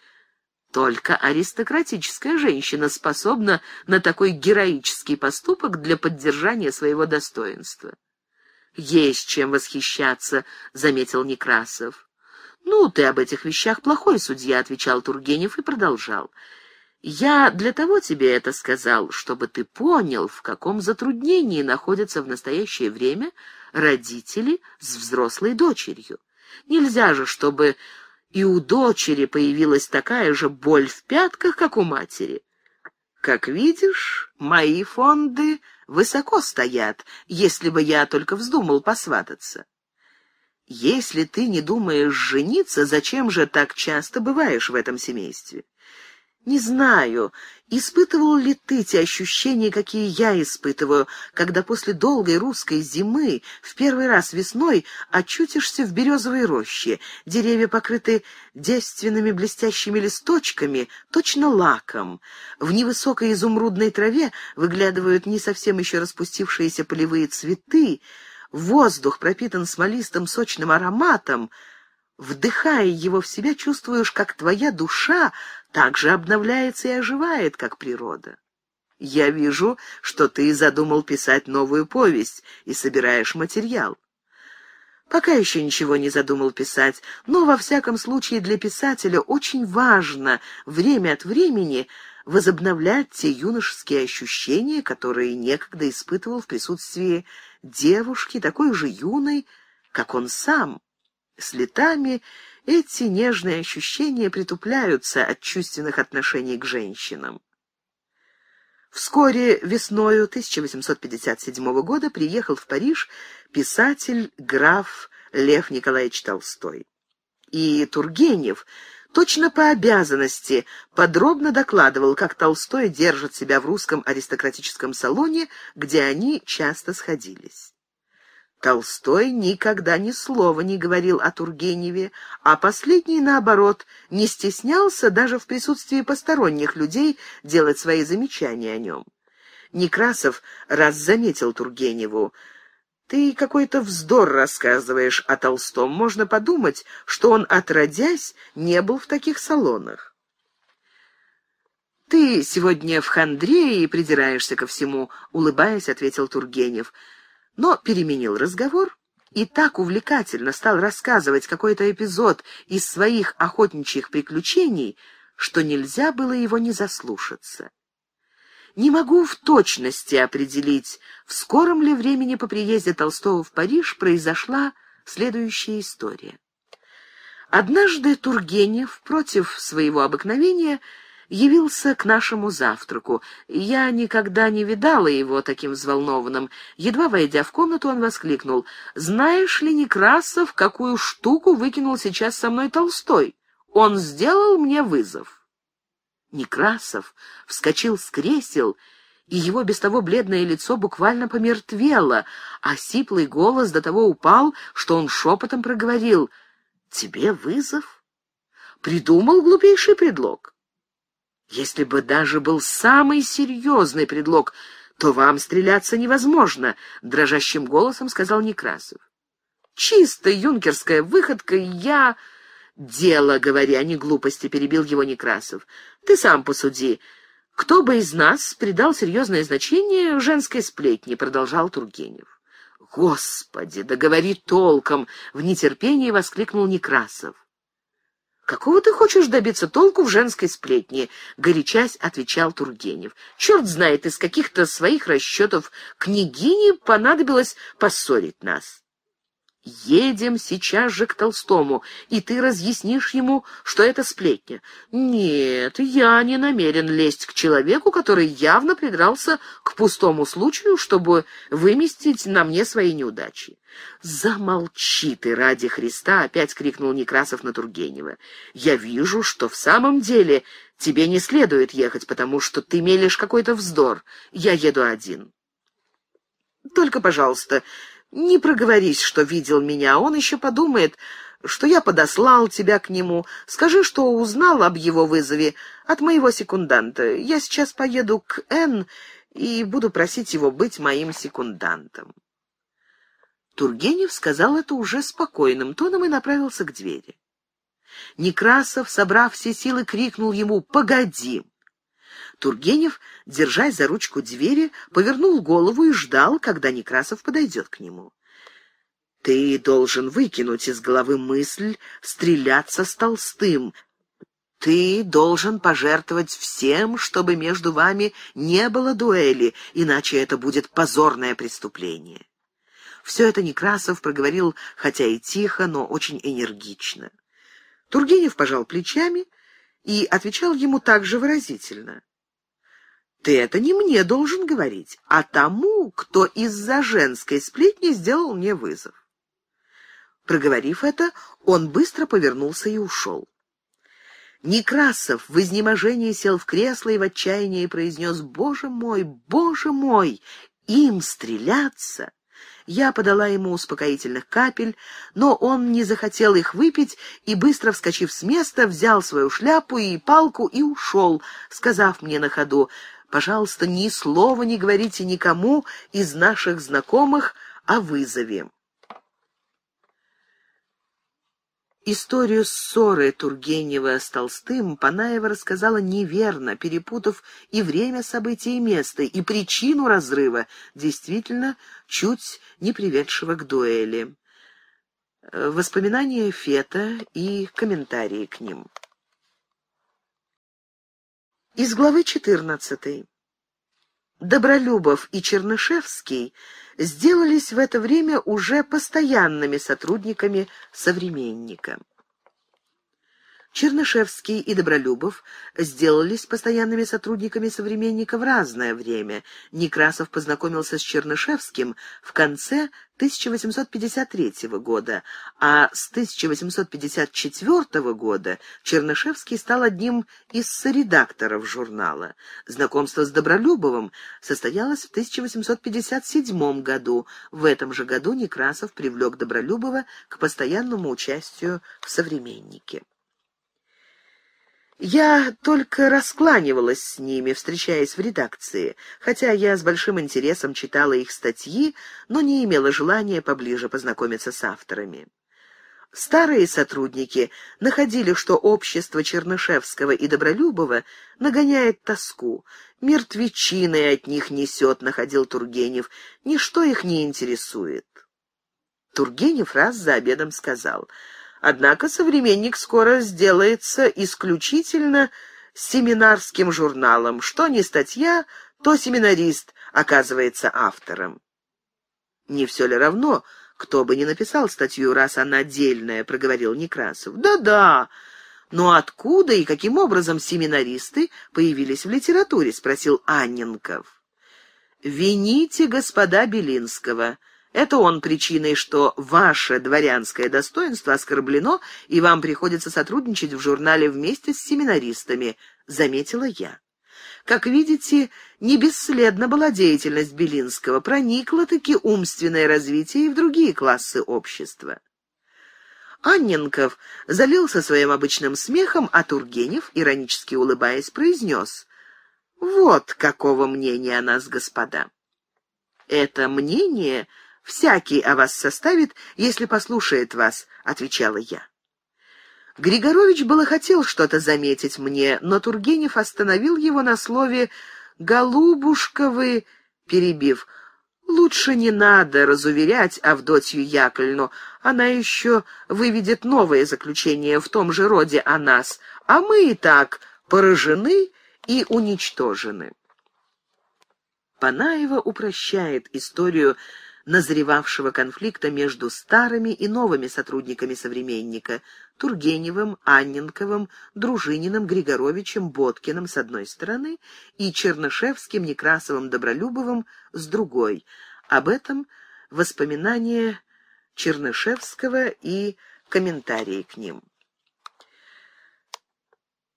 Только аристократическая женщина способна на такой героический поступок для поддержания своего достоинства. «Есть чем восхищаться», — заметил Некрасов. «Ну, ты об этих вещах плохой судья», — отвечал Тургенев и продолжал. «Я для того тебе это сказал, чтобы ты понял, в каком затруднении находятся в настоящее время родители с взрослой дочерью. Нельзя же, чтобы и у дочери появилась такая же боль в пятках, как у матери. Как видишь, мои фонды высоко стоят, если бы я только вздумал посвататься. Если ты не думаешь жениться, зачем же так часто бываешь в этом семействе? Не знаю, испытывал ли ты те ощущения, какие я испытываю, когда после долгой русской зимы в первый раз весной очутишься в березовой роще. Деревья покрыты девственными блестящими листочками, точно лаком. В невысокой изумрудной траве выглядывают не совсем еще распустившиеся полевые цветы. Воздух пропитан смолистым сочным ароматом. Вдыхая его в себя, чувствуешь, как твоя душа так же обновляется и оживает, как природа. Я вижу, что ты задумал писать новую повесть и собираешь материал. Пока еще ничего не задумал писать, но во всяком случае для писателя очень важно время от времени возобновлять те юношеские ощущения, которые некогда испытывал в присутствии девушки, такой же юной, как он сам. С летами эти нежные ощущения притупляются от чувственных отношений к женщинам. Вскоре весною 1857 года приехал в Париж писатель граф Лев Николаевич Толстой. И Тургенев точно по обязанности подробно докладывал, как Толстой держит себя в русском аристократическом салоне, где они часто сходились. Толстой никогда ни слова не говорил о Тургеневе, а последний, наоборот, не стеснялся даже в присутствии посторонних людей делать свои замечания о нем. Некрасов раз заметил Тургеневу. «Ты какой-то вздор рассказываешь о Толстом. Можно подумать, что он, отродясь, не был в таких салонах». «Ты сегодня в хандре и придираешься ко всему», — улыбаясь, ответил Тургенев. «Тургенев» но переменил разговор и так увлекательно стал рассказывать какой-то эпизод из своих охотничьих приключений, что нельзя было его не заслушаться. Не могу в точности определить, в скором ли времени по приезде Толстого в Париж произошла следующая история. Однажды Тургенев против своего обыкновения явился к нашему завтраку. Я никогда не видала его таким взволнованным. Едва войдя в комнату, он воскликнул. «Знаешь ли, Некрасов, какую штуку выкинул сейчас со мной Толстой? Он сделал мне вызов». Некрасов вскочил с кресел и его без того бледное лицо буквально помертвело, а сиплый голос до того упал, что он шепотом проговорил «Тебе вызов?» Придумал глупейший предлог. Если бы даже был самый серьезный предлог, то вам стреляться невозможно, — дрожащим голосом сказал Некрасов. Чисто юнкерская выходка, я... Дело, говоря, не глупости, перебил его Некрасов. Ты сам посуди. Кто бы из нас придал серьезное значение женской сплетни, продолжал Тургенев. Господи, да говори толком, в нетерпении воскликнул Некрасов. «Какого ты хочешь добиться толку в женской сплетне?» — горячась отвечал Тургенев. «Черт знает, из каких-то своих расчетов княгине понадобилось поссорить нас». Едем сейчас же к Толстому, и ты разъяснишь ему, что это сплетня. Нет, я не намерен лезть к человеку, который явно придрался к пустому случаю, чтобы выместить на мне свои неудачи. Замолчи ты ради Христа, опять крикнул Некрасов на Тургенева. Я вижу, что в самом деле тебе не следует ехать, потому что ты мелешь какой-то вздор. Я еду один. Только, пожалуйста, не проговорись, что видел меня, он еще подумает, что я подослал тебя к нему. Скажи, что узнал об его вызове от моего секунданта. Я сейчас поеду к Н и буду просить его быть моим секундантом». Тургенев сказал это уже спокойным тоном и направился к двери. Некрасов, собрав все силы, крикнул ему «Погоди!» Тургенев, держась за ручку двери, повернул голову и ждал, когда Некрасов подойдет к нему. «Ты должен выкинуть из головы мысль стреляться с Толстым. Ты должен пожертвовать всем, чтобы между вами не было дуэли, иначе это будет позорное преступление». Все это Некрасов проговорил, хотя и тихо, но очень энергично. Тургенев пожал плечами и отвечал ему также выразительно. Ты это не мне должен говорить, а тому, кто из-за женской сплетни сделал мне вызов. Проговорив это, он быстро повернулся и ушел. Некрасов в изнеможении сел в кресло и в отчаянии произнес «Боже мой, боже мой, им стреляться!» Я подала ему успокоительных капель, но он не захотел их выпить и, быстро вскочив с места, взял свою шляпу и палку и ушел, сказав мне на ходу Пожалуйста, ни слова не говорите никому из наших знакомых о вызове. Историю ссоры Тургенева с Толстым Панаева рассказала неверно, перепутав и время события, и место, и причину разрыва, действительно чуть не приведшего к дуэли. Э, воспоминания Фета и комментарии к ним. Из главы 14. Добролюбов и Чернышевский сделались в это время уже постоянными сотрудниками «Современника». Чернышевский и Добролюбов сделались постоянными сотрудниками «Современника» в разное время. Некрасов познакомился с Чернышевским в конце 1853 года, а с 1854 года Чернышевский стал одним из соредакторов журнала. Знакомство с Добролюбовым состоялось в 1857 году. В этом же году Некрасов привлек Добролюбова к постоянному участию в «Современнике». Я только раскланивалась с ними, встречаясь в редакции, хотя я с большим интересом читала их статьи, но не имела желания поближе познакомиться с авторами. Старые сотрудники находили, что общество Чернышевского и Добролюбова нагоняет тоску. «Мертвечины от них несет», — находил Тургенев. «Ничто их не интересует». Тургенев раз за обедом сказал — Однако современник скоро сделается исключительно семинарским журналом. Что не статья, то семинарист оказывается автором. Не все ли равно, кто бы ни написал статью, раз она отдельная, проговорил Некрасов. Да-да, но откуда и каким образом семинаристы появились в литературе, спросил Анненков. Вините господа Белинского. Это он причиной, что ваше дворянское достоинство оскорблено, и вам приходится сотрудничать в журнале вместе с семинаристами», — заметила я. Как видите, не бесследно была деятельность Белинского, проникло-таки умственное развитие и в другие классы общества. Анненков залился своим обычным смехом, а Тургенев, иронически улыбаясь, произнес «Вот какого мнения о нас, господа». Это мнение всякий о вас составит, если послушает вас», — отвечала я. Григорович было хотел что-то заметить мне, но Тургенев остановил его на слове «голубушка вы», перебив «Лучше не надо разуверять Авдотью Яковлевну, она еще выведет новое заключение в том же роде о нас, а мы и так поражены и уничтожены». Панаева упрощает историю назревавшего конфликта между старыми и новыми сотрудниками «Современника» — Тургеневым, Анненковым, Дружининым, Григоровичем, Боткиным с одной стороны и Чернышевским, Некрасовым, Добролюбовым с другой. Об этом воспоминания Чернышевского и комментарии к ним.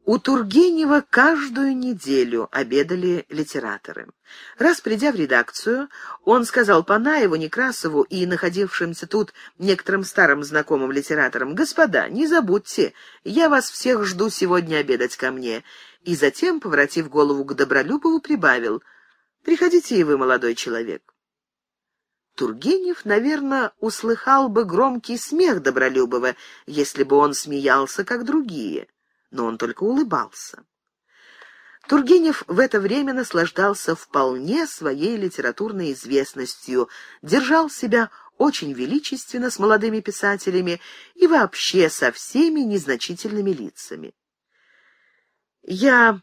У Тургенева каждую неделю обедали литераторы. Раз придя в редакцию, он сказал Панаеву, Некрасову и находившимся тут некоторым старым знакомым литераторам, «Господа, не забудьте, я вас всех жду сегодня обедать ко мне». И затем, поворотив голову к Добролюбову, прибавил, «Приходите и вы, молодой человек». Тургенев, наверное, услыхал бы громкий смех Добролюбова, если бы он смеялся, как другие но он только улыбался. Тургенев в это время наслаждался вполне своей литературной известностью, держал себя очень величественно с молодыми писателями и вообще со всеми незначительными лицами. Я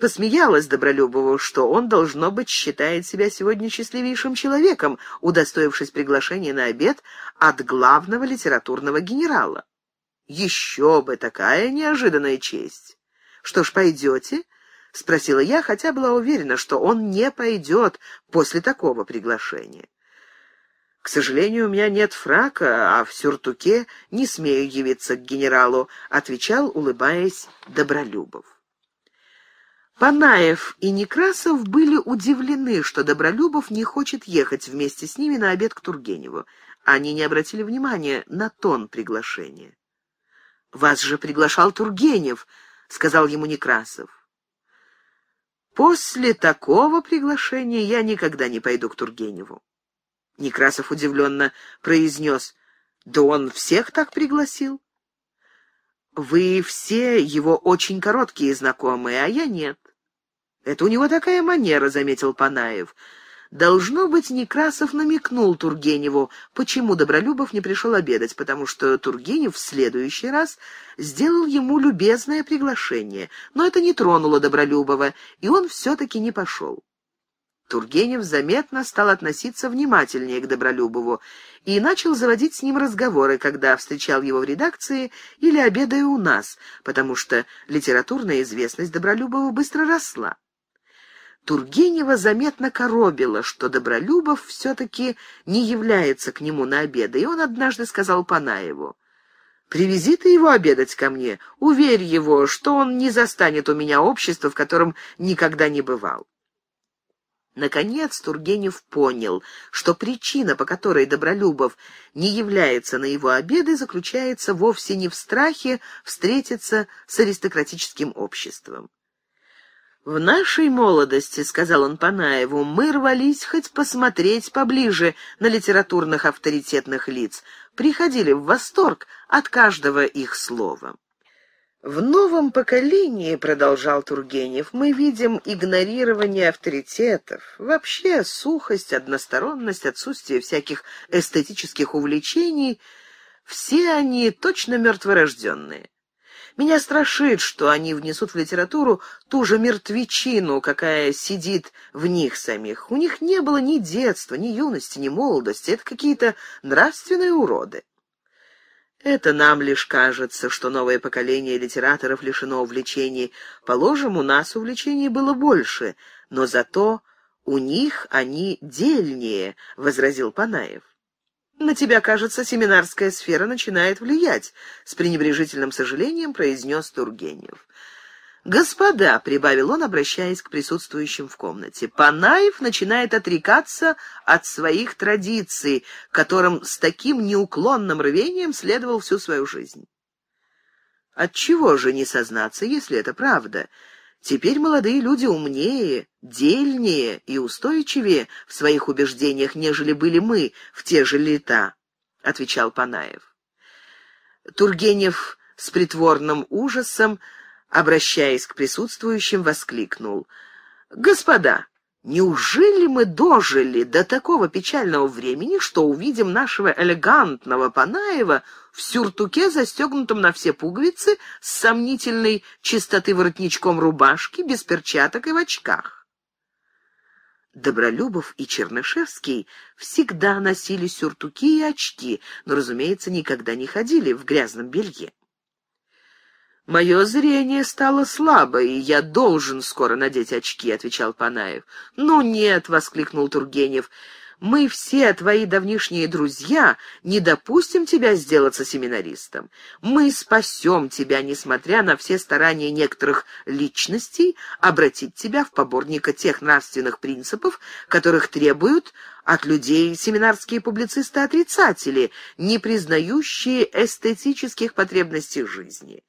посмеялась Добролюбову, что он, должно быть, считает себя сегодня счастливейшим человеком, удостоившись приглашения на обед от главного литературного генерала. Еще бы, такая неожиданная честь. Что ж, пойдете? — спросила я, хотя была уверена, что он не пойдет после такого приглашения. «К сожалению, у меня нет фрака, а в сюртуке не смею явиться к генералу», — отвечал, улыбаясь, Добролюбов. Панаев и Некрасов были удивлены, что Добролюбов не хочет ехать вместе с ними на обед к Тургеневу. Они не обратили внимания на тон приглашения. «Вас же приглашал Тургенев», — сказал ему Некрасов. «После такого приглашения я никогда не пойду к Тургеневу». Некрасов удивленно произнес, «Да он всех так пригласил». «Вы все его очень короткие знакомые, а я нет». «Это у него такая манера», — заметил Панаев. Должно быть, Некрасов намекнул Тургеневу, почему Добролюбов не пришел обедать, потому что Тургенев в следующий раз сделал ему любезное приглашение, но это не тронуло Добролюбова, и он все-таки не пошел. Тургенев заметно стал относиться внимательнее к Добролюбову и начал заводить с ним разговоры, когда встречал его в редакции или обедая у нас, потому что литературная известность Добролюбова быстро росла. Тургенева заметно коробило, что Добролюбов все-таки не является к нему на обед, и он однажды сказал Панаеву, «Привези ты его обедать ко мне, уверь его, что он не застанет у меня общества, в котором никогда не бывал». Наконец Тургенев понял, что причина, по которой Добролюбов не является на его обеды, заключается вовсе не в страхе встретиться с аристократическим обществом. «В нашей молодости, — сказал он Панаеву, — мы рвались хоть посмотреть поближе на литературных авторитетных лиц, приходили в восторг от каждого их слова». «В новом поколении, — продолжал Тургенев, — мы видим игнорирование авторитетов, вообще сухость, односторонность, отсутствие всяких эстетических увлечений. Все они точно мертворожденные. Меня страшит, что они внесут в литературу ту же мертвечину, какая сидит в них самих. У них не было ни детства, ни юности, ни молодости. Это какие-то нравственные уроды. Это нам лишь кажется, что новое поколение литераторов лишено увлечений. Положим, у нас увлечений было больше, но зато у них они дельнее, — возразил Панаев. «На тебя, кажется, семинарская сфера начинает влиять», — с пренебрежительным сожалением произнес Тургенев. «Господа», — прибавил он, обращаясь к присутствующим в комнате, — «Панаев начинает отрекаться от своих традиций, которым с таким неуклонным рвением следовал всю свою жизнь». «Отчего же не сознаться, если это правда?» Теперь молодые люди умнее, дельнее и устойчивее в своих убеждениях, нежели были мы в те же лета», — отвечал Панаев. Тургенев с притворным ужасом, обращаясь к присутствующим, воскликнул. «Господа, Неужели мы дожили до такого печального времени, что увидим нашего элегантного Панаева в сюртуке, застегнутом на все пуговицы, с сомнительной чистоты воротничком рубашки, без перчаток и в очках? Добролюбов и Чернышевский всегда носили сюртуки и очки, но, разумеется, никогда не ходили в грязном белье. «Мое зрение стало слабо, и я должен скоро надеть очки», — отвечал Панаев. «Ну нет», — воскликнул Тургенев, — «мы все твои давнишние друзья не допустим тебя сделаться семинаристом. Мы спасем тебя, несмотря на все старания некоторых личностей, обратить тебя в поборника тех нравственных принципов, которых требуют от людей семинарские публицисты-отрицатели, не признающие эстетических потребностей жизни».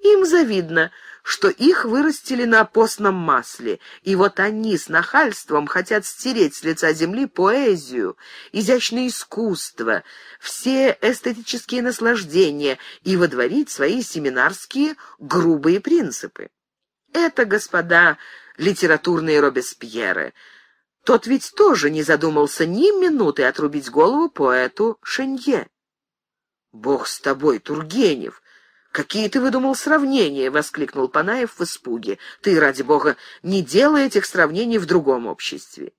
Им завидно, что их вырастили на постном масле, и вот они с нахальством хотят стереть с лица земли поэзию, изящное искусство, все эстетические наслаждения и водворить свои семинарские грубые принципы. Это, господа, литературные Робеспьеры. Тот ведь тоже не задумался ни минуты отрубить голову поэту Шенье. «Бог с тобой, Тургенев!» «Какие ты выдумал сравнения?» — воскликнул Панаев в испуге. «Ты, ради бога, не делай этих сравнений в другом обществе».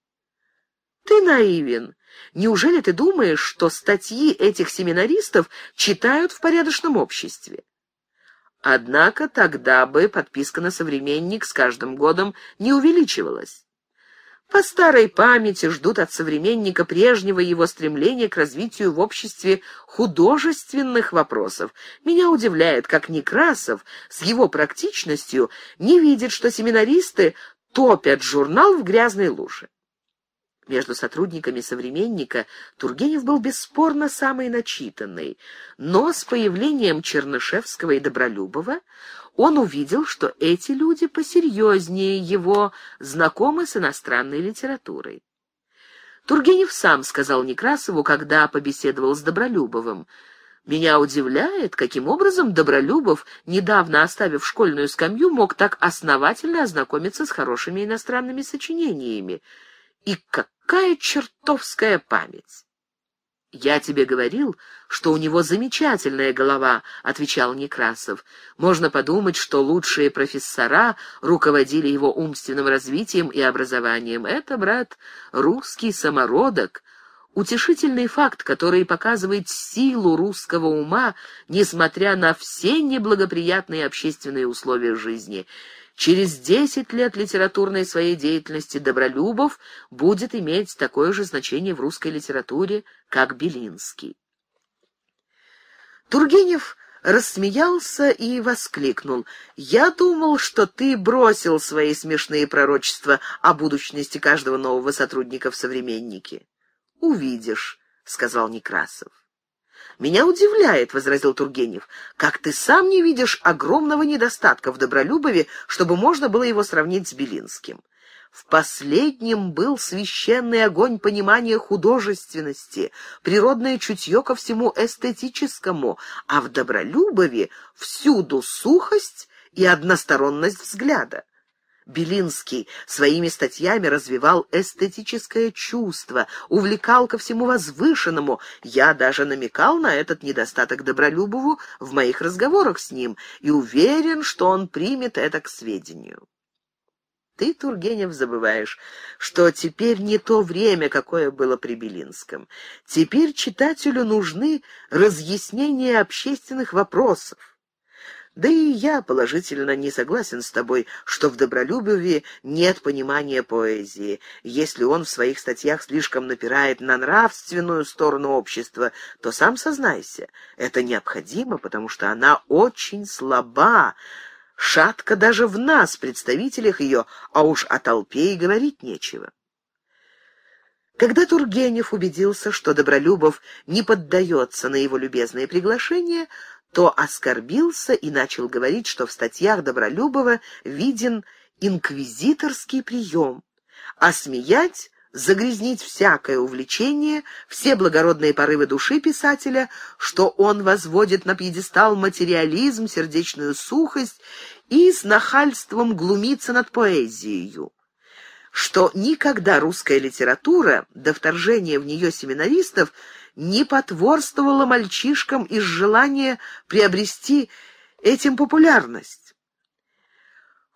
«Ты наивен. Неужели ты думаешь, что статьи этих семинаристов читают в порядочном обществе?» Однако тогда бы подписка на «Современник» с каждым годом не увеличивалась по старой памяти ждут от современника прежнего его стремления к развитию в обществе художественных вопросов. Меня удивляет, как Некрасов с его практичностью не видит, что семинаристы топят журнал в грязной луже. Между сотрудниками современника Тургенев был бесспорно самый начитанный, но с появлением Чернышевского и Добролюбова он увидел, что эти люди посерьезнее его, знакомы с иностранной литературой. Тургенев сам сказал Некрасову, когда побеседовал с Добролюбовым, «Меня удивляет, каким образом Добролюбов, недавно оставив школьную скамью, мог так основательно ознакомиться с хорошими иностранными сочинениями. И какая чертовская память!» «Я тебе говорил, что у него замечательная голова», — отвечал Некрасов. «Можно подумать, что лучшие профессора руководили его умственным развитием и образованием. Это, брат, русский самородок». Утешительный факт, который показывает силу русского ума, несмотря на все неблагоприятные общественные условия жизни — Через десять лет литературной своей деятельности Добролюбов будет иметь такое же значение в русской литературе, как Белинский. Тургенев рассмеялся и воскликнул. «Я думал, что ты бросил свои смешные пророчества о будущности каждого нового сотрудника в «Современнике». «Увидишь», — сказал Некрасов. «Меня удивляет», — возразил Тургенев, — «как ты сам не видишь огромного недостатка в Добролюбове, чтобы можно было его сравнить с Белинским». В последнем был священный огонь понимания художественности, природное чутье ко всему эстетическому, а в Добролюбове всюду сухость и односторонность взгляда. Белинский своими статьями развивал эстетическое чувство, увлекал ко всему возвышенному. Я даже намекал на этот недостаток Добролюбову в моих разговорах с ним и уверен, что он примет это к сведению. Ты, Тургенев, забываешь, что теперь не то время, какое было при Белинском. Теперь читателю нужны разъяснения общественных вопросов. Да и я положительно не согласен с тобой, что в добролюбии нет понимания поэзии. Если он в своих статьях слишком напирает на нравственную сторону общества, то сам сознайся, это необходимо, потому что она очень слаба, шатка даже в нас, представителях ее, а уж о толпе и говорить нечего. Когда Тургенев убедился, что Добролюбов не поддается на его любезные приглашения, то оскорбился и начал говорить, что в статьях Добролюбова виден инквизиторский прием, а смеять загрязнить всякое увлечение, все благородные порывы души писателя, что он возводит на пьедестал материализм, сердечную сухость и с нахальством глумится над поэзией, что никогда русская литература, до вторжения в нее семинаристов, не потворствовала мальчишкам из желания приобрести этим популярность.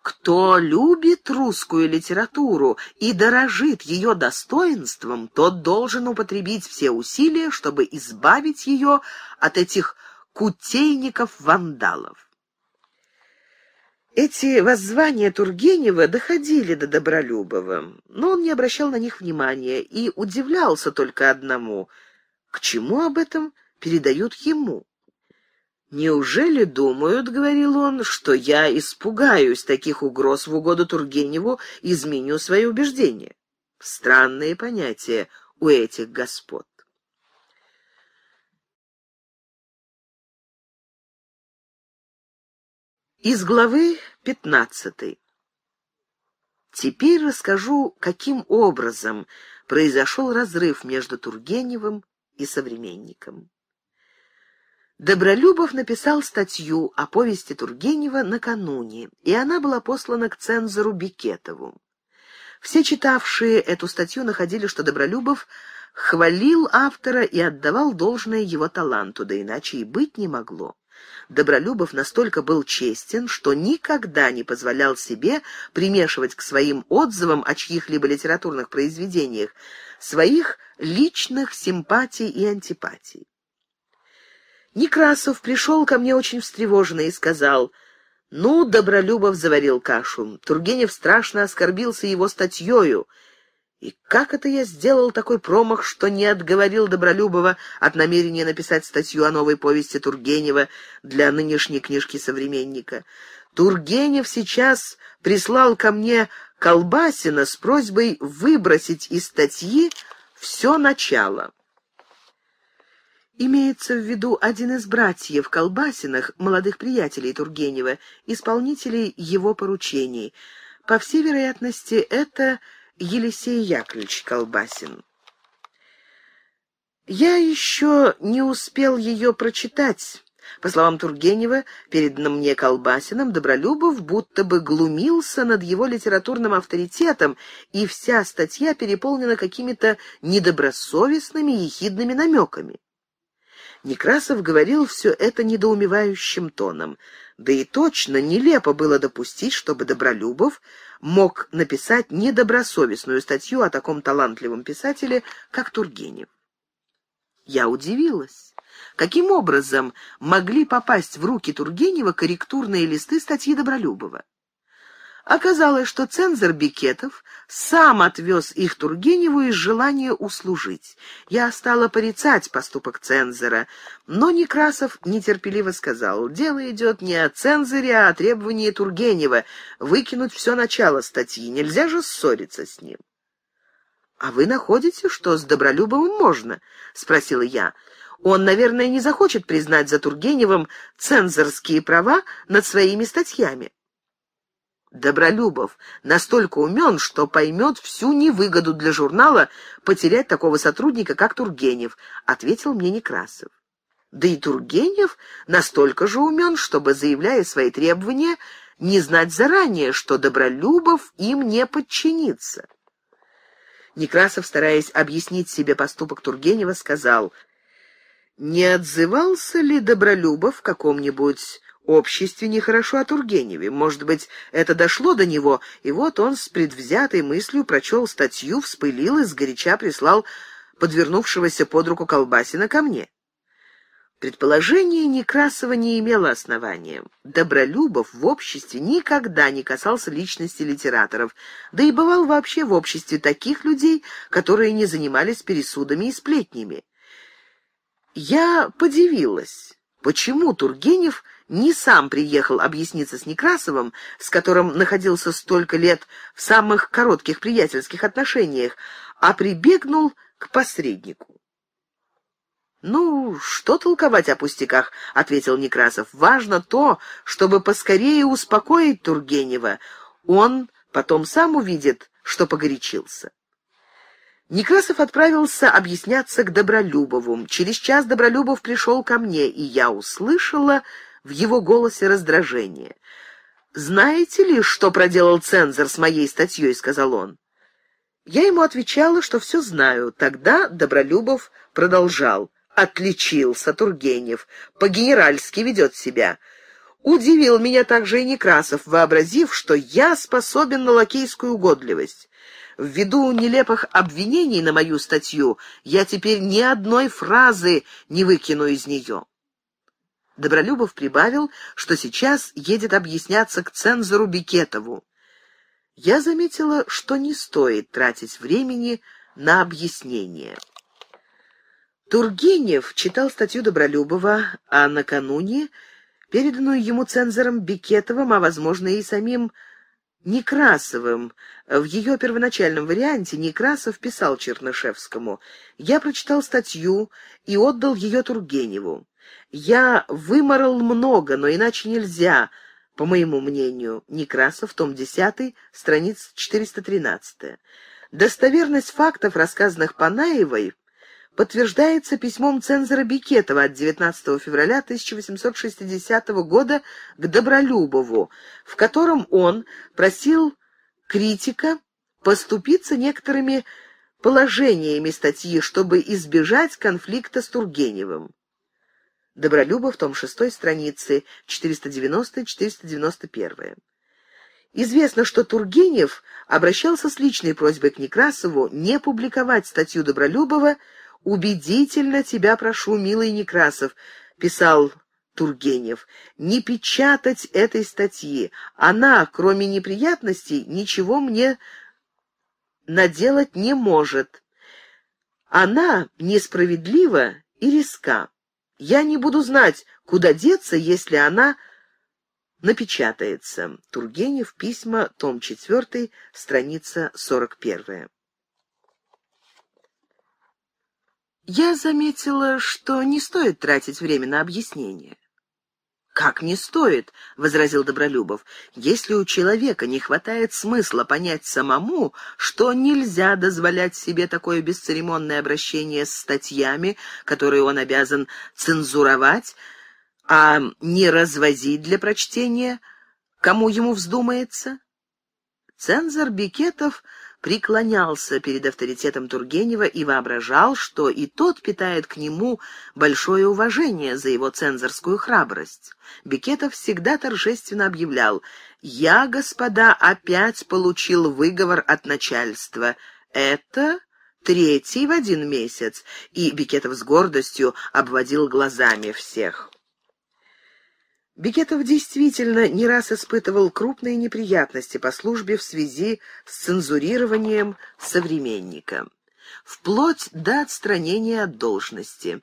Кто любит русскую литературу и дорожит ее достоинством, тот должен употребить все усилия, чтобы избавить ее от этих кутейников-вандалов. Эти воззвания Тургенева доходили до Добролюбова, но он не обращал на них внимания и удивлялся только одному — к чему об этом передают ему? «Неужели думают, — говорил он, — что я испугаюсь таких угроз в угоду Тургеневу, и изменю свои убеждения?» Странные понятия у этих господ. Из главы 15. Теперь расскажу, каким образом произошел разрыв между Тургеневым и современникам. Добролюбов написал статью о повести Тургенева накануне, и она была послана к цензору Бикетову. Все читавшие эту статью находили, что Добролюбов хвалил автора и отдавал должное его таланту, да иначе и быть не могло. Добролюбов настолько был честен, что никогда не позволял себе примешивать к своим отзывам о чьих-либо литературных произведениях своих личных симпатий и антипатий. Некрасов пришел ко мне очень встревоженный и сказал, «Ну, Добролюбов заварил кашу. Тургенев страшно оскорбился его статьею." И как это я сделал такой промах, что не отговорил Добролюбова от намерения написать статью о новой повести Тургенева для нынешней книжки «Современника»? Тургенев сейчас прислал ко мне Колбасина с просьбой выбросить из статьи все начало. Имеется в виду один из братьев Колбасиных, молодых приятелей Тургенева, исполнителей его поручений. По всей вероятности, это Елисей Яковлевич Колбасин. Я еще не успел ее прочитать. По словам Тургенева, перед мне Колбасином Добролюбов будто бы глумился над его литературным авторитетом, и вся статья переполнена какими-то недобросовестными ехидными намеками. Некрасов говорил все это недоумевающим тоном. Да и точно нелепо было допустить, чтобы Добролюбов мог написать недобросовестную статью о таком талантливом писателе, как Тургенев. Я удивилась. Каким образом могли попасть в руки Тургенева корректурные листы статьи Добролюбова? Оказалось, что цензор Бикетов сам отвез их Тургеневу из желания услужить. Я стала порицать поступок цензора, но Некрасов нетерпеливо сказал, «Дело идет не о цензоре, а о требовании Тургенева выкинуть все начало статьи, нельзя же ссориться с ним». «А вы находите, что с Добролюбовым можно?» — спросила я. «Он, наверное, не захочет признать за Тургеневым цензорские права над своими статьями». Добролюбов настолько умен, что поймет всю невыгоду для журнала потерять такого сотрудника, как Тургенев, ответил мне Некрасов. Да и Тургенев настолько же умен, чтобы, заявляя свои требования, не знать заранее, что Добролюбов им не подчинится. Некрасов, стараясь объяснить себе поступок Тургенева, сказал, «Не отзывался ли Добролюбов в каком-нибудь обществе нехорошо о Тургеневе. Может быть, это дошло до него, и вот он с предвзятой мыслью прочел статью, вспылил и сгоряча прислал подвернувшегося под руку Колбасина ко мне. Предположение Некрасова не имело основания. Добролюбов в обществе никогда не касался личности литераторов, да и бывал вообще в обществе таких людей, которые не занимались пересудами и сплетнями. Я подивилась, почему Тургенев не сам приехал объясниться с Некрасовым, с которым находился столько лет в самых коротких приятельских отношениях, а прибегнул к посреднику. «Ну, что толковать о пустяках?» — ответил Некрасов. «Важно то, чтобы поскорее успокоить Тургенева. Он потом сам увидит, что погорячился». Некрасов отправился объясняться к Добролюбову. Через час Добролюбов пришел ко мне, и я услышала, в его голосе раздражение. «Знаете ли, что проделал цензор с моей статьей?» — сказал он. Я ему отвечала, что все знаю. Тогда Добролюбов продолжал. «Отличился Тургенев, по-генеральски ведет себя». Удивил меня также и Некрасов, вообразив, что я способен на лакейскую угодливость. Ввиду нелепых обвинений на мою статью я теперь ни одной фразы не выкину из нее. Добролюбов прибавил, что сейчас едет объясняться к цензору Бикетову. Я заметила, что не стоит тратить времени на объяснение. Тургенев читал статью Добролюбова, а накануне переданную ему цензором Бикетовым, а, возможно, и самим Некрасовым. В ее первоначальном варианте Некрасов писал Чернышевскому «Я прочитал статью и отдал ее Тургеневу. Я выморал много, но иначе нельзя, по моему мнению. Некрасов, том 10, страница 413. Достоверность фактов, рассказанных Панаевой, подтверждается письмом цензора Бикетова от 19 февраля 1860 года к Добролюбову, в котором он просил критика поступиться некоторыми положениями статьи, чтобы избежать конфликта с Тургеневым в том 6, страницы 490-491. Известно, что Тургенев обращался с личной просьбой к Некрасову не публиковать статью Добролюбова «Убедительно тебя прошу, милый Некрасов», писал Тургенев, «не печатать этой статьи. Она, кроме неприятностей, ничего мне наделать не может. Она несправедлива и риска. Я не буду знать, куда деться, если она напечатается. Тургенев, письма, том 4, страница 41. Я заметила, что не стоит тратить время на объяснение. «Как не стоит?» — возразил Добролюбов. «Если у человека не хватает смысла понять самому, что нельзя дозволять себе такое бесцеремонное обращение с статьями, которые он обязан цензуровать, а не развозить для прочтения, кому ему вздумается?» Цензор Бикетов преклонялся перед авторитетом Тургенева и воображал, что и тот питает к нему большое уважение за его цензорскую храбрость. Бикетов всегда торжественно объявлял «Я, господа, опять получил выговор от начальства. Это...» Третий в один месяц, и Бикетов с гордостью обводил глазами всех. Бекетов действительно не раз испытывал крупные неприятности по службе в связи с цензурированием современника, вплоть до отстранения от должности.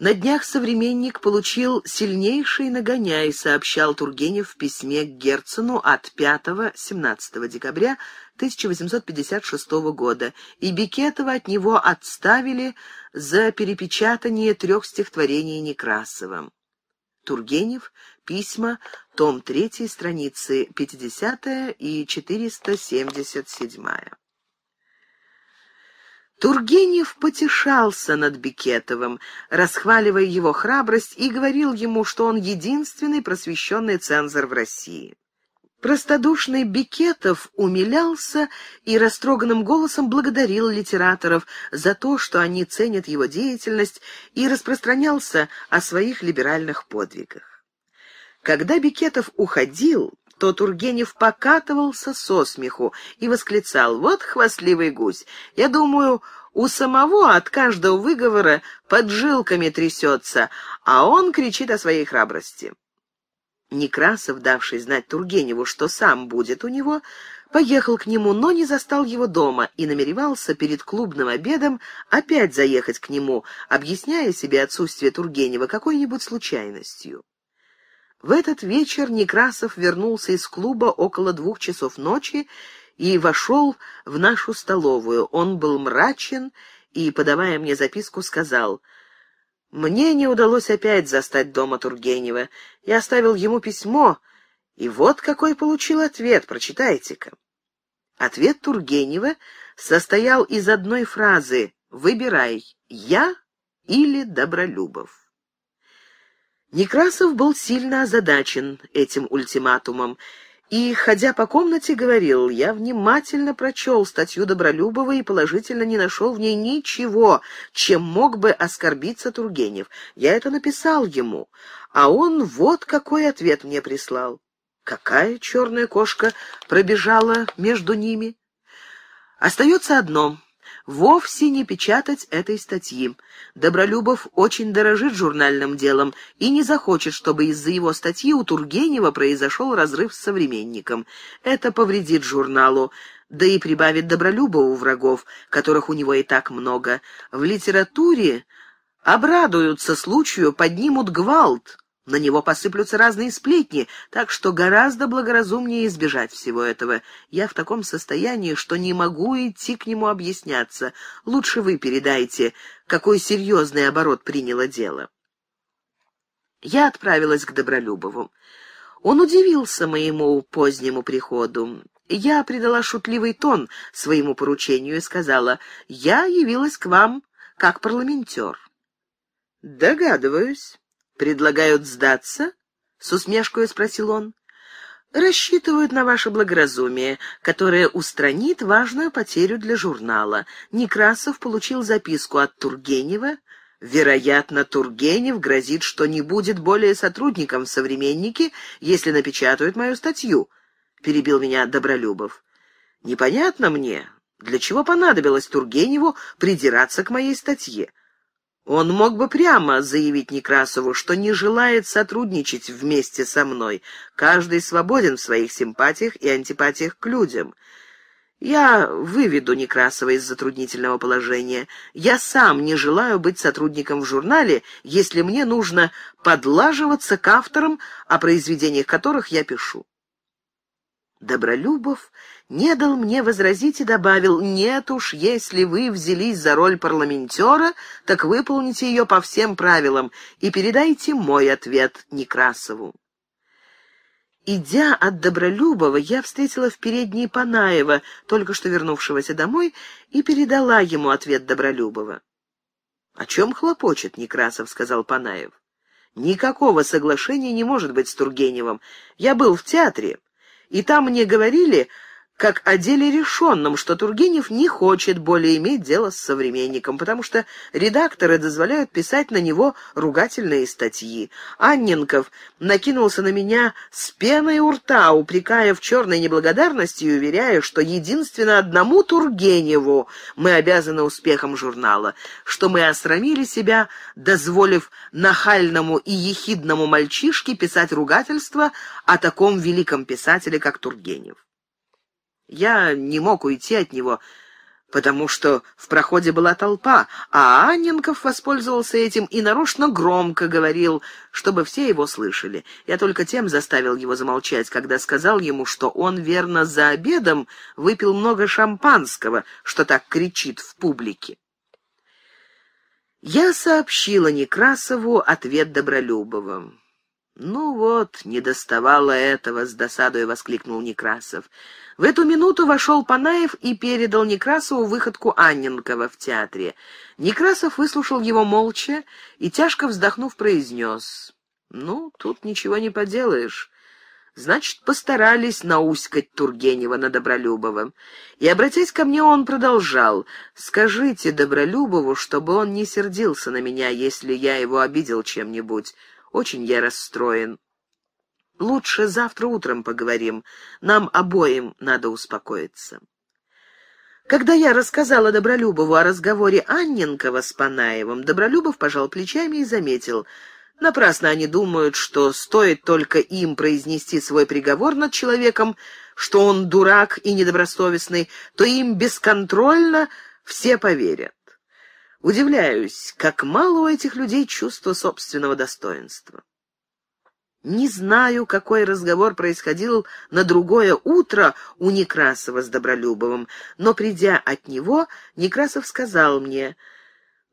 На днях современник получил сильнейший нагоняй, сообщал Тургенев в письме к Герцену от 5-17 декабря 1856 года, и Бекетова от него отставили за перепечатание трех стихотворений Некрасова. Тургенев, письма, том 3, страницы 50 и 477. Тургенев потешался над Бикетовым, расхваливая его храбрость и говорил ему, что он единственный просвещенный цензор в России. Простодушный Бикетов умилялся и растроганным голосом благодарил литераторов за то, что они ценят его деятельность, и распространялся о своих либеральных подвигах. Когда Бикетов уходил, то Тургенев покатывался со смеху и восклицал «Вот хвастливый гусь! Я думаю, у самого от каждого выговора под жилками трясется, а он кричит о своей храбрости». Некрасов, давший знать Тургеневу, что сам будет у него, поехал к нему, но не застал его дома и намеревался перед клубным обедом опять заехать к нему, объясняя себе отсутствие Тургенева какой-нибудь случайностью. В этот вечер Некрасов вернулся из клуба около двух часов ночи и вошел в нашу столовую. Он был мрачен и, подавая мне записку, сказал — мне не удалось опять застать дома Тургенева. Я оставил ему письмо, и вот какой получил ответ, прочитайте-ка. Ответ Тургенева состоял из одной фразы «Выбирай, я или Добролюбов». Некрасов был сильно озадачен этим ультиматумом, и, ходя по комнате, говорил, я внимательно прочел статью Добролюбова и положительно не нашел в ней ничего, чем мог бы оскорбиться Тургенев. Я это написал ему, а он вот какой ответ мне прислал. Какая черная кошка пробежала между ними? Остается одно вовсе не печатать этой статьи. Добролюбов очень дорожит журнальным делом и не захочет, чтобы из-за его статьи у Тургенева произошел разрыв с современником. Это повредит журналу, да и прибавит Добролюбову врагов, которых у него и так много. В литературе обрадуются случаю, поднимут гвалт. На него посыплются разные сплетни, так что гораздо благоразумнее избежать всего этого. Я в таком состоянии, что не могу идти к нему объясняться. Лучше вы передайте, какой серьезный оборот приняло дело. Я отправилась к Добролюбову. Он удивился моему позднему приходу. Я придала шутливый тон своему поручению и сказала, «Я явилась к вам как парламентер». «Догадываюсь». «Предлагают сдаться?» — с усмешкой спросил он. «Рассчитывают на ваше благоразумие, которое устранит важную потерю для журнала. Некрасов получил записку от Тургенева. Вероятно, Тургенев грозит, что не будет более сотрудником в «Современнике», если напечатают мою статью», — перебил меня Добролюбов. «Непонятно мне, для чего понадобилось Тургеневу придираться к моей статье. Он мог бы прямо заявить Некрасову, что не желает сотрудничать вместе со мной. Каждый свободен в своих симпатиях и антипатиях к людям. Я выведу Некрасова из затруднительного положения. Я сам не желаю быть сотрудником в журнале, если мне нужно подлаживаться к авторам, о произведениях которых я пишу. Добролюбов не дал мне возразить и добавил, «Нет уж, если вы взялись за роль парламентера, так выполните ее по всем правилам и передайте мой ответ Некрасову». Идя от Добролюбова, я встретила в передней Панаева, только что вернувшегося домой, и передала ему ответ Добролюбова. «О чем хлопочет Некрасов?» — сказал Панаев. «Никакого соглашения не может быть с Тургеневым. Я был в театре, и там мне говорили...» как о деле решенном, что Тургенев не хочет более иметь дело с современником, потому что редакторы дозволяют писать на него ругательные статьи. Анненков накинулся на меня с пеной у рта, упрекая в черной неблагодарности и уверяя, что единственно одному Тургеневу мы обязаны успехом журнала, что мы осрамили себя, дозволив нахальному и ехидному мальчишке писать ругательство о таком великом писателе, как Тургенев. Я не мог уйти от него, потому что в проходе была толпа, а Анненков воспользовался этим и нарочно громко говорил, чтобы все его слышали. Я только тем заставил его замолчать, когда сказал ему, что он, верно, за обедом выпил много шампанского, что так кричит в публике. Я сообщила Некрасову ответ Добролюбова. «Ну вот, не доставало этого!» — с досадой воскликнул Некрасов. В эту минуту вошел Панаев и передал Некрасову выходку Анненкова в театре. Некрасов выслушал его молча и, тяжко вздохнув, произнес. «Ну, тут ничего не поделаешь. Значит, постарались науськать Тургенева на Добролюбова. И, обратясь ко мне, он продолжал. «Скажите Добролюбову, чтобы он не сердился на меня, если я его обидел чем-нибудь. Очень я расстроен. Лучше завтра утром поговорим. Нам обоим надо успокоиться. Когда я рассказала Добролюбову о разговоре Анненкова с Панаевым, Добролюбов пожал плечами и заметил. Напрасно они думают, что стоит только им произнести свой приговор над человеком, что он дурак и недобросовестный, то им бесконтрольно все поверят. Удивляюсь, как мало у этих людей чувства собственного достоинства. Не знаю, какой разговор происходил на другое утро у Некрасова с Добролюбовым, но, придя от него, Некрасов сказал мне,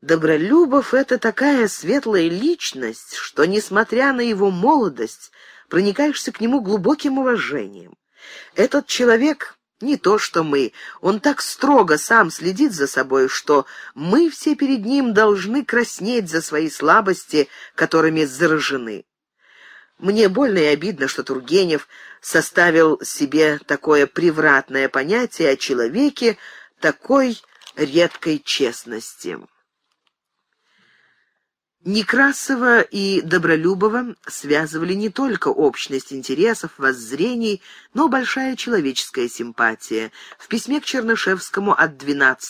«Добролюбов — это такая светлая личность, что, несмотря на его молодость, проникаешься к нему глубоким уважением. Этот человек не то что мы. Он так строго сам следит за собой, что мы все перед ним должны краснеть за свои слабости, которыми заражены. Мне больно и обидно, что Тургенев составил себе такое превратное понятие о человеке такой редкой честности. Некрасова и Добролюбова связывали не только общность интересов, воззрений, но большая человеческая симпатия. В письме к Чернышевскому от 12-24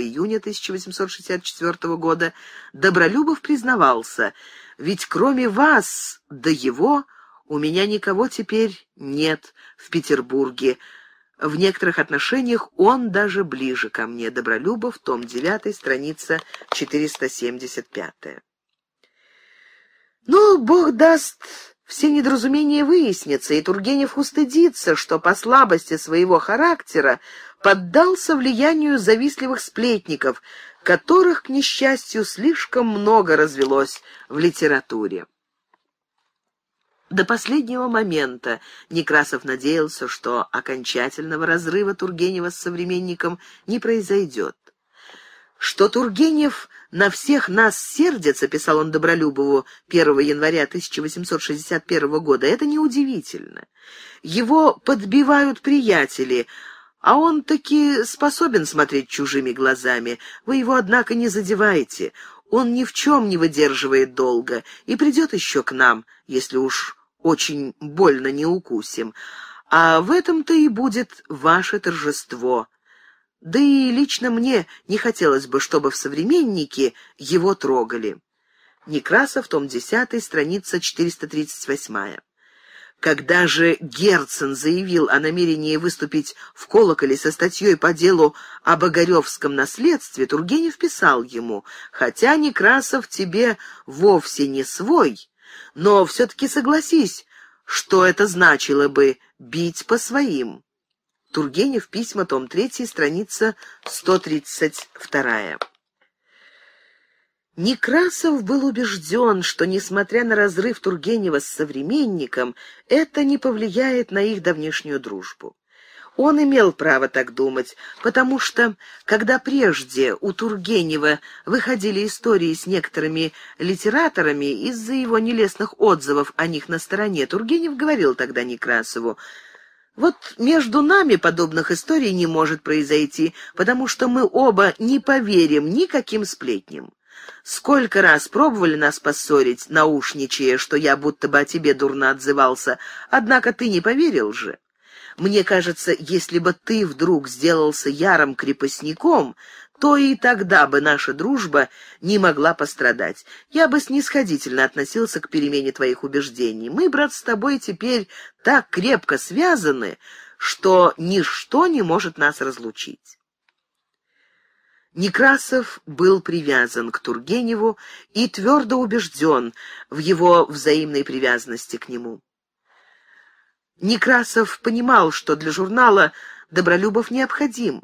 июня 1864 года Добролюбов признавался, «Ведь кроме вас, до да его, у меня никого теперь нет в Петербурге». В некоторых отношениях он даже ближе ко мне. Добролюбов, том 9, страница 475. Ну, Бог даст, все недоразумения выяснятся, и Тургенев устыдится, что по слабости своего характера поддался влиянию завистливых сплетников, которых, к несчастью, слишком много развелось в литературе. До последнего момента Некрасов надеялся, что окончательного разрыва Тургенева с современником не произойдет. «Что Тургенев на всех нас сердится», — писал он Добролюбову 1 января 1861 года, — «это неудивительно. Его подбивают приятели, а он таки способен смотреть чужими глазами. Вы его, однако, не задеваете. Он ни в чем не выдерживает долго и придет еще к нам, если уж очень больно не укусим. А в этом-то и будет ваше торжество. Да и лично мне не хотелось бы, чтобы в «Современнике» его трогали. Некрасов, том 10, страница 438. Когда же Герцен заявил о намерении выступить в колоколе со статьей по делу о Огаревском наследстве, Тургенев писал ему, «Хотя Некрасов тебе вовсе не свой, но все-таки согласись, что это значило бы бить по своим». Тургенев, письма, том 3, страница 132. Некрасов был убежден, что, несмотря на разрыв Тургенева с современником, это не повлияет на их давнишнюю дружбу. Он имел право так думать, потому что, когда прежде у Тургенева выходили истории с некоторыми литераторами из-за его нелестных отзывов о них на стороне, Тургенев говорил тогда Некрасову, «Вот между нами подобных историй не может произойти, потому что мы оба не поверим никаким сплетням». Сколько раз пробовали нас поссорить, наушничая, что я будто бы о тебе дурно отзывался, однако ты не поверил же. Мне кажется, если бы ты вдруг сделался ярым крепостником, то и тогда бы наша дружба не могла пострадать. Я бы снисходительно относился к перемене твоих убеждений. Мы, брат, с тобой теперь так крепко связаны, что ничто не может нас разлучить. Некрасов был привязан к Тургеневу и твердо убежден в его взаимной привязанности к нему. Некрасов понимал, что для журнала Добролюбов необходим.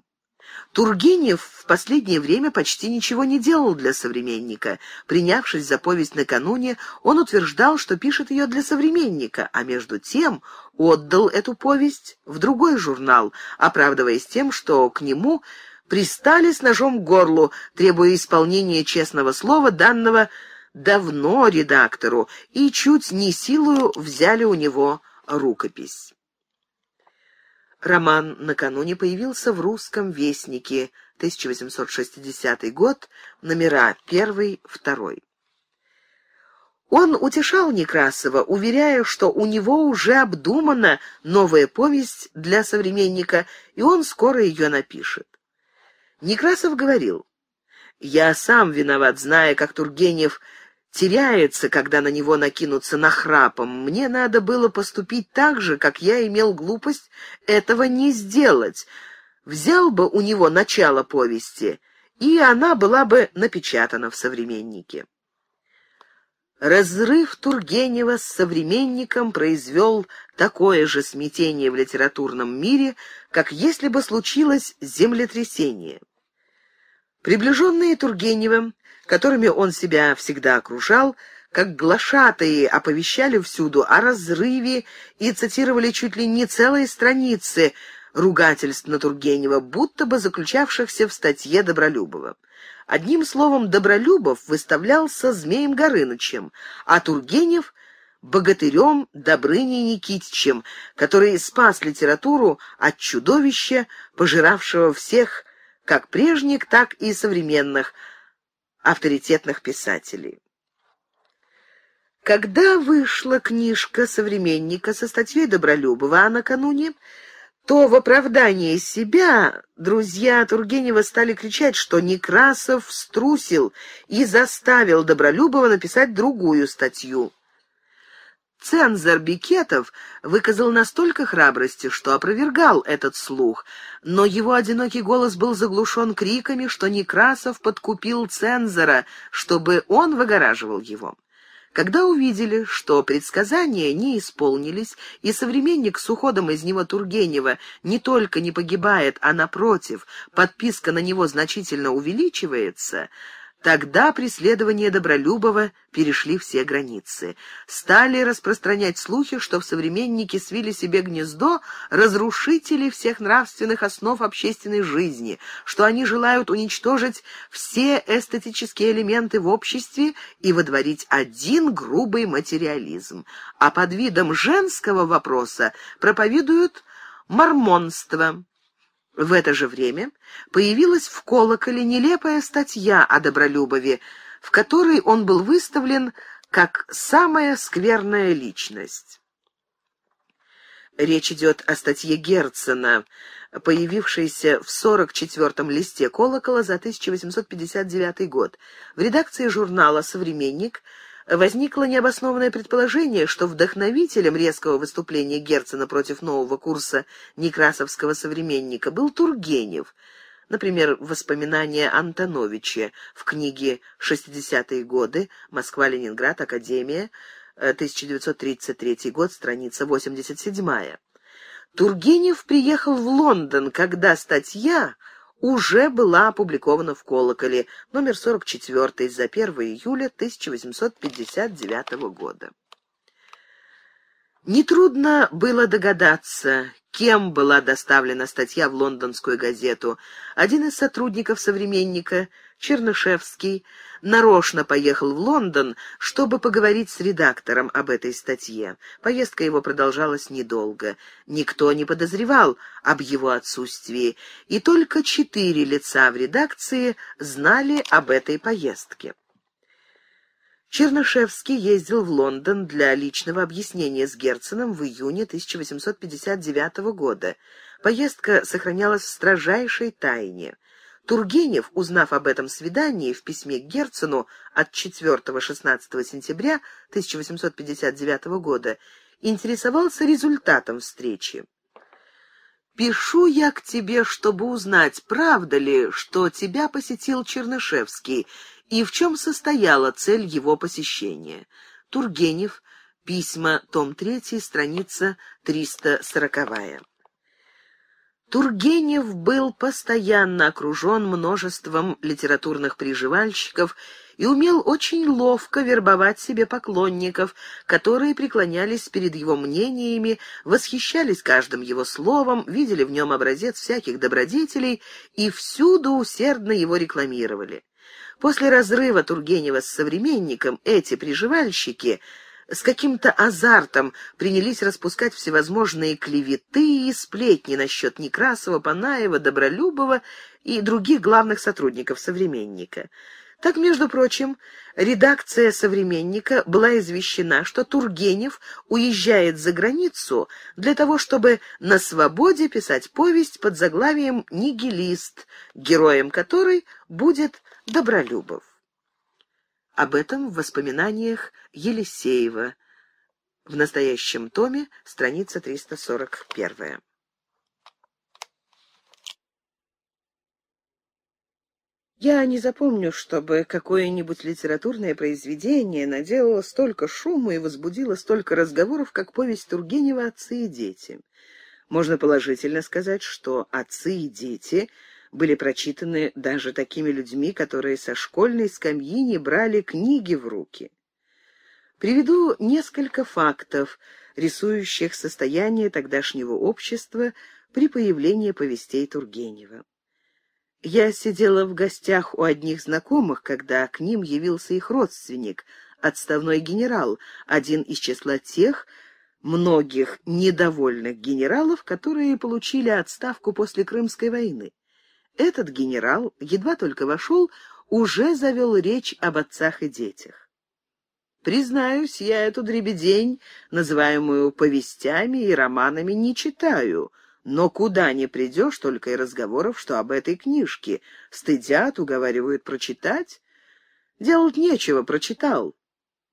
Тургенев в последнее время почти ничего не делал для современника. Принявшись за повесть накануне, он утверждал, что пишет ее для современника, а между тем отдал эту повесть в другой журнал, оправдываясь тем, что к нему пристали с ножом к горлу, требуя исполнения честного слова, данного давно редактору, и чуть не силою взяли у него рукопись. Роман накануне появился в «Русском вестнике», 1860 год, номера 1-2. Он утешал Некрасова, уверяя, что у него уже обдумана новая повесть для современника, и он скоро ее напишет. Некрасов говорил, «Я сам виноват, зная, как Тургенев теряется, когда на него накинутся нахрапом. Мне надо было поступить так же, как я имел глупость этого не сделать. Взял бы у него начало повести, и она была бы напечатана в «Современнике». Разрыв Тургенева с современником произвел такое же смятение в литературном мире, как если бы случилось землетрясение. Приближенные Тургеневым, которыми он себя всегда окружал, как глашатые оповещали всюду о разрыве и цитировали чуть ли не целые страницы ругательств на Тургенева, будто бы заключавшихся в статье Добролюбова. Одним словом, Добролюбов выставлялся Змеем Горынычем, а Тургенев — богатырем Добрыней Никитичем, который спас литературу от чудовища, пожиравшего всех – как прежних, так и современных авторитетных писателей. Когда вышла книжка современника со статьей Добролюбова, а накануне, то в оправдании себя друзья Тургенева стали кричать, что Некрасов струсил и заставил Добролюбова написать другую статью. Цензор Бикетов выказал настолько храбрости, что опровергал этот слух, но его одинокий голос был заглушен криками, что Некрасов подкупил цензора, чтобы он выгораживал его. Когда увидели, что предсказания не исполнились, и современник с уходом из него Тургенева не только не погибает, а, напротив, подписка на него значительно увеличивается, Тогда преследования Добролюбова перешли все границы. Стали распространять слухи, что в современнике свили себе гнездо разрушители всех нравственных основ общественной жизни, что они желают уничтожить все эстетические элементы в обществе и водворить один грубый материализм. А под видом женского вопроса проповедуют мормонство. В это же время появилась в «Колоколе» нелепая статья о Добролюбове, в которой он был выставлен как самая скверная личность. Речь идет о статье Герцена, появившейся в 44-м листе «Колокола» за 1859 год. В редакции журнала «Современник» возникло необоснованное предположение, что вдохновителем резкого выступления Герцена против нового курса некрасовского современника был Тургенев, например, воспоминания Антоновича в книге «60-е годы. Москва-Ленинград. Академия. 1933 год. Страница 87 Тургенев приехал в Лондон, когда статья уже была опубликована в «Колоколе» номер 44 за 1 июля 1859 года. Нетрудно было догадаться, кем была доставлена статья в лондонскую газету. Один из сотрудников «Современника» Чернышевский нарочно поехал в Лондон, чтобы поговорить с редактором об этой статье. Поездка его продолжалась недолго. Никто не подозревал об его отсутствии, и только четыре лица в редакции знали об этой поездке. Чернышевский ездил в Лондон для личного объяснения с Герценом в июне 1859 года. Поездка сохранялась в строжайшей тайне. Тургенев, узнав об этом свидании в письме к Герцену от 4-16 сентября 1859 года, интересовался результатом встречи. «Пишу я к тебе, чтобы узнать, правда ли, что тебя посетил Чернышевский, и в чем состояла цель его посещения». Тургенев, письма, том 3, страница 340. Тургенев был постоянно окружен множеством литературных приживальщиков и умел очень ловко вербовать себе поклонников, которые преклонялись перед его мнениями, восхищались каждым его словом, видели в нем образец всяких добродетелей и всюду усердно его рекламировали. После разрыва Тургенева с современником эти приживальщики – с каким-то азартом принялись распускать всевозможные клеветы и сплетни насчет Некрасова, Панаева, Добролюбова и других главных сотрудников «Современника». Так, между прочим, редакция «Современника» была извещена, что Тургенев уезжает за границу для того, чтобы на свободе писать повесть под заглавием «Нигилист», героем которой будет Добролюбов. Об этом в воспоминаниях Елисеева, в настоящем томе, страница 341. Я не запомню, чтобы какое-нибудь литературное произведение наделало столько шума и возбудило столько разговоров, как повесть Тургенева «Отцы и дети». Можно положительно сказать, что «Отцы и дети» были прочитаны даже такими людьми, которые со школьной скамьи не брали книги в руки. Приведу несколько фактов, рисующих состояние тогдашнего общества при появлении повестей Тургенева. Я сидела в гостях у одних знакомых, когда к ним явился их родственник, отставной генерал, один из числа тех, многих недовольных генералов, которые получили отставку после Крымской войны. Этот генерал, едва только вошел, уже завел речь об отцах и детях. Признаюсь, я эту дребедень, называемую повестями и романами, не читаю, но куда ни придешь, только и разговоров, что об этой книжке. Стыдят, уговаривают прочитать. Делать нечего, прочитал.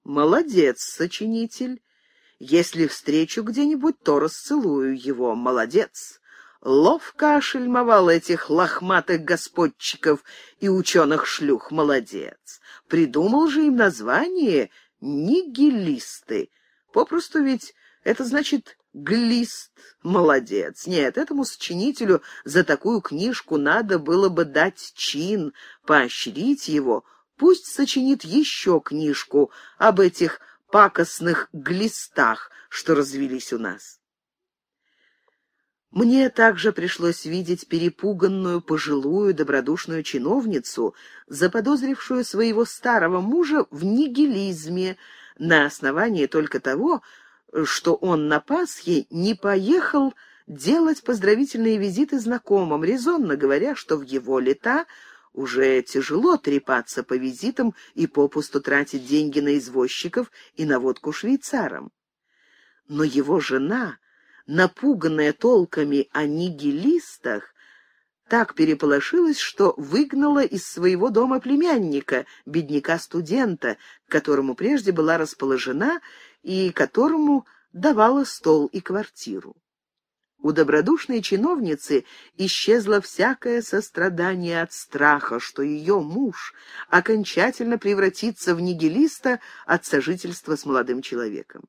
Молодец, сочинитель. Если встречу где-нибудь, то расцелую его. Молодец. Ловко ошельмовал этих лохматых господчиков и ученых-шлюх, молодец. Придумал же им название «нигилисты». Попросту ведь это значит «глист», молодец. Нет, этому сочинителю за такую книжку надо было бы дать чин, поощрить его. Пусть сочинит еще книжку об этих пакостных глистах, что развелись у нас. Мне также пришлось видеть перепуганную, пожилую, добродушную чиновницу, заподозрившую своего старого мужа в нигилизме на основании только того, что он на Пасхе не поехал делать поздравительные визиты знакомым, резонно говоря, что в его лета уже тяжело трепаться по визитам и попусту тратить деньги на извозчиков и на водку швейцарам. Но его жена напуганная толками о нигилистах, так переполошилась, что выгнала из своего дома племянника, бедняка-студента, к которому прежде была расположена и которому давала стол и квартиру. У добродушной чиновницы исчезло всякое сострадание от страха, что ее муж окончательно превратится в нигилиста от сожительства с молодым человеком.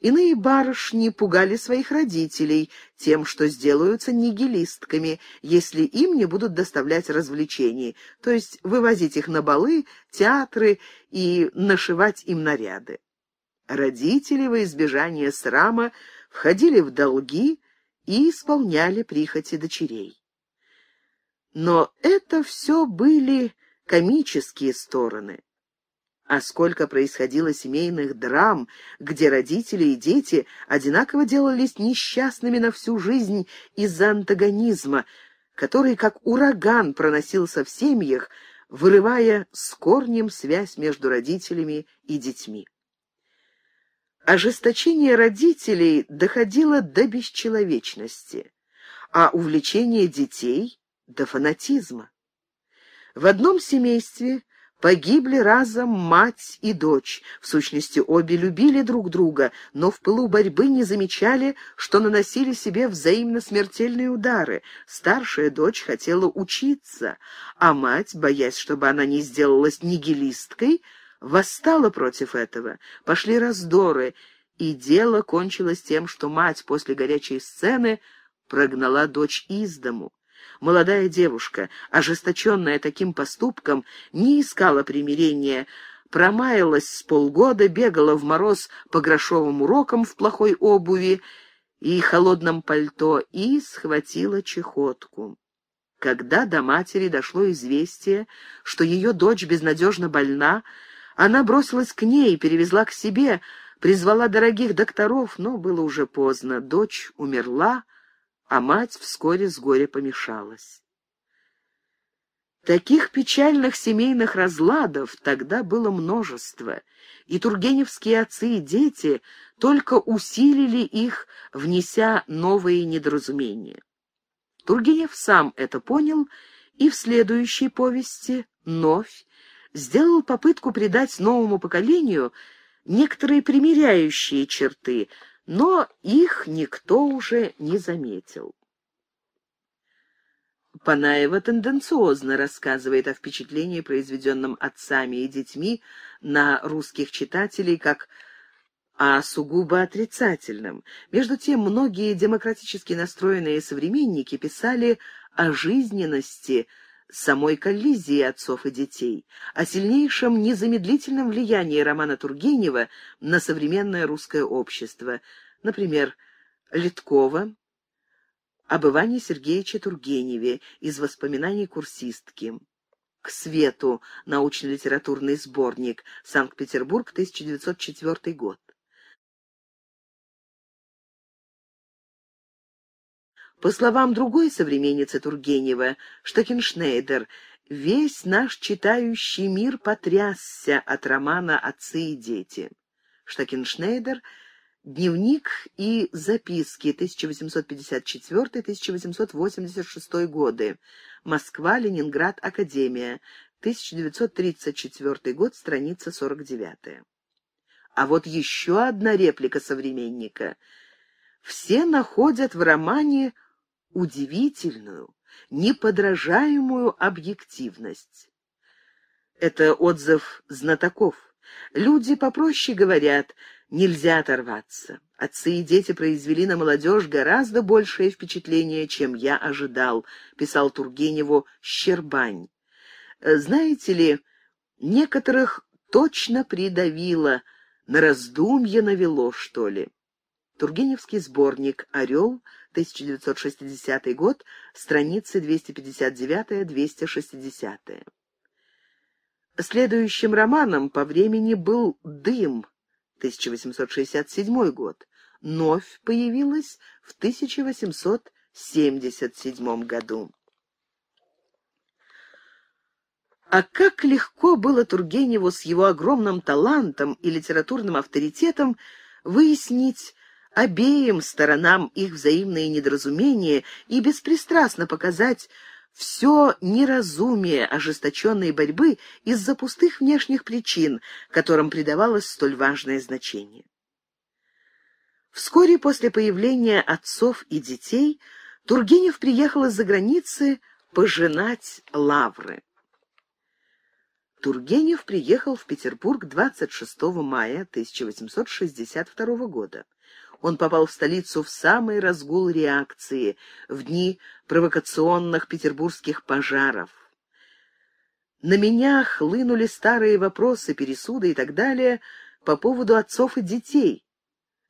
Иные барышни пугали своих родителей тем, что сделаются нигилистками, если им не будут доставлять развлечений, то есть вывозить их на балы, театры и нашивать им наряды. Родители во избежание срама входили в долги и исполняли прихоти дочерей. Но это все были комические стороны а сколько происходило семейных драм, где родители и дети одинаково делались несчастными на всю жизнь из-за антагонизма, который как ураган проносился в семьях, вырывая с корнем связь между родителями и детьми. Ожесточение родителей доходило до бесчеловечности, а увлечение детей — до фанатизма. В одном семействе Погибли разом мать и дочь. В сущности, обе любили друг друга, но в пылу борьбы не замечали, что наносили себе взаимно смертельные удары. Старшая дочь хотела учиться, а мать, боясь, чтобы она не сделалась нигилисткой, восстала против этого. Пошли раздоры, и дело кончилось тем, что мать после горячей сцены прогнала дочь из дому. Молодая девушка, ожесточенная таким поступком, не искала примирения, промаялась с полгода, бегала в мороз по грошовым урокам в плохой обуви и холодном пальто и схватила чехотку. Когда до матери дошло известие, что ее дочь безнадежно больна, она бросилась к ней, перевезла к себе, призвала дорогих докторов, но было уже поздно. Дочь умерла, а мать вскоре с горя помешалась. Таких печальных семейных разладов тогда было множество, и тургеневские отцы и дети только усилили их, внеся новые недоразумения. Тургенев сам это понял и в следующей повести «Новь» сделал попытку придать новому поколению некоторые примиряющие черты – но их никто уже не заметил. Панаева тенденциозно рассказывает о впечатлении, произведенном отцами и детьми на русских читателей, как о сугубо отрицательном. Между тем, многие демократически настроенные современники писали о жизненности, самой коллизии отцов и детей, о сильнейшем незамедлительном влиянии романа Тургенева на современное русское общество, например, Литкова, о бывании Сергеевича Тургеневе из воспоминаний курсистки. «К свету. Научно-литературный сборник. Санкт-Петербург, 1904 год». По словам другой современницы Тургенева, Штакеншнейдер, весь наш читающий мир потрясся от романа «Отцы и дети». Штакеншнейдер Дневник и записки 1854-1886 годы. Москва, Ленинград, Академия. 1934 год, страница 49. А вот еще одна реплика современника. Все находят в романе удивительную, неподражаемую объективность. Это отзыв знатоков. Люди попроще говорят «нельзя оторваться». «Отцы и дети произвели на молодежь гораздо большее впечатление, чем я ожидал», — писал Тургеневу Щербань. Э, «Знаете ли, некоторых точно придавило, на раздумье навело, что ли». Тургеневский сборник «Орел», 1960 год, страницы 259-260. Следующим романом по времени был «Дым», 1867 год. «Новь» появилась в 1877 году. А как легко было Тургеневу с его огромным талантом и литературным авторитетом выяснить, обеим сторонам их взаимные недоразумения и беспристрастно показать все неразумие ожесточенной борьбы из-за пустых внешних причин, которым придавалось столь важное значение. Вскоре после появления отцов и детей Тургенев приехал из-за границы пожинать лавры. Тургенев приехал в Петербург 26 мая 1862 года он попал в столицу в самый разгул реакции, в дни провокационных петербургских пожаров. На меня хлынули старые вопросы, пересуды и так далее по поводу отцов и детей.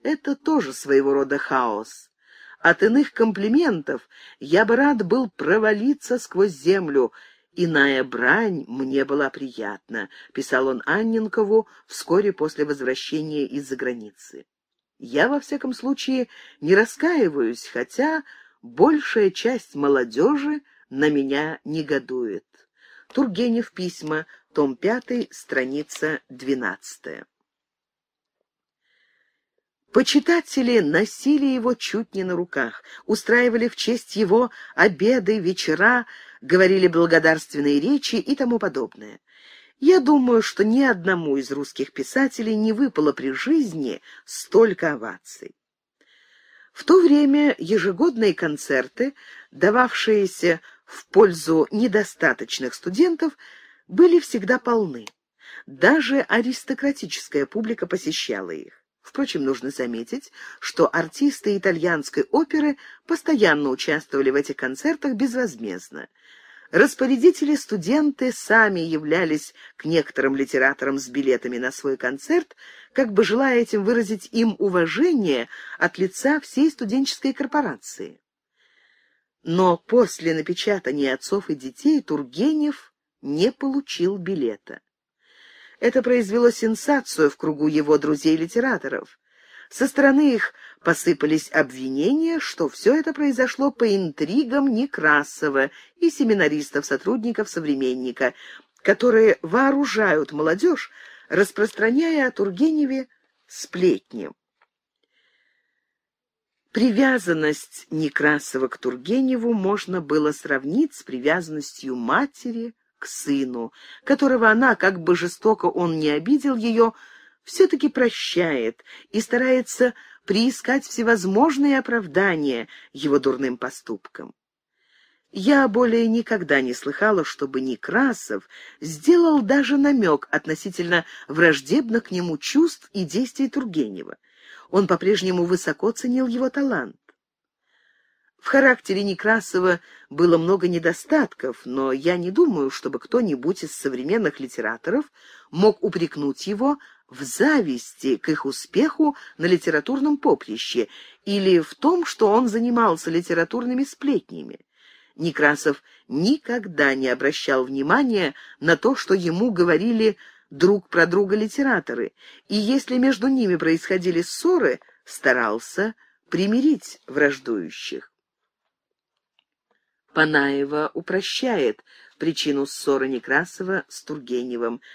Это тоже своего рода хаос. От иных комплиментов я бы рад был провалиться сквозь землю, «Иная брань мне была приятна», — писал он Анненкову вскоре после возвращения из-за границы. Я, во всяком случае, не раскаиваюсь, хотя большая часть молодежи на меня негодует. Тургенев письма, том 5, страница 12. Почитатели носили его чуть не на руках, устраивали в честь его обеды, вечера, говорили благодарственные речи и тому подобное. Я думаю, что ни одному из русских писателей не выпало при жизни столько оваций. В то время ежегодные концерты, дававшиеся в пользу недостаточных студентов, были всегда полны. Даже аристократическая публика посещала их. Впрочем, нужно заметить, что артисты итальянской оперы постоянно участвовали в этих концертах безвозмездно. Распорядители-студенты сами являлись к некоторым литераторам с билетами на свой концерт, как бы желая этим выразить им уважение от лица всей студенческой корпорации. Но после напечатания отцов и детей Тургенев не получил билета. Это произвело сенсацию в кругу его друзей-литераторов. Со стороны их посыпались обвинения, что все это произошло по интригам Некрасова и семинаристов-сотрудников «Современника», которые вооружают молодежь, распространяя о Тургеневе сплетни. Привязанность Некрасова к Тургеневу можно было сравнить с привязанностью матери к сыну, которого она, как бы жестоко он не обидел ее, все-таки прощает и старается приискать всевозможные оправдания его дурным поступкам. Я более никогда не слыхала, чтобы Некрасов сделал даже намек относительно враждебных к нему чувств и действий Тургенева. Он по-прежнему высоко ценил его талант. В характере Некрасова было много недостатков, но я не думаю, чтобы кто-нибудь из современных литераторов мог упрекнуть его в зависти к их успеху на литературном поприще или в том, что он занимался литературными сплетнями. Некрасов никогда не обращал внимания на то, что ему говорили друг про друга литераторы, и если между ними происходили ссоры, старался примирить враждующих. Панаева упрощает причину ссоры Некрасова с Тургеневым –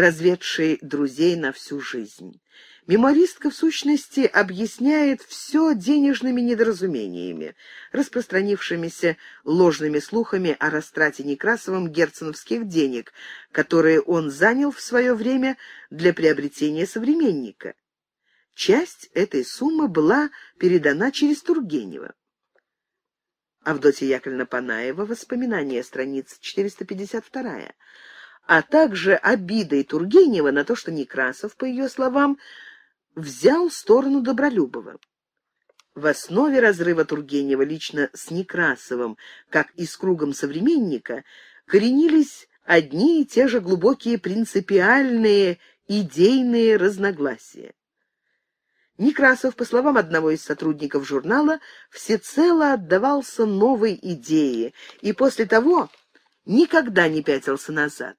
разведшей друзей на всю жизнь. Мемуаристка, в сущности, объясняет все денежными недоразумениями, распространившимися ложными слухами о растрате Некрасовым герценовских денег, которые он занял в свое время для приобретения современника. Часть этой суммы была передана через Тургенева. Авдотья Яковлевна Панаева, воспоминания, страница 452 -я а также обидой Тургенева на то, что Некрасов, по ее словам, взял сторону Добролюбова. В основе разрыва Тургенева лично с Некрасовым, как и с кругом современника, коренились одни и те же глубокие принципиальные идейные разногласия. Некрасов, по словам одного из сотрудников журнала, всецело отдавался новой идее и после того никогда не пятился назад.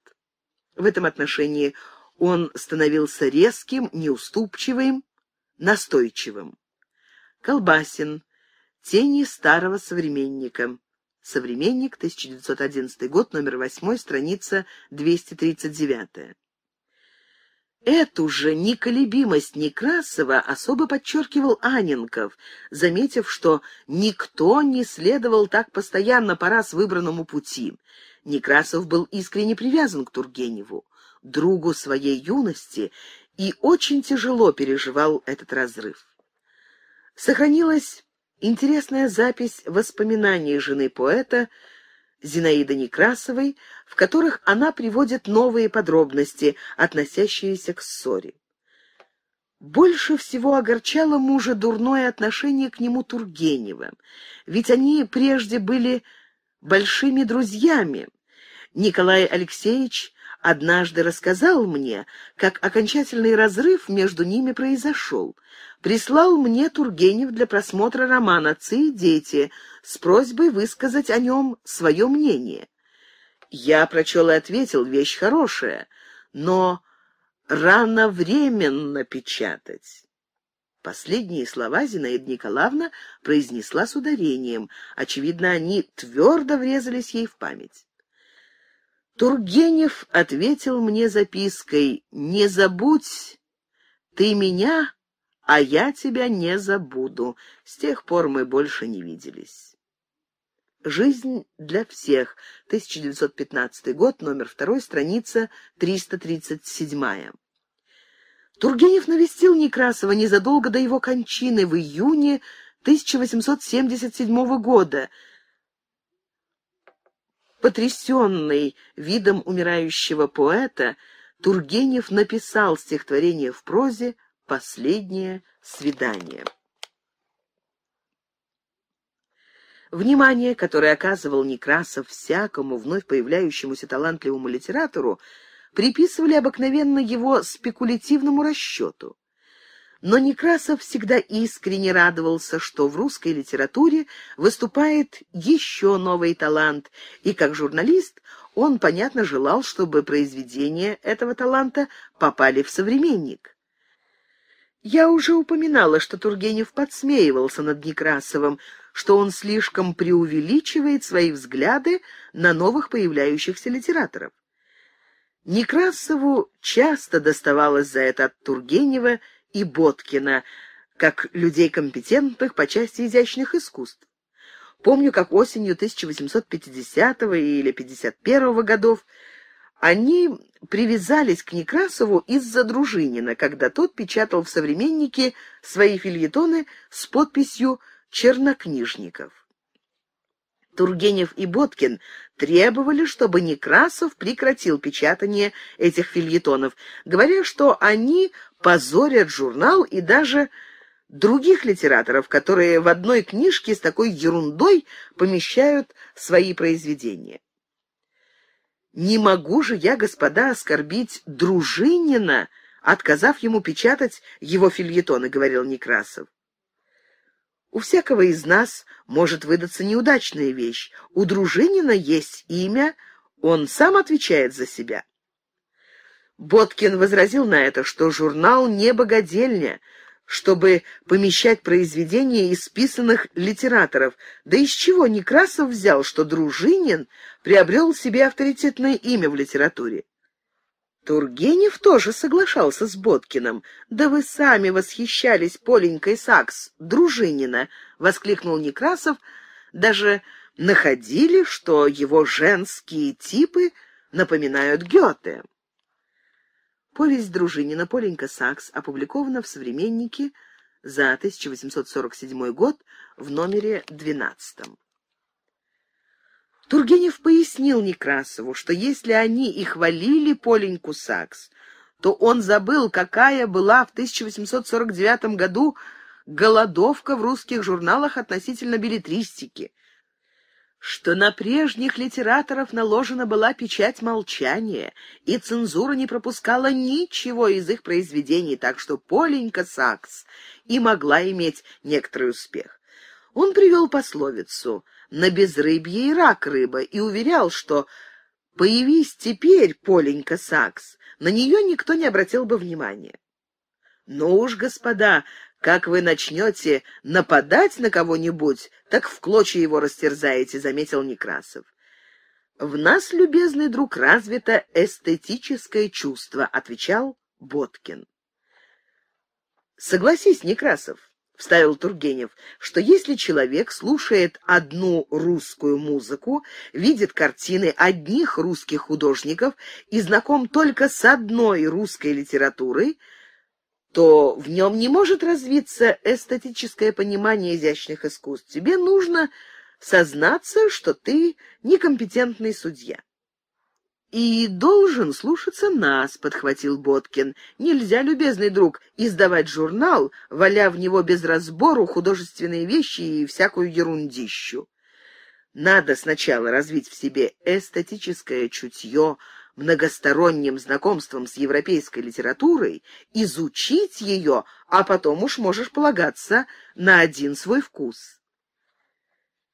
В этом отношении он становился резким, неуступчивым, настойчивым. Колбасин. Тени старого современника. Современник, 1911 год, номер 8, страница 239. Эту же неколебимость Некрасова особо подчеркивал Аненков, заметив, что никто не следовал так постоянно по раз выбранному пути. Некрасов был искренне привязан к Тургеневу, другу своей юности, и очень тяжело переживал этот разрыв. Сохранилась интересная запись воспоминаний жены поэта Зинаиды Некрасовой, в которых она приводит новые подробности, относящиеся к ссоре. Больше всего огорчало мужа дурное отношение к нему Тургенева, ведь они прежде были большими друзьями. Николай Алексеевич однажды рассказал мне, как окончательный разрыв между ними произошел. Прислал мне Тургенев для просмотра романа «Отцы и дети» с просьбой высказать о нем свое мнение. Я прочел и ответил, вещь хорошая, но рано временно печатать. Последние слова Зинаида Николаевна произнесла с ударением. Очевидно, они твердо врезались ей в память. Тургенев ответил мне запиской «Не забудь, ты меня, а я тебя не забуду». С тех пор мы больше не виделись. «Жизнь для всех», 1915 год, номер 2. страница 337 Тургенев навестил Некрасова незадолго до его кончины в июне 1877 года. Потрясенный видом умирающего поэта, Тургенев написал стихотворение в прозе «Последнее свидание». Внимание, которое оказывал Некрасов всякому вновь появляющемуся талантливому литератору, приписывали обыкновенно его спекулятивному расчету. Но Некрасов всегда искренне радовался, что в русской литературе выступает еще новый талант, и как журналист он, понятно, желал, чтобы произведения этого таланта попали в «Современник». Я уже упоминала, что Тургенев подсмеивался над Некрасовым, что он слишком преувеличивает свои взгляды на новых появляющихся литераторов. Некрасову часто доставалось за это от Тургенева и Боткина, как людей компетентных по части изящных искусств. Помню, как осенью 1850 или 51 -го годов они привязались к Некрасову из-за Дружинина, когда тот печатал в «Современнике» свои фильетоны с подписью «Чернокнижников». Тургенев и Боткин требовали, чтобы Некрасов прекратил печатание этих фильетонов, говоря, что они позорят журнал и даже других литераторов, которые в одной книжке с такой ерундой помещают свои произведения. «Не могу же я, господа, оскорбить Дружинина», отказав ему печатать его фильетоны, — говорил Некрасов. У всякого из нас может выдаться неудачная вещь. У Дружинина есть имя, он сам отвечает за себя. Боткин возразил на это, что журнал не богадельня, чтобы помещать произведения исписанных литераторов. Да из чего Некрасов взял, что Дружинин приобрел себе авторитетное имя в литературе? Тургенев тоже соглашался с Боткиным. «Да вы сами восхищались Поленькой Сакс, Дружинина!» — воскликнул Некрасов. «Даже находили, что его женские типы напоминают Гёте». Повесть Дружинина «Поленька Сакс» опубликована в «Современнике» за 1847 год в номере 12. Тургенев пояснил Некрасову, что если они и хвалили Поленьку Сакс, то он забыл, какая была в 1849 году голодовка в русских журналах относительно билетристики, что на прежних литераторов наложена была печать молчания, и цензура не пропускала ничего из их произведений, так что Поленька Сакс и могла иметь некоторый успех. Он привел пословицу — на безрыбье и рак рыба, и уверял, что «появись теперь, Поленька Сакс», на нее никто не обратил бы внимания. «Ну уж, господа, как вы начнете нападать на кого-нибудь, так в клочья его растерзаете», — заметил Некрасов. «В нас, любезный друг, развито эстетическое чувство», — отвечал Боткин. «Согласись, Некрасов, вставил Тургенев, что если человек слушает одну русскую музыку, видит картины одних русских художников и знаком только с одной русской литературой, то в нем не может развиться эстетическое понимание изящных искусств. Тебе нужно сознаться, что ты некомпетентный судья и должен слушаться нас», — подхватил Боткин. «Нельзя, любезный друг, издавать журнал, валя в него без разбору художественные вещи и всякую ерундищу. Надо сначала развить в себе эстетическое чутье, многосторонним знакомством с европейской литературой, изучить ее, а потом уж можешь полагаться на один свой вкус».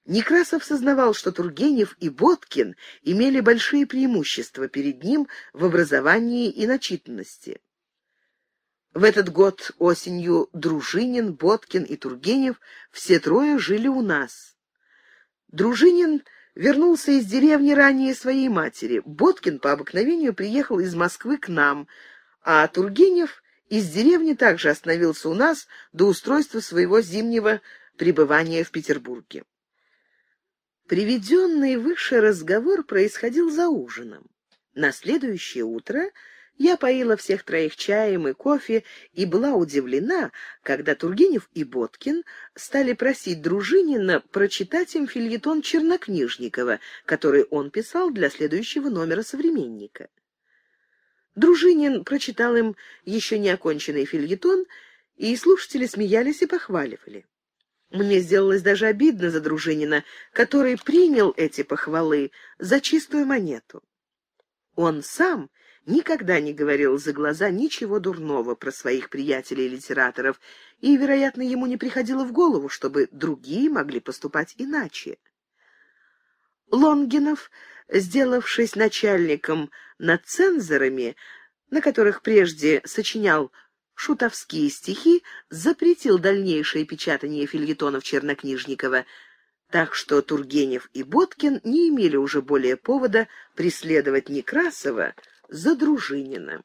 Некрасов сознавал, что Тургенев и Боткин имели большие преимущества перед ним в образовании и начитанности. В этот год осенью Дружинин, Боткин и Тургенев все трое жили у нас. Дружинин вернулся из деревни ранее своей матери. Боткин по обыкновению приехал из Москвы к нам, а Тургенев из деревни также остановился у нас до устройства своего зимнего пребывания в Петербурге. Приведенный выше разговор происходил за ужином. На следующее утро я поила всех троих чаем и кофе и была удивлена, когда Тургенев и Боткин стали просить Дружинина прочитать им фильетон Чернокнижникова, который он писал для следующего номера «Современника». Дружинин прочитал им еще неоконченный оконченный фильетон, и слушатели смеялись и похваливали. Мне сделалось даже обидно за Дружинина, который принял эти похвалы за чистую монету. Он сам никогда не говорил за глаза ничего дурного про своих приятелей-литераторов, и, вероятно, ему не приходило в голову, чтобы другие могли поступать иначе. Лонгинов, сделавшись начальником над цензорами, на которых прежде сочинял шутовские стихи запретил дальнейшее печатание фильетонов Чернокнижникова, так что Тургенев и Боткин не имели уже более повода преследовать Некрасова за Дружинина.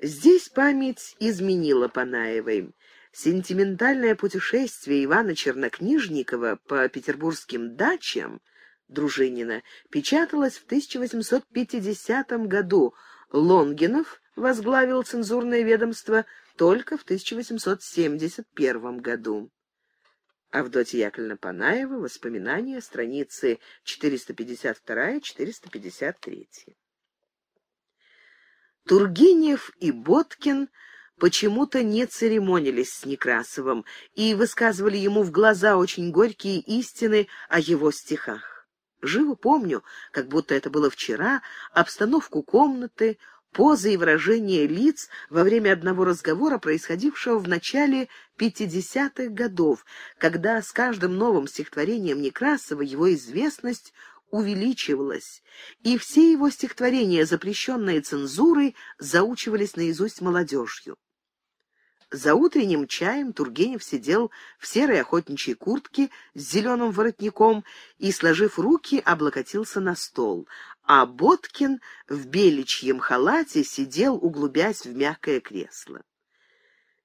Здесь память изменила Панаевой. Сентиментальное путешествие Ивана Чернокнижникова по петербургским дачам Дружинина печаталось в 1850 году. Лонгинов возглавил цензурное ведомство только в 1871 году. Авдотья Яковлевна Панаева. Воспоминания. Страницы 452-453. Тургенев и Боткин почему-то не церемонились с Некрасовым и высказывали ему в глаза очень горькие истины о его стихах. Живо помню, как будто это было вчера, обстановку комнаты, позы и выражения лиц во время одного разговора, происходившего в начале 50-х годов, когда с каждым новым стихотворением Некрасова его известность увеличивалась, и все его стихотворения, запрещенные цензурой, заучивались наизусть молодежью. За утренним чаем Тургенев сидел в серой охотничьей куртке с зеленым воротником и, сложив руки, облокотился на стол, а Боткин в беличьем халате сидел, углубясь в мягкое кресло.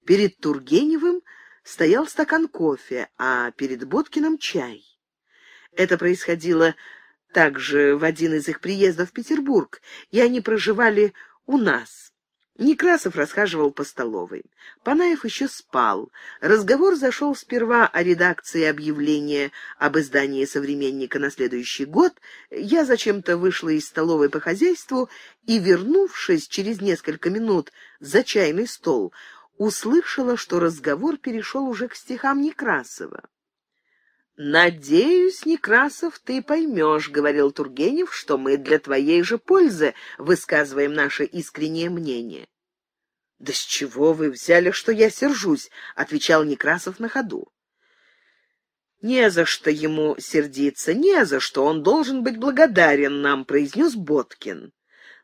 Перед Тургеневым стоял стакан кофе, а перед Боткиным — чай. Это происходило также в один из их приездов в Петербург, и они проживали у нас. Некрасов расхаживал по столовой. Панаев еще спал. Разговор зашел сперва о редакции объявления об издании «Современника» на следующий год. Я зачем-то вышла из столовой по хозяйству и, вернувшись через несколько минут за чайный стол, услышала, что разговор перешел уже к стихам Некрасова. «Надеюсь, Некрасов, ты поймешь», — говорил Тургенев, «что мы для твоей же пользы высказываем наше искреннее мнение». «Да с чего вы взяли, что я сержусь?» — отвечал Некрасов на ходу. «Не за что ему сердиться, не за что, он должен быть благодарен нам», — произнес Боткин.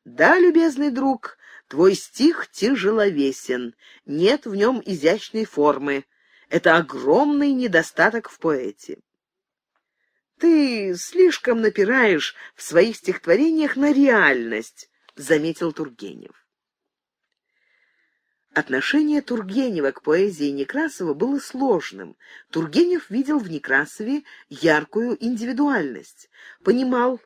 «Да, любезный друг, твой стих тяжеловесен, нет в нем изящной формы». Это огромный недостаток в поэте. «Ты слишком напираешь в своих стихотворениях на реальность», — заметил Тургенев. Отношение Тургенева к поэзии Некрасова было сложным. Тургенев видел в Некрасове яркую индивидуальность, понимал,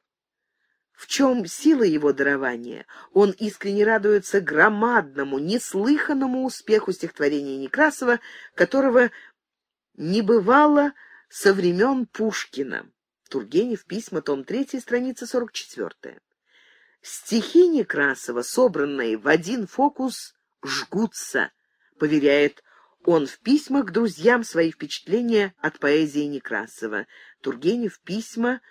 в чем сила его дарования? Он искренне радуется громадному, неслыханному успеху стихотворения Некрасова, которого не бывало со времен Пушкина. Тургенев, письма, том 3, страница 44. Стихи Некрасова, собранные в один фокус, жгутся, поверяет он в письмах друзьям свои впечатления от поэзии Некрасова. Тургенев, письма,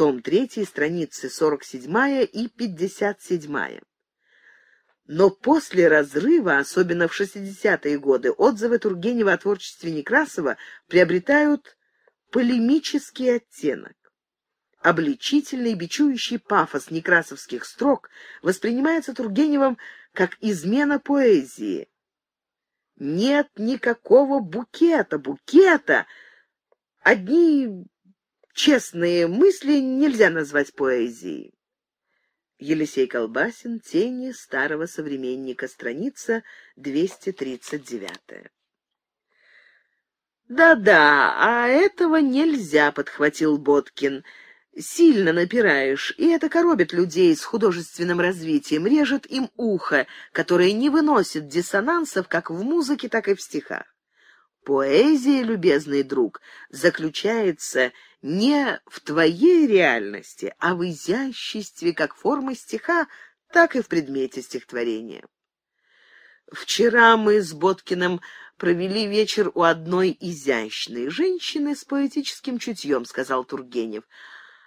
том 3, страницы 47 и 57. Но после разрыва, особенно в 60-е годы, отзывы Тургенева о творчестве Некрасова приобретают полемический оттенок. Обличительный, бичующий пафос некрасовских строк воспринимается Тургеневым как измена поэзии. Нет никакого букета, букета, одни честные мысли нельзя назвать поэзией. Елисей Колбасин, «Тени старого современника», страница 239. «Да-да, а этого нельзя», — подхватил Боткин. «Сильно напираешь, и это коробит людей с художественным развитием, режет им ухо, которое не выносит диссонансов как в музыке, так и в стихах. Поэзия, любезный друг, заключается не в твоей реальности, а в изяществе как формы стиха, так и в предмете стихотворения. Вчера мы с Боткиным провели вечер у одной изящной женщины с поэтическим чутьем, сказал Тургенев.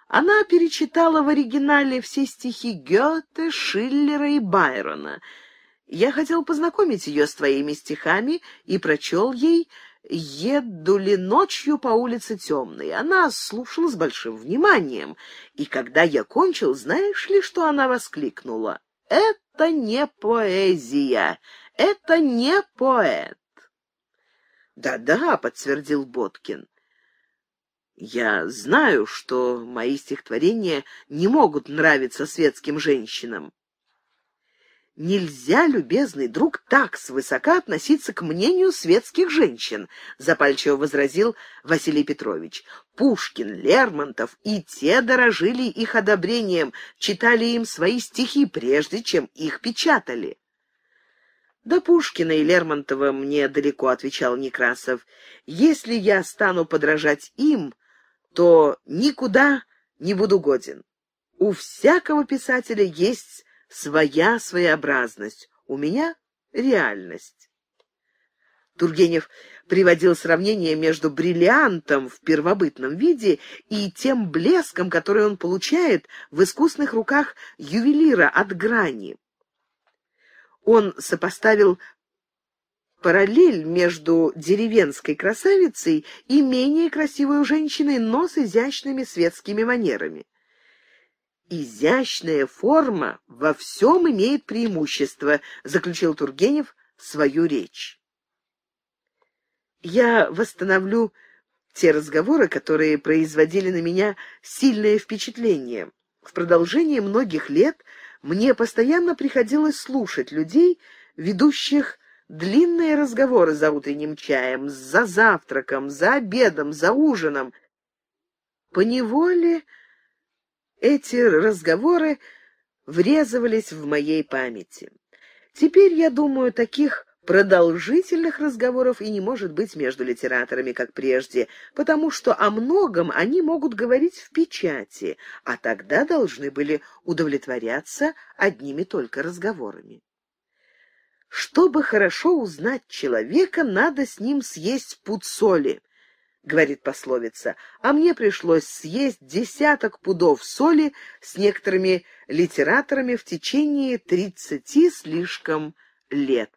Она перечитала в оригинале все стихи Гёте, Шиллера и Байрона. Я хотел познакомить ее с твоими стихами и прочел ей еду ли ночью по улице темной. Она слушала с большим вниманием, и когда я кончил, знаешь ли, что она воскликнула? «Это не поэзия! Это не поэт!» «Да-да», — подтвердил Боткин. «Я знаю, что мои стихотворения не могут нравиться светским женщинам. «Нельзя, любезный друг, так свысока относиться к мнению светских женщин», — запальчиво возразил Василий Петрович. «Пушкин, Лермонтов и те дорожили их одобрением, читали им свои стихи, прежде чем их печатали». «До Пушкина и Лермонтова мне далеко», — отвечал Некрасов. «Если я стану подражать им, то никуда не буду годен. У всякого писателя есть своя своеобразность, у меня реальность. Тургенев приводил сравнение между бриллиантом в первобытном виде и тем блеском, который он получает в искусных руках ювелира от грани. Он сопоставил параллель между деревенской красавицей и менее красивой женщиной, но с изящными светскими манерами изящная форма во всем имеет преимущество», — заключил Тургенев свою речь. «Я восстановлю те разговоры, которые производили на меня сильное впечатление. В продолжении многих лет мне постоянно приходилось слушать людей, ведущих длинные разговоры за утренним чаем, за завтраком, за обедом, за ужином. Поневоле... неволе. Эти разговоры врезывались в моей памяти. Теперь, я думаю, таких продолжительных разговоров и не может быть между литераторами, как прежде, потому что о многом они могут говорить в печати, а тогда должны были удовлетворяться одними только разговорами. Чтобы хорошо узнать человека, надо с ним съесть пуд соли, — говорит пословица, — а мне пришлось съесть десяток пудов соли с некоторыми литераторами в течение тридцати слишком лет.